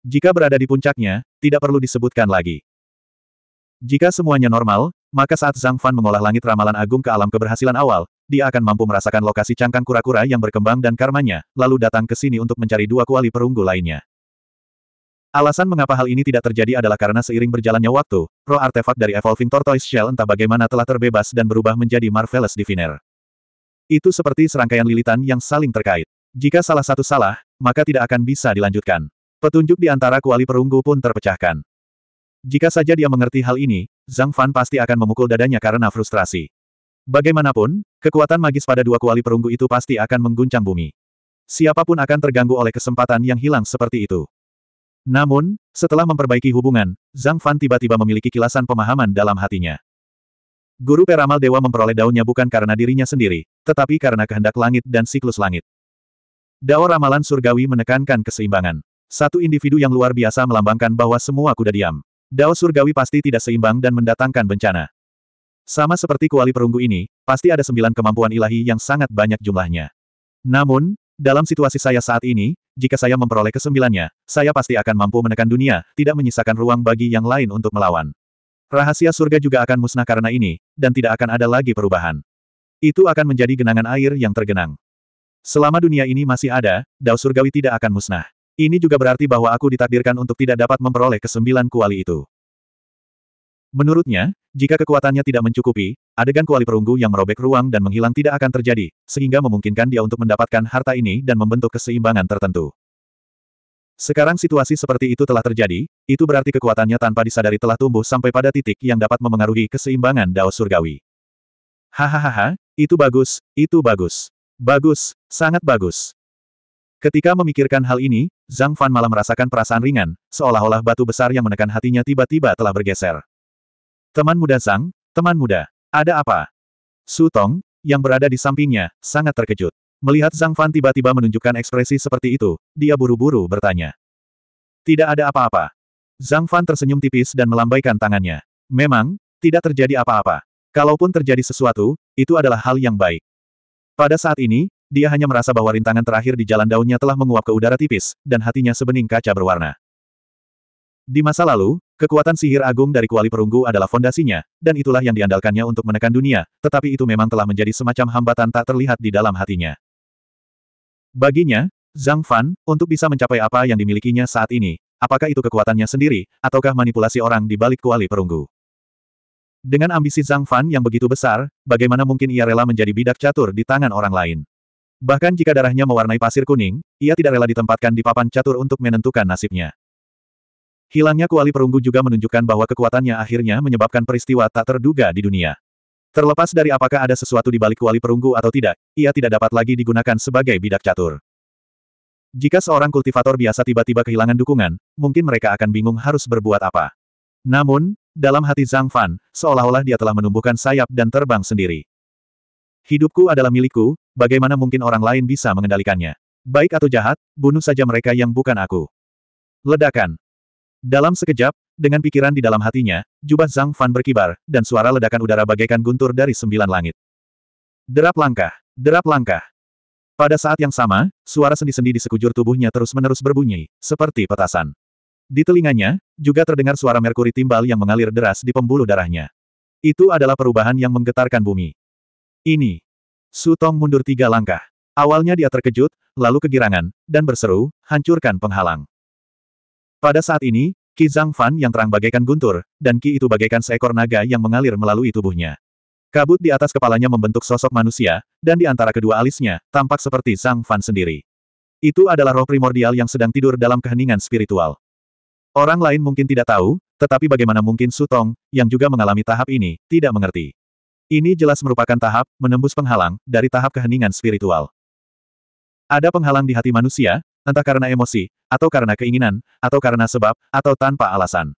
Jika berada di puncaknya, tidak perlu disebutkan lagi. Jika semuanya normal, maka saat Zhang Fan mengolah langit ramalan agung ke alam keberhasilan awal, dia akan mampu merasakan lokasi cangkang kura-kura yang berkembang dan karmanya, lalu datang ke sini untuk mencari dua kuali perunggu lainnya. Alasan mengapa hal ini tidak terjadi adalah karena seiring berjalannya waktu, roh artefak dari Evolving Tortoise Shell entah bagaimana telah terbebas dan berubah menjadi Marvelous Diviner. Itu seperti serangkaian lilitan yang saling terkait. Jika salah satu salah, maka tidak akan bisa dilanjutkan. Petunjuk di antara kuali perunggu pun terpecahkan. Jika saja dia mengerti hal ini, Zhang Fan pasti akan memukul dadanya karena frustrasi. Bagaimanapun, kekuatan magis pada dua kuali perunggu itu pasti akan mengguncang bumi. Siapapun akan terganggu oleh kesempatan yang hilang seperti itu. Namun, setelah memperbaiki hubungan, Zhang Fan tiba-tiba memiliki kilasan pemahaman dalam hatinya. Guru Peramal Dewa memperoleh daunnya bukan karena dirinya sendiri, tetapi karena kehendak langit dan siklus langit. Dao Ramalan Surgawi menekankan keseimbangan. Satu individu yang luar biasa melambangkan bahwa semua kuda diam. Dao Surgawi pasti tidak seimbang dan mendatangkan bencana. Sama seperti kuali perunggu ini, pasti ada sembilan kemampuan ilahi yang sangat banyak jumlahnya. Namun, dalam situasi saya saat ini, jika saya memperoleh kesembilannya, saya pasti akan mampu menekan dunia, tidak menyisakan ruang bagi yang lain untuk melawan. Rahasia surga juga akan musnah karena ini, dan tidak akan ada lagi perubahan. Itu akan menjadi genangan air yang tergenang. Selama dunia ini masih ada, dao surgawi tidak akan musnah. Ini juga berarti bahwa aku ditakdirkan untuk tidak dapat memperoleh kesembilan kuali itu. Menurutnya, jika kekuatannya tidak mencukupi, adegan kuali perunggu yang merobek ruang dan menghilang tidak akan terjadi, sehingga memungkinkan dia untuk mendapatkan harta ini dan membentuk keseimbangan tertentu. Sekarang situasi seperti itu telah terjadi, itu berarti kekuatannya tanpa disadari telah tumbuh sampai pada titik yang dapat memengaruhi keseimbangan Dao Surgawi. Hahaha, itu bagus, itu bagus. Bagus, sangat bagus. Ketika memikirkan hal ini, Zhang Fan malah merasakan perasaan ringan, seolah-olah batu besar yang menekan hatinya tiba-tiba telah bergeser. Teman muda Zhang, teman muda, ada apa? Su Tong, yang berada di sampingnya, sangat terkejut. Melihat Zhang Fan tiba-tiba menunjukkan ekspresi seperti itu, dia buru-buru bertanya. Tidak ada apa-apa. Zhang Fan tersenyum tipis dan melambaikan tangannya. Memang, tidak terjadi apa-apa. Kalaupun terjadi sesuatu, itu adalah hal yang baik. Pada saat ini, dia hanya merasa bahwa rintangan terakhir di jalan daunnya telah menguap ke udara tipis, dan hatinya sebening kaca berwarna. Di masa lalu, Kekuatan sihir agung dari kuali perunggu adalah fondasinya, dan itulah yang diandalkannya untuk menekan dunia, tetapi itu memang telah menjadi semacam hambatan tak terlihat di dalam hatinya. Baginya, Zhang Fan, untuk bisa mencapai apa yang dimilikinya saat ini, apakah itu kekuatannya sendiri, ataukah manipulasi orang di balik kuali perunggu. Dengan ambisi Zhang Fan yang begitu besar, bagaimana mungkin ia rela menjadi bidak catur di tangan orang lain. Bahkan jika darahnya mewarnai pasir kuning, ia tidak rela ditempatkan di papan catur untuk menentukan nasibnya. Hilangnya kuali perunggu juga menunjukkan bahwa kekuatannya akhirnya menyebabkan peristiwa tak terduga di dunia. Terlepas dari apakah ada sesuatu di balik kuali perunggu atau tidak, ia tidak dapat lagi digunakan sebagai bidak catur. Jika seorang kultivator biasa tiba-tiba kehilangan dukungan, mungkin mereka akan bingung harus berbuat apa. Namun, dalam hati Zhang Fan, seolah-olah dia telah menumbuhkan sayap dan terbang sendiri. Hidupku adalah milikku, bagaimana mungkin orang lain bisa mengendalikannya? Baik atau jahat, bunuh saja mereka yang bukan aku. Ledakan. Dalam sekejap, dengan pikiran di dalam hatinya, jubah Zhang Fan berkibar, dan suara ledakan udara bagaikan guntur dari sembilan langit. Derap langkah, derap langkah. Pada saat yang sama, suara sendi-sendi di sekujur tubuhnya terus-menerus berbunyi, seperti petasan. Di telinganya, juga terdengar suara merkuri timbal yang mengalir deras di pembuluh darahnya. Itu adalah perubahan yang menggetarkan bumi. Ini. Sutong mundur tiga langkah. Awalnya dia terkejut, lalu kegirangan, dan berseru, hancurkan penghalang. Pada saat ini, Qi Zhang Fan yang terang bagaikan guntur, dan Ki itu bagaikan seekor naga yang mengalir melalui tubuhnya. Kabut di atas kepalanya membentuk sosok manusia, dan di antara kedua alisnya, tampak seperti Zhang Fan sendiri. Itu adalah roh primordial yang sedang tidur dalam keheningan spiritual. Orang lain mungkin tidak tahu, tetapi bagaimana mungkin Sutong, yang juga mengalami tahap ini, tidak mengerti. Ini jelas merupakan tahap, menembus penghalang, dari tahap keheningan spiritual. Ada penghalang di hati manusia, Entah karena emosi, atau karena keinginan, atau karena sebab, atau tanpa alasan.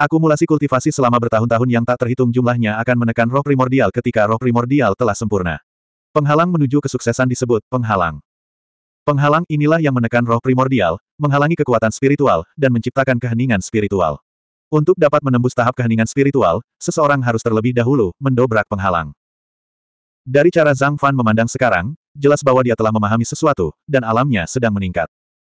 Akumulasi kultivasi selama bertahun-tahun yang tak terhitung jumlahnya akan menekan roh primordial ketika roh primordial telah sempurna. Penghalang menuju kesuksesan disebut penghalang. Penghalang inilah yang menekan roh primordial, menghalangi kekuatan spiritual, dan menciptakan keheningan spiritual. Untuk dapat menembus tahap keheningan spiritual, seseorang harus terlebih dahulu mendobrak penghalang. Dari cara Zhang Fan memandang sekarang, jelas bahwa dia telah memahami sesuatu, dan alamnya sedang meningkat.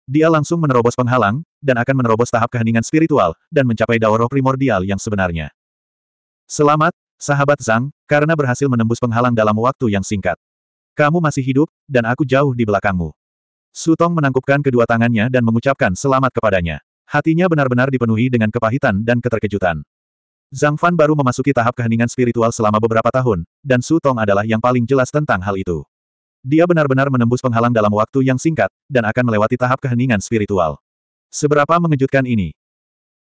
Dia langsung menerobos penghalang, dan akan menerobos tahap keheningan spiritual, dan mencapai daoroh primordial yang sebenarnya. Selamat, sahabat Zhang, karena berhasil menembus penghalang dalam waktu yang singkat. Kamu masih hidup, dan aku jauh di belakangmu. Sutong menangkupkan kedua tangannya dan mengucapkan selamat kepadanya. Hatinya benar-benar dipenuhi dengan kepahitan dan keterkejutan. Zhang Fan baru memasuki tahap keheningan spiritual selama beberapa tahun, dan Sutong adalah yang paling jelas tentang hal itu. Dia benar-benar menembus penghalang dalam waktu yang singkat, dan akan melewati tahap keheningan spiritual. Seberapa mengejutkan ini?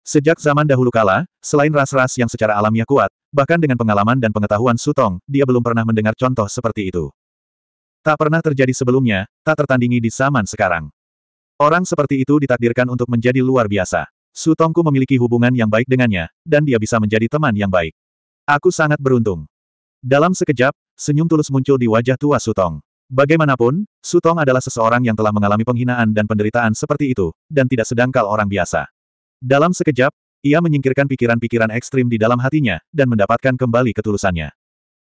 Sejak zaman dahulu kala, selain ras-ras yang secara alamiah kuat, bahkan dengan pengalaman dan pengetahuan Sutong, dia belum pernah mendengar contoh seperti itu. Tak pernah terjadi sebelumnya, tak tertandingi di zaman sekarang. Orang seperti itu ditakdirkan untuk menjadi luar biasa. Sutongku memiliki hubungan yang baik dengannya, dan dia bisa menjadi teman yang baik. Aku sangat beruntung. Dalam sekejap, senyum tulus muncul di wajah tua Sutong. Bagaimanapun, Sutong adalah seseorang yang telah mengalami penghinaan dan penderitaan seperti itu, dan tidak sedangkal orang biasa. Dalam sekejap, ia menyingkirkan pikiran-pikiran ekstrim di dalam hatinya, dan mendapatkan kembali ketulusannya.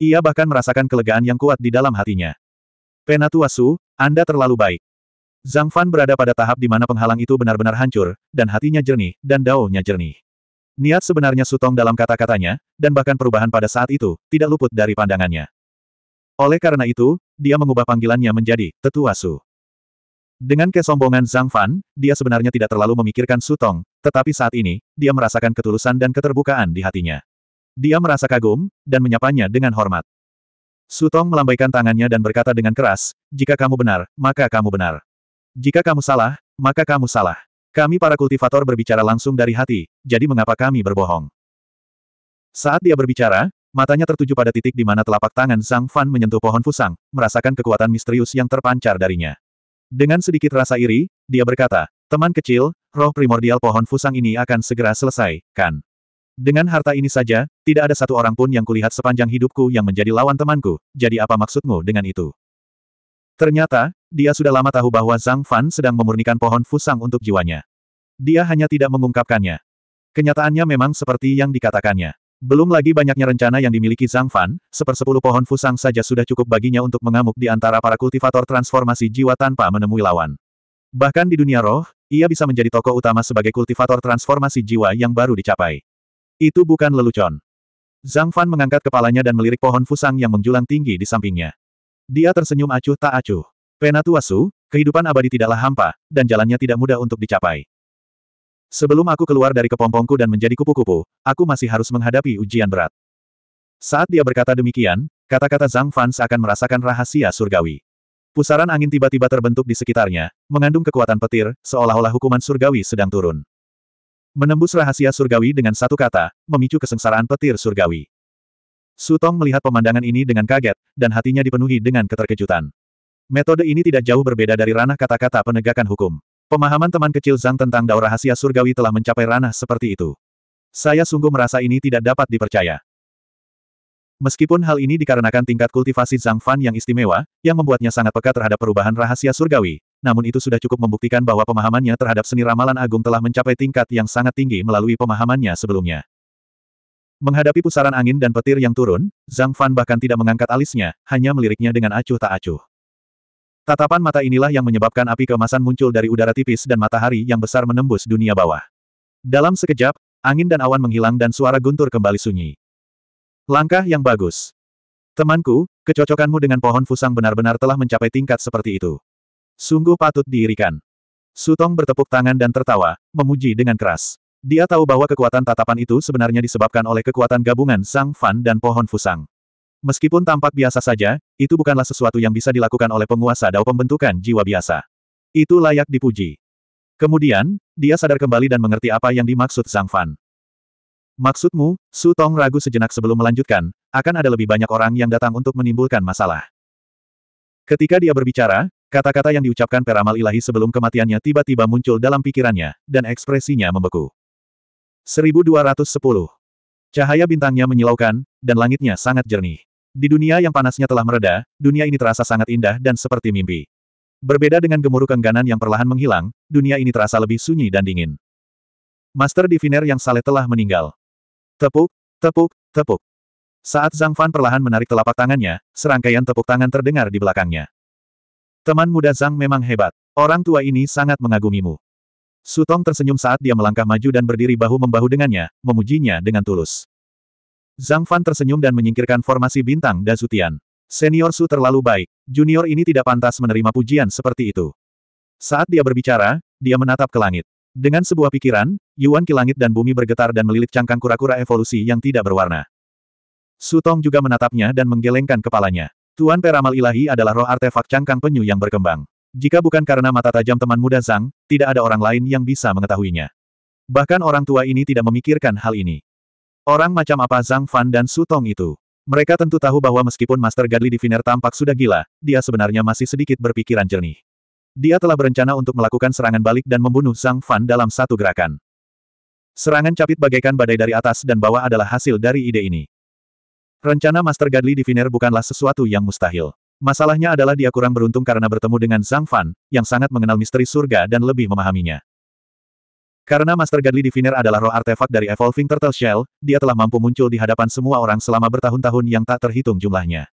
Ia bahkan merasakan kelegaan yang kuat di dalam hatinya. Penatua Su, Anda terlalu baik. Zhang Fan berada pada tahap di mana penghalang itu benar-benar hancur, dan hatinya jernih, dan daunnya jernih. Niat sebenarnya Sutong dalam kata-katanya, dan bahkan perubahan pada saat itu, tidak luput dari pandangannya. Oleh karena itu, dia mengubah panggilannya menjadi Tetua Su. Dengan kesombongan Zhang Fan, dia sebenarnya tidak terlalu memikirkan Sutong, tetapi saat ini, dia merasakan ketulusan dan keterbukaan di hatinya. Dia merasa kagum, dan menyapanya dengan hormat. Sutong melambaikan tangannya dan berkata dengan keras, jika kamu benar, maka kamu benar. Jika kamu salah, maka kamu salah. Kami para kultivator berbicara langsung dari hati, jadi mengapa kami berbohong? Saat dia berbicara, Matanya tertuju pada titik di mana telapak tangan Zhang Fan menyentuh pohon fusang, merasakan kekuatan misterius yang terpancar darinya. Dengan sedikit rasa iri, dia berkata, Teman kecil, roh primordial pohon fusang ini akan segera selesai, kan? Dengan harta ini saja, tidak ada satu orang pun yang kulihat sepanjang hidupku yang menjadi lawan temanku, jadi apa maksudmu dengan itu? Ternyata, dia sudah lama tahu bahwa Zhang Fan sedang memurnikan pohon fusang untuk jiwanya. Dia hanya tidak mengungkapkannya. Kenyataannya memang seperti yang dikatakannya. Belum lagi banyaknya rencana yang dimiliki Zhang Fan, sepersepuluh pohon fusang saja sudah cukup baginya untuk mengamuk di antara para kultivator transformasi jiwa tanpa menemui lawan. Bahkan di dunia roh, ia bisa menjadi tokoh utama sebagai kultivator transformasi jiwa yang baru dicapai. Itu bukan lelucon. Zhang Fan mengangkat kepalanya dan melirik pohon fusang yang menjulang tinggi di sampingnya. Dia tersenyum acuh tak acuh. Penatuasu, kehidupan abadi tidaklah hampa, dan jalannya tidak mudah untuk dicapai. Sebelum aku keluar dari kepompongku dan menjadi kupu-kupu, aku masih harus menghadapi ujian berat. Saat dia berkata demikian, kata-kata Zhang Fan seakan merasakan rahasia surgawi. Pusaran angin tiba-tiba terbentuk di sekitarnya, mengandung kekuatan petir, seolah-olah hukuman surgawi sedang turun. Menembus rahasia surgawi dengan satu kata, memicu kesengsaraan petir surgawi. Sutong melihat pemandangan ini dengan kaget, dan hatinya dipenuhi dengan keterkejutan. Metode ini tidak jauh berbeda dari ranah kata-kata penegakan hukum. Pemahaman teman kecil Zhang tentang daur rahasia surgawi telah mencapai ranah seperti itu. Saya sungguh merasa ini tidak dapat dipercaya. Meskipun hal ini dikarenakan tingkat kultivasi Zhang Fan yang istimewa, yang membuatnya sangat peka terhadap perubahan rahasia surgawi, namun itu sudah cukup membuktikan bahwa pemahamannya terhadap seni ramalan agung telah mencapai tingkat yang sangat tinggi melalui pemahamannya sebelumnya. Menghadapi pusaran angin dan petir yang turun, Zhang Fan bahkan tidak mengangkat alisnya, hanya meliriknya dengan acuh tak acuh. Tatapan mata inilah yang menyebabkan api keemasan muncul dari udara tipis dan matahari yang besar menembus dunia bawah. Dalam sekejap, angin dan awan menghilang dan suara guntur kembali sunyi. Langkah yang bagus. Temanku, kecocokanmu dengan pohon fusang benar-benar telah mencapai tingkat seperti itu. Sungguh patut diirikan. Sutong bertepuk tangan dan tertawa, memuji dengan keras. Dia tahu bahwa kekuatan tatapan itu sebenarnya disebabkan oleh kekuatan gabungan Sang Fan dan pohon fusang. Meskipun tampak biasa saja, itu bukanlah sesuatu yang bisa dilakukan oleh penguasa dao pembentukan jiwa biasa. Itu layak dipuji. Kemudian, dia sadar kembali dan mengerti apa yang dimaksud Zhang Fan. Maksudmu, Su Tong ragu sejenak sebelum melanjutkan, akan ada lebih banyak orang yang datang untuk menimbulkan masalah. Ketika dia berbicara, kata-kata yang diucapkan peramal ilahi sebelum kematiannya tiba-tiba muncul dalam pikirannya, dan ekspresinya membeku. 1210. Cahaya bintangnya menyilaukan, dan langitnya sangat jernih. Di dunia yang panasnya telah mereda, dunia ini terasa sangat indah dan seperti mimpi. Berbeda dengan gemuruh kengganan yang perlahan menghilang, dunia ini terasa lebih sunyi dan dingin. Master Diviner yang saleh telah meninggal. Tepuk, tepuk, tepuk. Saat Zhang Fan perlahan menarik telapak tangannya, serangkaian tepuk tangan terdengar di belakangnya. Teman muda Zhang memang hebat. Orang tua ini sangat mengagumimu. Sutong tersenyum saat dia melangkah maju dan berdiri bahu-membahu dengannya, memujinya dengan tulus. Zhang Fan tersenyum dan menyingkirkan formasi bintang Dazutian. Senior Su terlalu baik, junior ini tidak pantas menerima pujian seperti itu. Saat dia berbicara, dia menatap ke langit. Dengan sebuah pikiran, Yuan ki langit dan bumi bergetar dan melilit cangkang kura-kura evolusi yang tidak berwarna. Su Tong juga menatapnya dan menggelengkan kepalanya. Tuan Peramal Ilahi adalah roh artefak cangkang penyu yang berkembang. Jika bukan karena mata tajam teman muda Zhang, tidak ada orang lain yang bisa mengetahuinya. Bahkan orang tua ini tidak memikirkan hal ini. Orang macam apa Zhang Fan dan Su Tong itu? Mereka tentu tahu bahwa meskipun Master Gadli Diviner tampak sudah gila, dia sebenarnya masih sedikit berpikiran jernih. Dia telah berencana untuk melakukan serangan balik dan membunuh Zhang Fan dalam satu gerakan. Serangan capit bagaikan badai dari atas dan bawah adalah hasil dari ide ini. Rencana Master Gadli Diviner bukanlah sesuatu yang mustahil. Masalahnya adalah dia kurang beruntung karena bertemu dengan Zhang Fan, yang sangat mengenal misteri surga dan lebih memahaminya. Karena Master Godly Diviner adalah roh artefak dari Evolving Turtle Shell, dia telah mampu muncul di hadapan semua orang selama bertahun-tahun yang tak terhitung jumlahnya.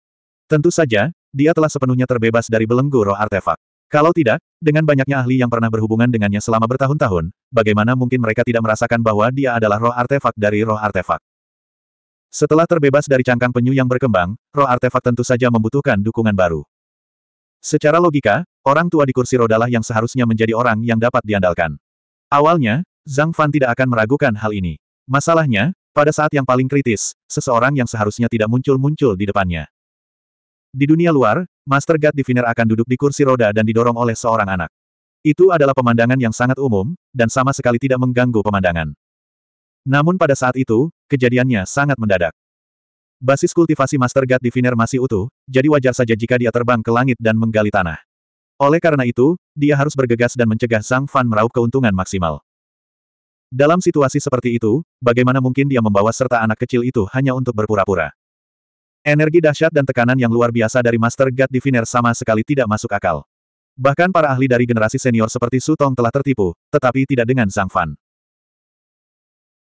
Tentu saja, dia telah sepenuhnya terbebas dari belenggu roh artefak. Kalau tidak, dengan banyaknya ahli yang pernah berhubungan dengannya selama bertahun-tahun, bagaimana mungkin mereka tidak merasakan bahwa dia adalah roh artefak dari roh artefak? Setelah terbebas dari cangkang penyu yang berkembang, roh artefak tentu saja membutuhkan dukungan baru. Secara logika, orang tua di kursi rodalah yang seharusnya menjadi orang yang dapat diandalkan. Awalnya, Zhang Fan tidak akan meragukan hal ini. Masalahnya, pada saat yang paling kritis, seseorang yang seharusnya tidak muncul-muncul di depannya. Di dunia luar, Master God Diviner akan duduk di kursi roda dan didorong oleh seorang anak. Itu adalah pemandangan yang sangat umum, dan sama sekali tidak mengganggu pemandangan. Namun pada saat itu, kejadiannya sangat mendadak. Basis kultivasi Master God Diviner masih utuh, jadi wajar saja jika dia terbang ke langit dan menggali tanah. Oleh karena itu, dia harus bergegas dan mencegah Zhang Fan meraup keuntungan maksimal. Dalam situasi seperti itu, bagaimana mungkin dia membawa serta anak kecil itu hanya untuk berpura-pura? Energi dahsyat dan tekanan yang luar biasa dari Master God Diviner sama sekali tidak masuk akal. Bahkan para ahli dari generasi senior seperti Su Tong telah tertipu, tetapi tidak dengan Zhang Fan.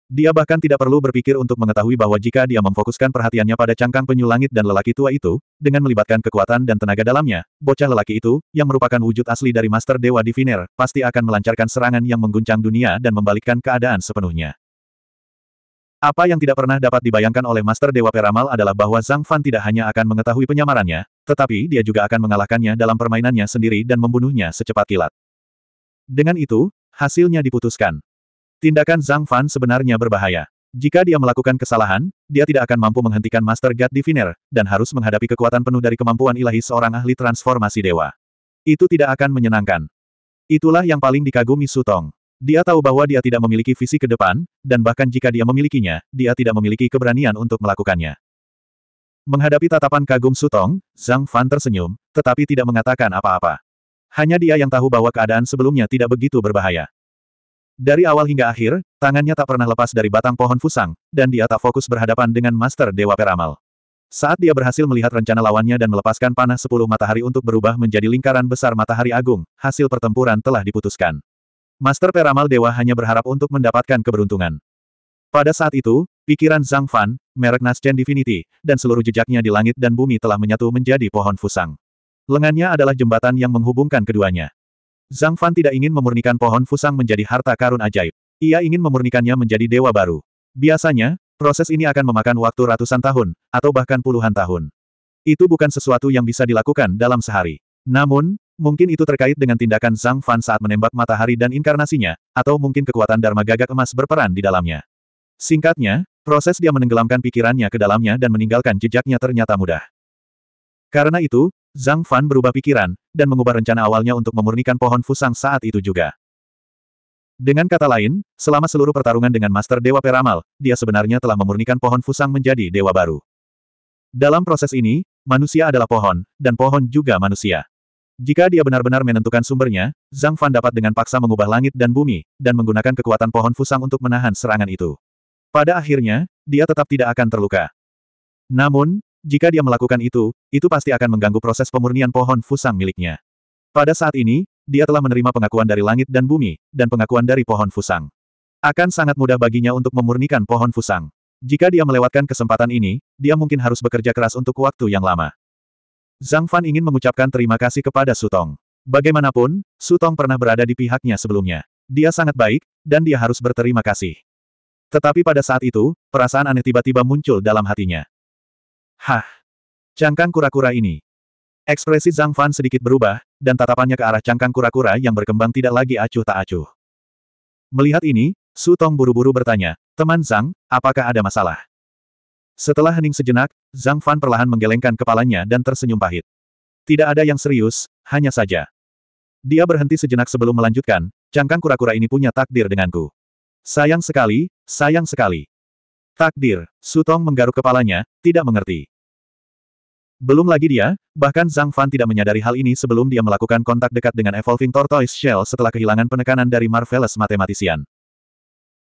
Dia bahkan tidak perlu berpikir untuk mengetahui bahwa jika dia memfokuskan perhatiannya pada cangkang penyu langit dan lelaki tua itu, dengan melibatkan kekuatan dan tenaga dalamnya, bocah lelaki itu, yang merupakan wujud asli dari Master Dewa Diviner, pasti akan melancarkan serangan yang mengguncang dunia dan membalikkan keadaan sepenuhnya. Apa yang tidak pernah dapat dibayangkan oleh Master Dewa Peramal adalah bahwa Zhang Fan tidak hanya akan mengetahui penyamarannya, tetapi dia juga akan mengalahkannya dalam permainannya sendiri dan membunuhnya secepat kilat. Dengan itu, hasilnya diputuskan. Tindakan Zhang Fan sebenarnya berbahaya. Jika dia melakukan kesalahan, dia tidak akan mampu menghentikan Master God Diviner, dan harus menghadapi kekuatan penuh dari kemampuan ilahi seorang ahli transformasi dewa. Itu tidak akan menyenangkan. Itulah yang paling dikagumi Sutong. Dia tahu bahwa dia tidak memiliki visi ke depan, dan bahkan jika dia memilikinya, dia tidak memiliki keberanian untuk melakukannya. Menghadapi tatapan kagum Sutong, Zhang Fan tersenyum, tetapi tidak mengatakan apa-apa. Hanya dia yang tahu bahwa keadaan sebelumnya tidak begitu berbahaya. Dari awal hingga akhir, tangannya tak pernah lepas dari batang pohon fusang, dan dia tak fokus berhadapan dengan Master Dewa Peramal. Saat dia berhasil melihat rencana lawannya dan melepaskan panah sepuluh matahari untuk berubah menjadi lingkaran besar matahari agung, hasil pertempuran telah diputuskan. Master Peramal Dewa hanya berharap untuk mendapatkan keberuntungan. Pada saat itu, pikiran Zhang Fan, merek Nascen Divinity, dan seluruh jejaknya di langit dan bumi telah menyatu menjadi pohon fusang. Lengannya adalah jembatan yang menghubungkan keduanya. Zhang Fan tidak ingin memurnikan pohon fusang menjadi harta karun ajaib. Ia ingin memurnikannya menjadi dewa baru. Biasanya, proses ini akan memakan waktu ratusan tahun, atau bahkan puluhan tahun. Itu bukan sesuatu yang bisa dilakukan dalam sehari. Namun, mungkin itu terkait dengan tindakan Zhang Fan saat menembak matahari dan inkarnasinya, atau mungkin kekuatan Dharma Gagak Emas berperan di dalamnya. Singkatnya, proses dia menenggelamkan pikirannya ke dalamnya dan meninggalkan jejaknya ternyata mudah. Karena itu, Zhang Fan berubah pikiran, dan mengubah rencana awalnya untuk memurnikan pohon fusang saat itu juga. Dengan kata lain, selama seluruh pertarungan dengan Master Dewa Peramal, dia sebenarnya telah memurnikan pohon fusang menjadi dewa baru. Dalam proses ini, manusia adalah pohon, dan pohon juga manusia. Jika dia benar-benar menentukan sumbernya, Zhang Fan dapat dengan paksa mengubah langit dan bumi, dan menggunakan kekuatan pohon fusang untuk menahan serangan itu. Pada akhirnya, dia tetap tidak akan terluka. Namun, jika dia melakukan itu, itu pasti akan mengganggu proses pemurnian pohon fusang miliknya. Pada saat ini, dia telah menerima pengakuan dari langit dan bumi, dan pengakuan dari pohon fusang. Akan sangat mudah baginya untuk memurnikan pohon fusang. Jika dia melewatkan kesempatan ini, dia mungkin harus bekerja keras untuk waktu yang lama. Zhang Fan ingin mengucapkan terima kasih kepada Sutong. Bagaimanapun, Sutong pernah berada di pihaknya sebelumnya. Dia sangat baik, dan dia harus berterima kasih. Tetapi pada saat itu, perasaan aneh tiba-tiba muncul dalam hatinya. Hah! Cangkang kura-kura ini. Ekspresi Zhang Fan sedikit berubah, dan tatapannya ke arah cangkang kura-kura yang berkembang tidak lagi acuh tak acuh. Melihat ini, Su Tong buru-buru bertanya, Teman Zhang, apakah ada masalah? Setelah hening sejenak, Zhang Fan perlahan menggelengkan kepalanya dan tersenyum pahit. Tidak ada yang serius, hanya saja. Dia berhenti sejenak sebelum melanjutkan, cangkang kura-kura ini punya takdir denganku. Sayang sekali, sayang sekali. Takdir, Sutong menggaruk kepalanya, tidak mengerti. Belum lagi dia, bahkan Zhang Fan tidak menyadari hal ini sebelum dia melakukan kontak dekat dengan Evolving Tortoise Shell setelah kehilangan penekanan dari Marvelous Mathematician.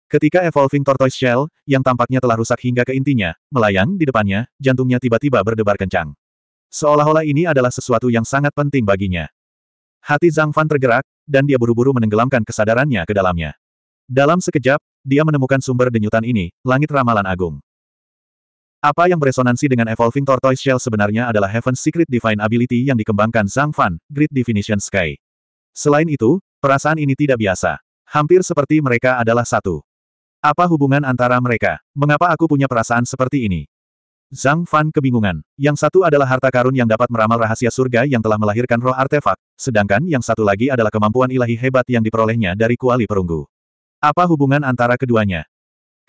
Ketika Evolving Tortoise Shell, yang tampaknya telah rusak hingga ke intinya, melayang di depannya, jantungnya tiba-tiba berdebar kencang. Seolah-olah ini adalah sesuatu yang sangat penting baginya. Hati Zhang Fan tergerak, dan dia buru-buru menenggelamkan kesadarannya ke dalamnya. Dalam sekejap, dia menemukan sumber denyutan ini, langit ramalan agung. Apa yang beresonansi dengan Evolving Tortoise Shell sebenarnya adalah Heaven's Secret Divine Ability yang dikembangkan Zhang Fan, Great Definition Sky. Selain itu, perasaan ini tidak biasa. Hampir seperti mereka adalah satu. Apa hubungan antara mereka? Mengapa aku punya perasaan seperti ini? Zhang Fan kebingungan. Yang satu adalah harta karun yang dapat meramal rahasia surga yang telah melahirkan roh artefak, sedangkan yang satu lagi adalah kemampuan ilahi hebat yang diperolehnya dari kuali perunggu. Apa hubungan antara keduanya?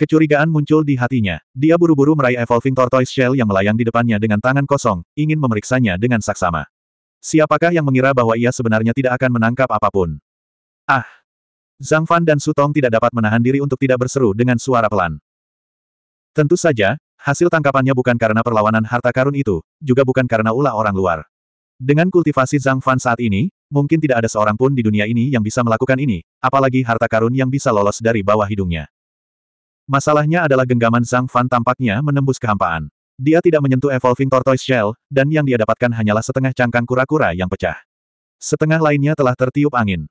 Kecurigaan muncul di hatinya. Dia buru-buru meraih Evolving Tortoise Shell yang melayang di depannya dengan tangan kosong, ingin memeriksanya dengan saksama. Siapakah yang mengira bahwa ia sebenarnya tidak akan menangkap apapun? Ah! Zhang Fan dan Sutong tidak dapat menahan diri untuk tidak berseru dengan suara pelan. Tentu saja, hasil tangkapannya bukan karena perlawanan harta karun itu, juga bukan karena ulah orang luar. Dengan kultivasi Zhang Fan saat ini, Mungkin tidak ada seorang pun di dunia ini yang bisa melakukan ini, apalagi harta karun yang bisa lolos dari bawah hidungnya. Masalahnya adalah genggaman Zhang Fan tampaknya menembus kehampaan. Dia tidak menyentuh Evolving Tortoise Shell, dan yang dia dapatkan hanyalah setengah cangkang kura-kura yang pecah. Setengah lainnya telah tertiup angin.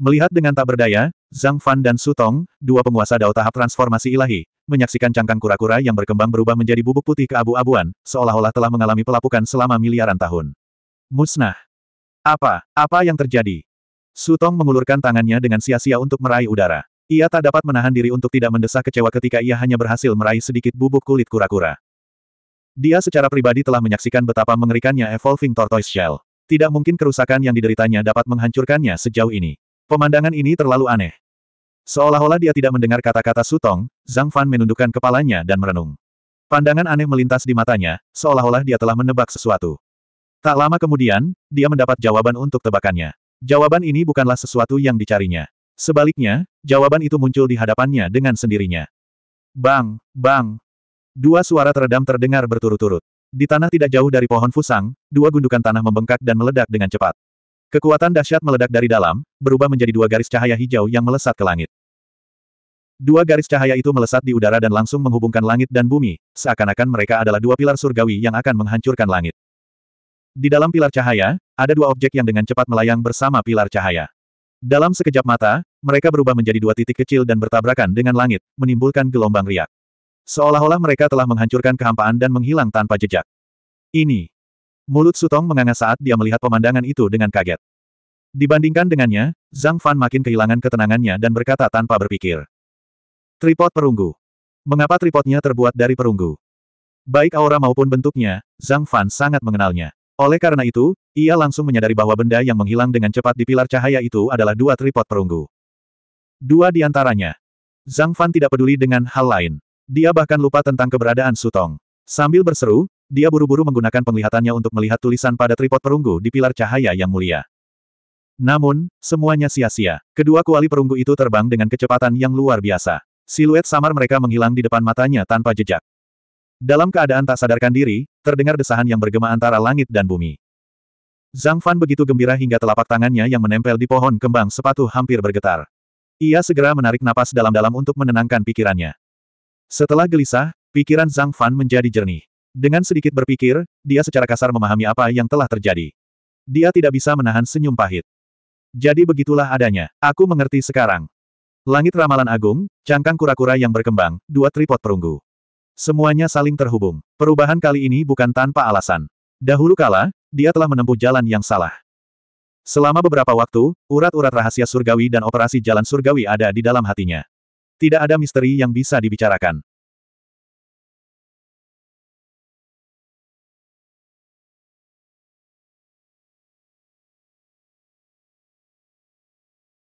Melihat dengan tak berdaya, Zhang Fan dan Su Tong, dua penguasa dao tahap transformasi ilahi, menyaksikan cangkang kura-kura yang berkembang berubah menjadi bubuk putih keabu-abuan, seolah-olah telah mengalami pelapukan selama miliaran tahun. Musnah. Apa, apa yang terjadi? Sutong mengulurkan tangannya dengan sia-sia untuk meraih udara. Ia tak dapat menahan diri untuk tidak mendesah kecewa ketika ia hanya berhasil meraih sedikit bubuk kulit kura-kura. Dia secara pribadi telah menyaksikan betapa mengerikannya Evolving Tortoise Shell. Tidak mungkin kerusakan yang dideritanya dapat menghancurkannya sejauh ini. Pemandangan ini terlalu aneh. Seolah-olah dia tidak mendengar kata-kata Sutong, Zhang Fan menundukkan kepalanya dan merenung. Pandangan aneh melintas di matanya, seolah-olah dia telah menebak sesuatu. Tak lama kemudian, dia mendapat jawaban untuk tebakannya. Jawaban ini bukanlah sesuatu yang dicarinya. Sebaliknya, jawaban itu muncul di hadapannya dengan sendirinya. Bang, bang. Dua suara teredam terdengar berturut-turut. Di tanah tidak jauh dari pohon fusang, dua gundukan tanah membengkak dan meledak dengan cepat. Kekuatan dahsyat meledak dari dalam, berubah menjadi dua garis cahaya hijau yang melesat ke langit. Dua garis cahaya itu melesat di udara dan langsung menghubungkan langit dan bumi, seakan-akan mereka adalah dua pilar surgawi yang akan menghancurkan langit. Di dalam pilar cahaya, ada dua objek yang dengan cepat melayang bersama pilar cahaya. Dalam sekejap mata, mereka berubah menjadi dua titik kecil dan bertabrakan dengan langit, menimbulkan gelombang riak. Seolah-olah mereka telah menghancurkan kehampaan dan menghilang tanpa jejak. Ini. Mulut Sutong menganga saat dia melihat pemandangan itu dengan kaget. Dibandingkan dengannya, Zhang Fan makin kehilangan ketenangannya dan berkata tanpa berpikir. Tripod perunggu. Mengapa tripodnya terbuat dari perunggu? Baik aura maupun bentuknya, Zhang Fan sangat mengenalnya. Oleh karena itu, ia langsung menyadari bahwa benda yang menghilang dengan cepat di pilar cahaya itu adalah dua tripod perunggu. Dua di antaranya. Zhang Fan tidak peduli dengan hal lain. Dia bahkan lupa tentang keberadaan Sutong. Sambil berseru, dia buru-buru menggunakan penglihatannya untuk melihat tulisan pada tripod perunggu di pilar cahaya yang mulia. Namun, semuanya sia-sia. Kedua kuali perunggu itu terbang dengan kecepatan yang luar biasa. Siluet samar mereka menghilang di depan matanya tanpa jejak. Dalam keadaan tak sadarkan diri, terdengar desahan yang bergema antara langit dan bumi. Zhang Fan begitu gembira hingga telapak tangannya yang menempel di pohon kembang sepatu hampir bergetar. Ia segera menarik napas dalam-dalam untuk menenangkan pikirannya. Setelah gelisah, pikiran Zhang Fan menjadi jernih. Dengan sedikit berpikir, dia secara kasar memahami apa yang telah terjadi. Dia tidak bisa menahan senyum pahit. Jadi begitulah adanya, aku mengerti sekarang. Langit Ramalan Agung, cangkang kura-kura yang berkembang, dua tripod perunggu. Semuanya saling terhubung. Perubahan kali ini bukan tanpa alasan. Dahulu kala, dia telah menempuh jalan yang salah. Selama beberapa waktu, urat-urat rahasia surgawi dan operasi jalan surgawi ada di dalam hatinya. Tidak ada misteri yang bisa dibicarakan.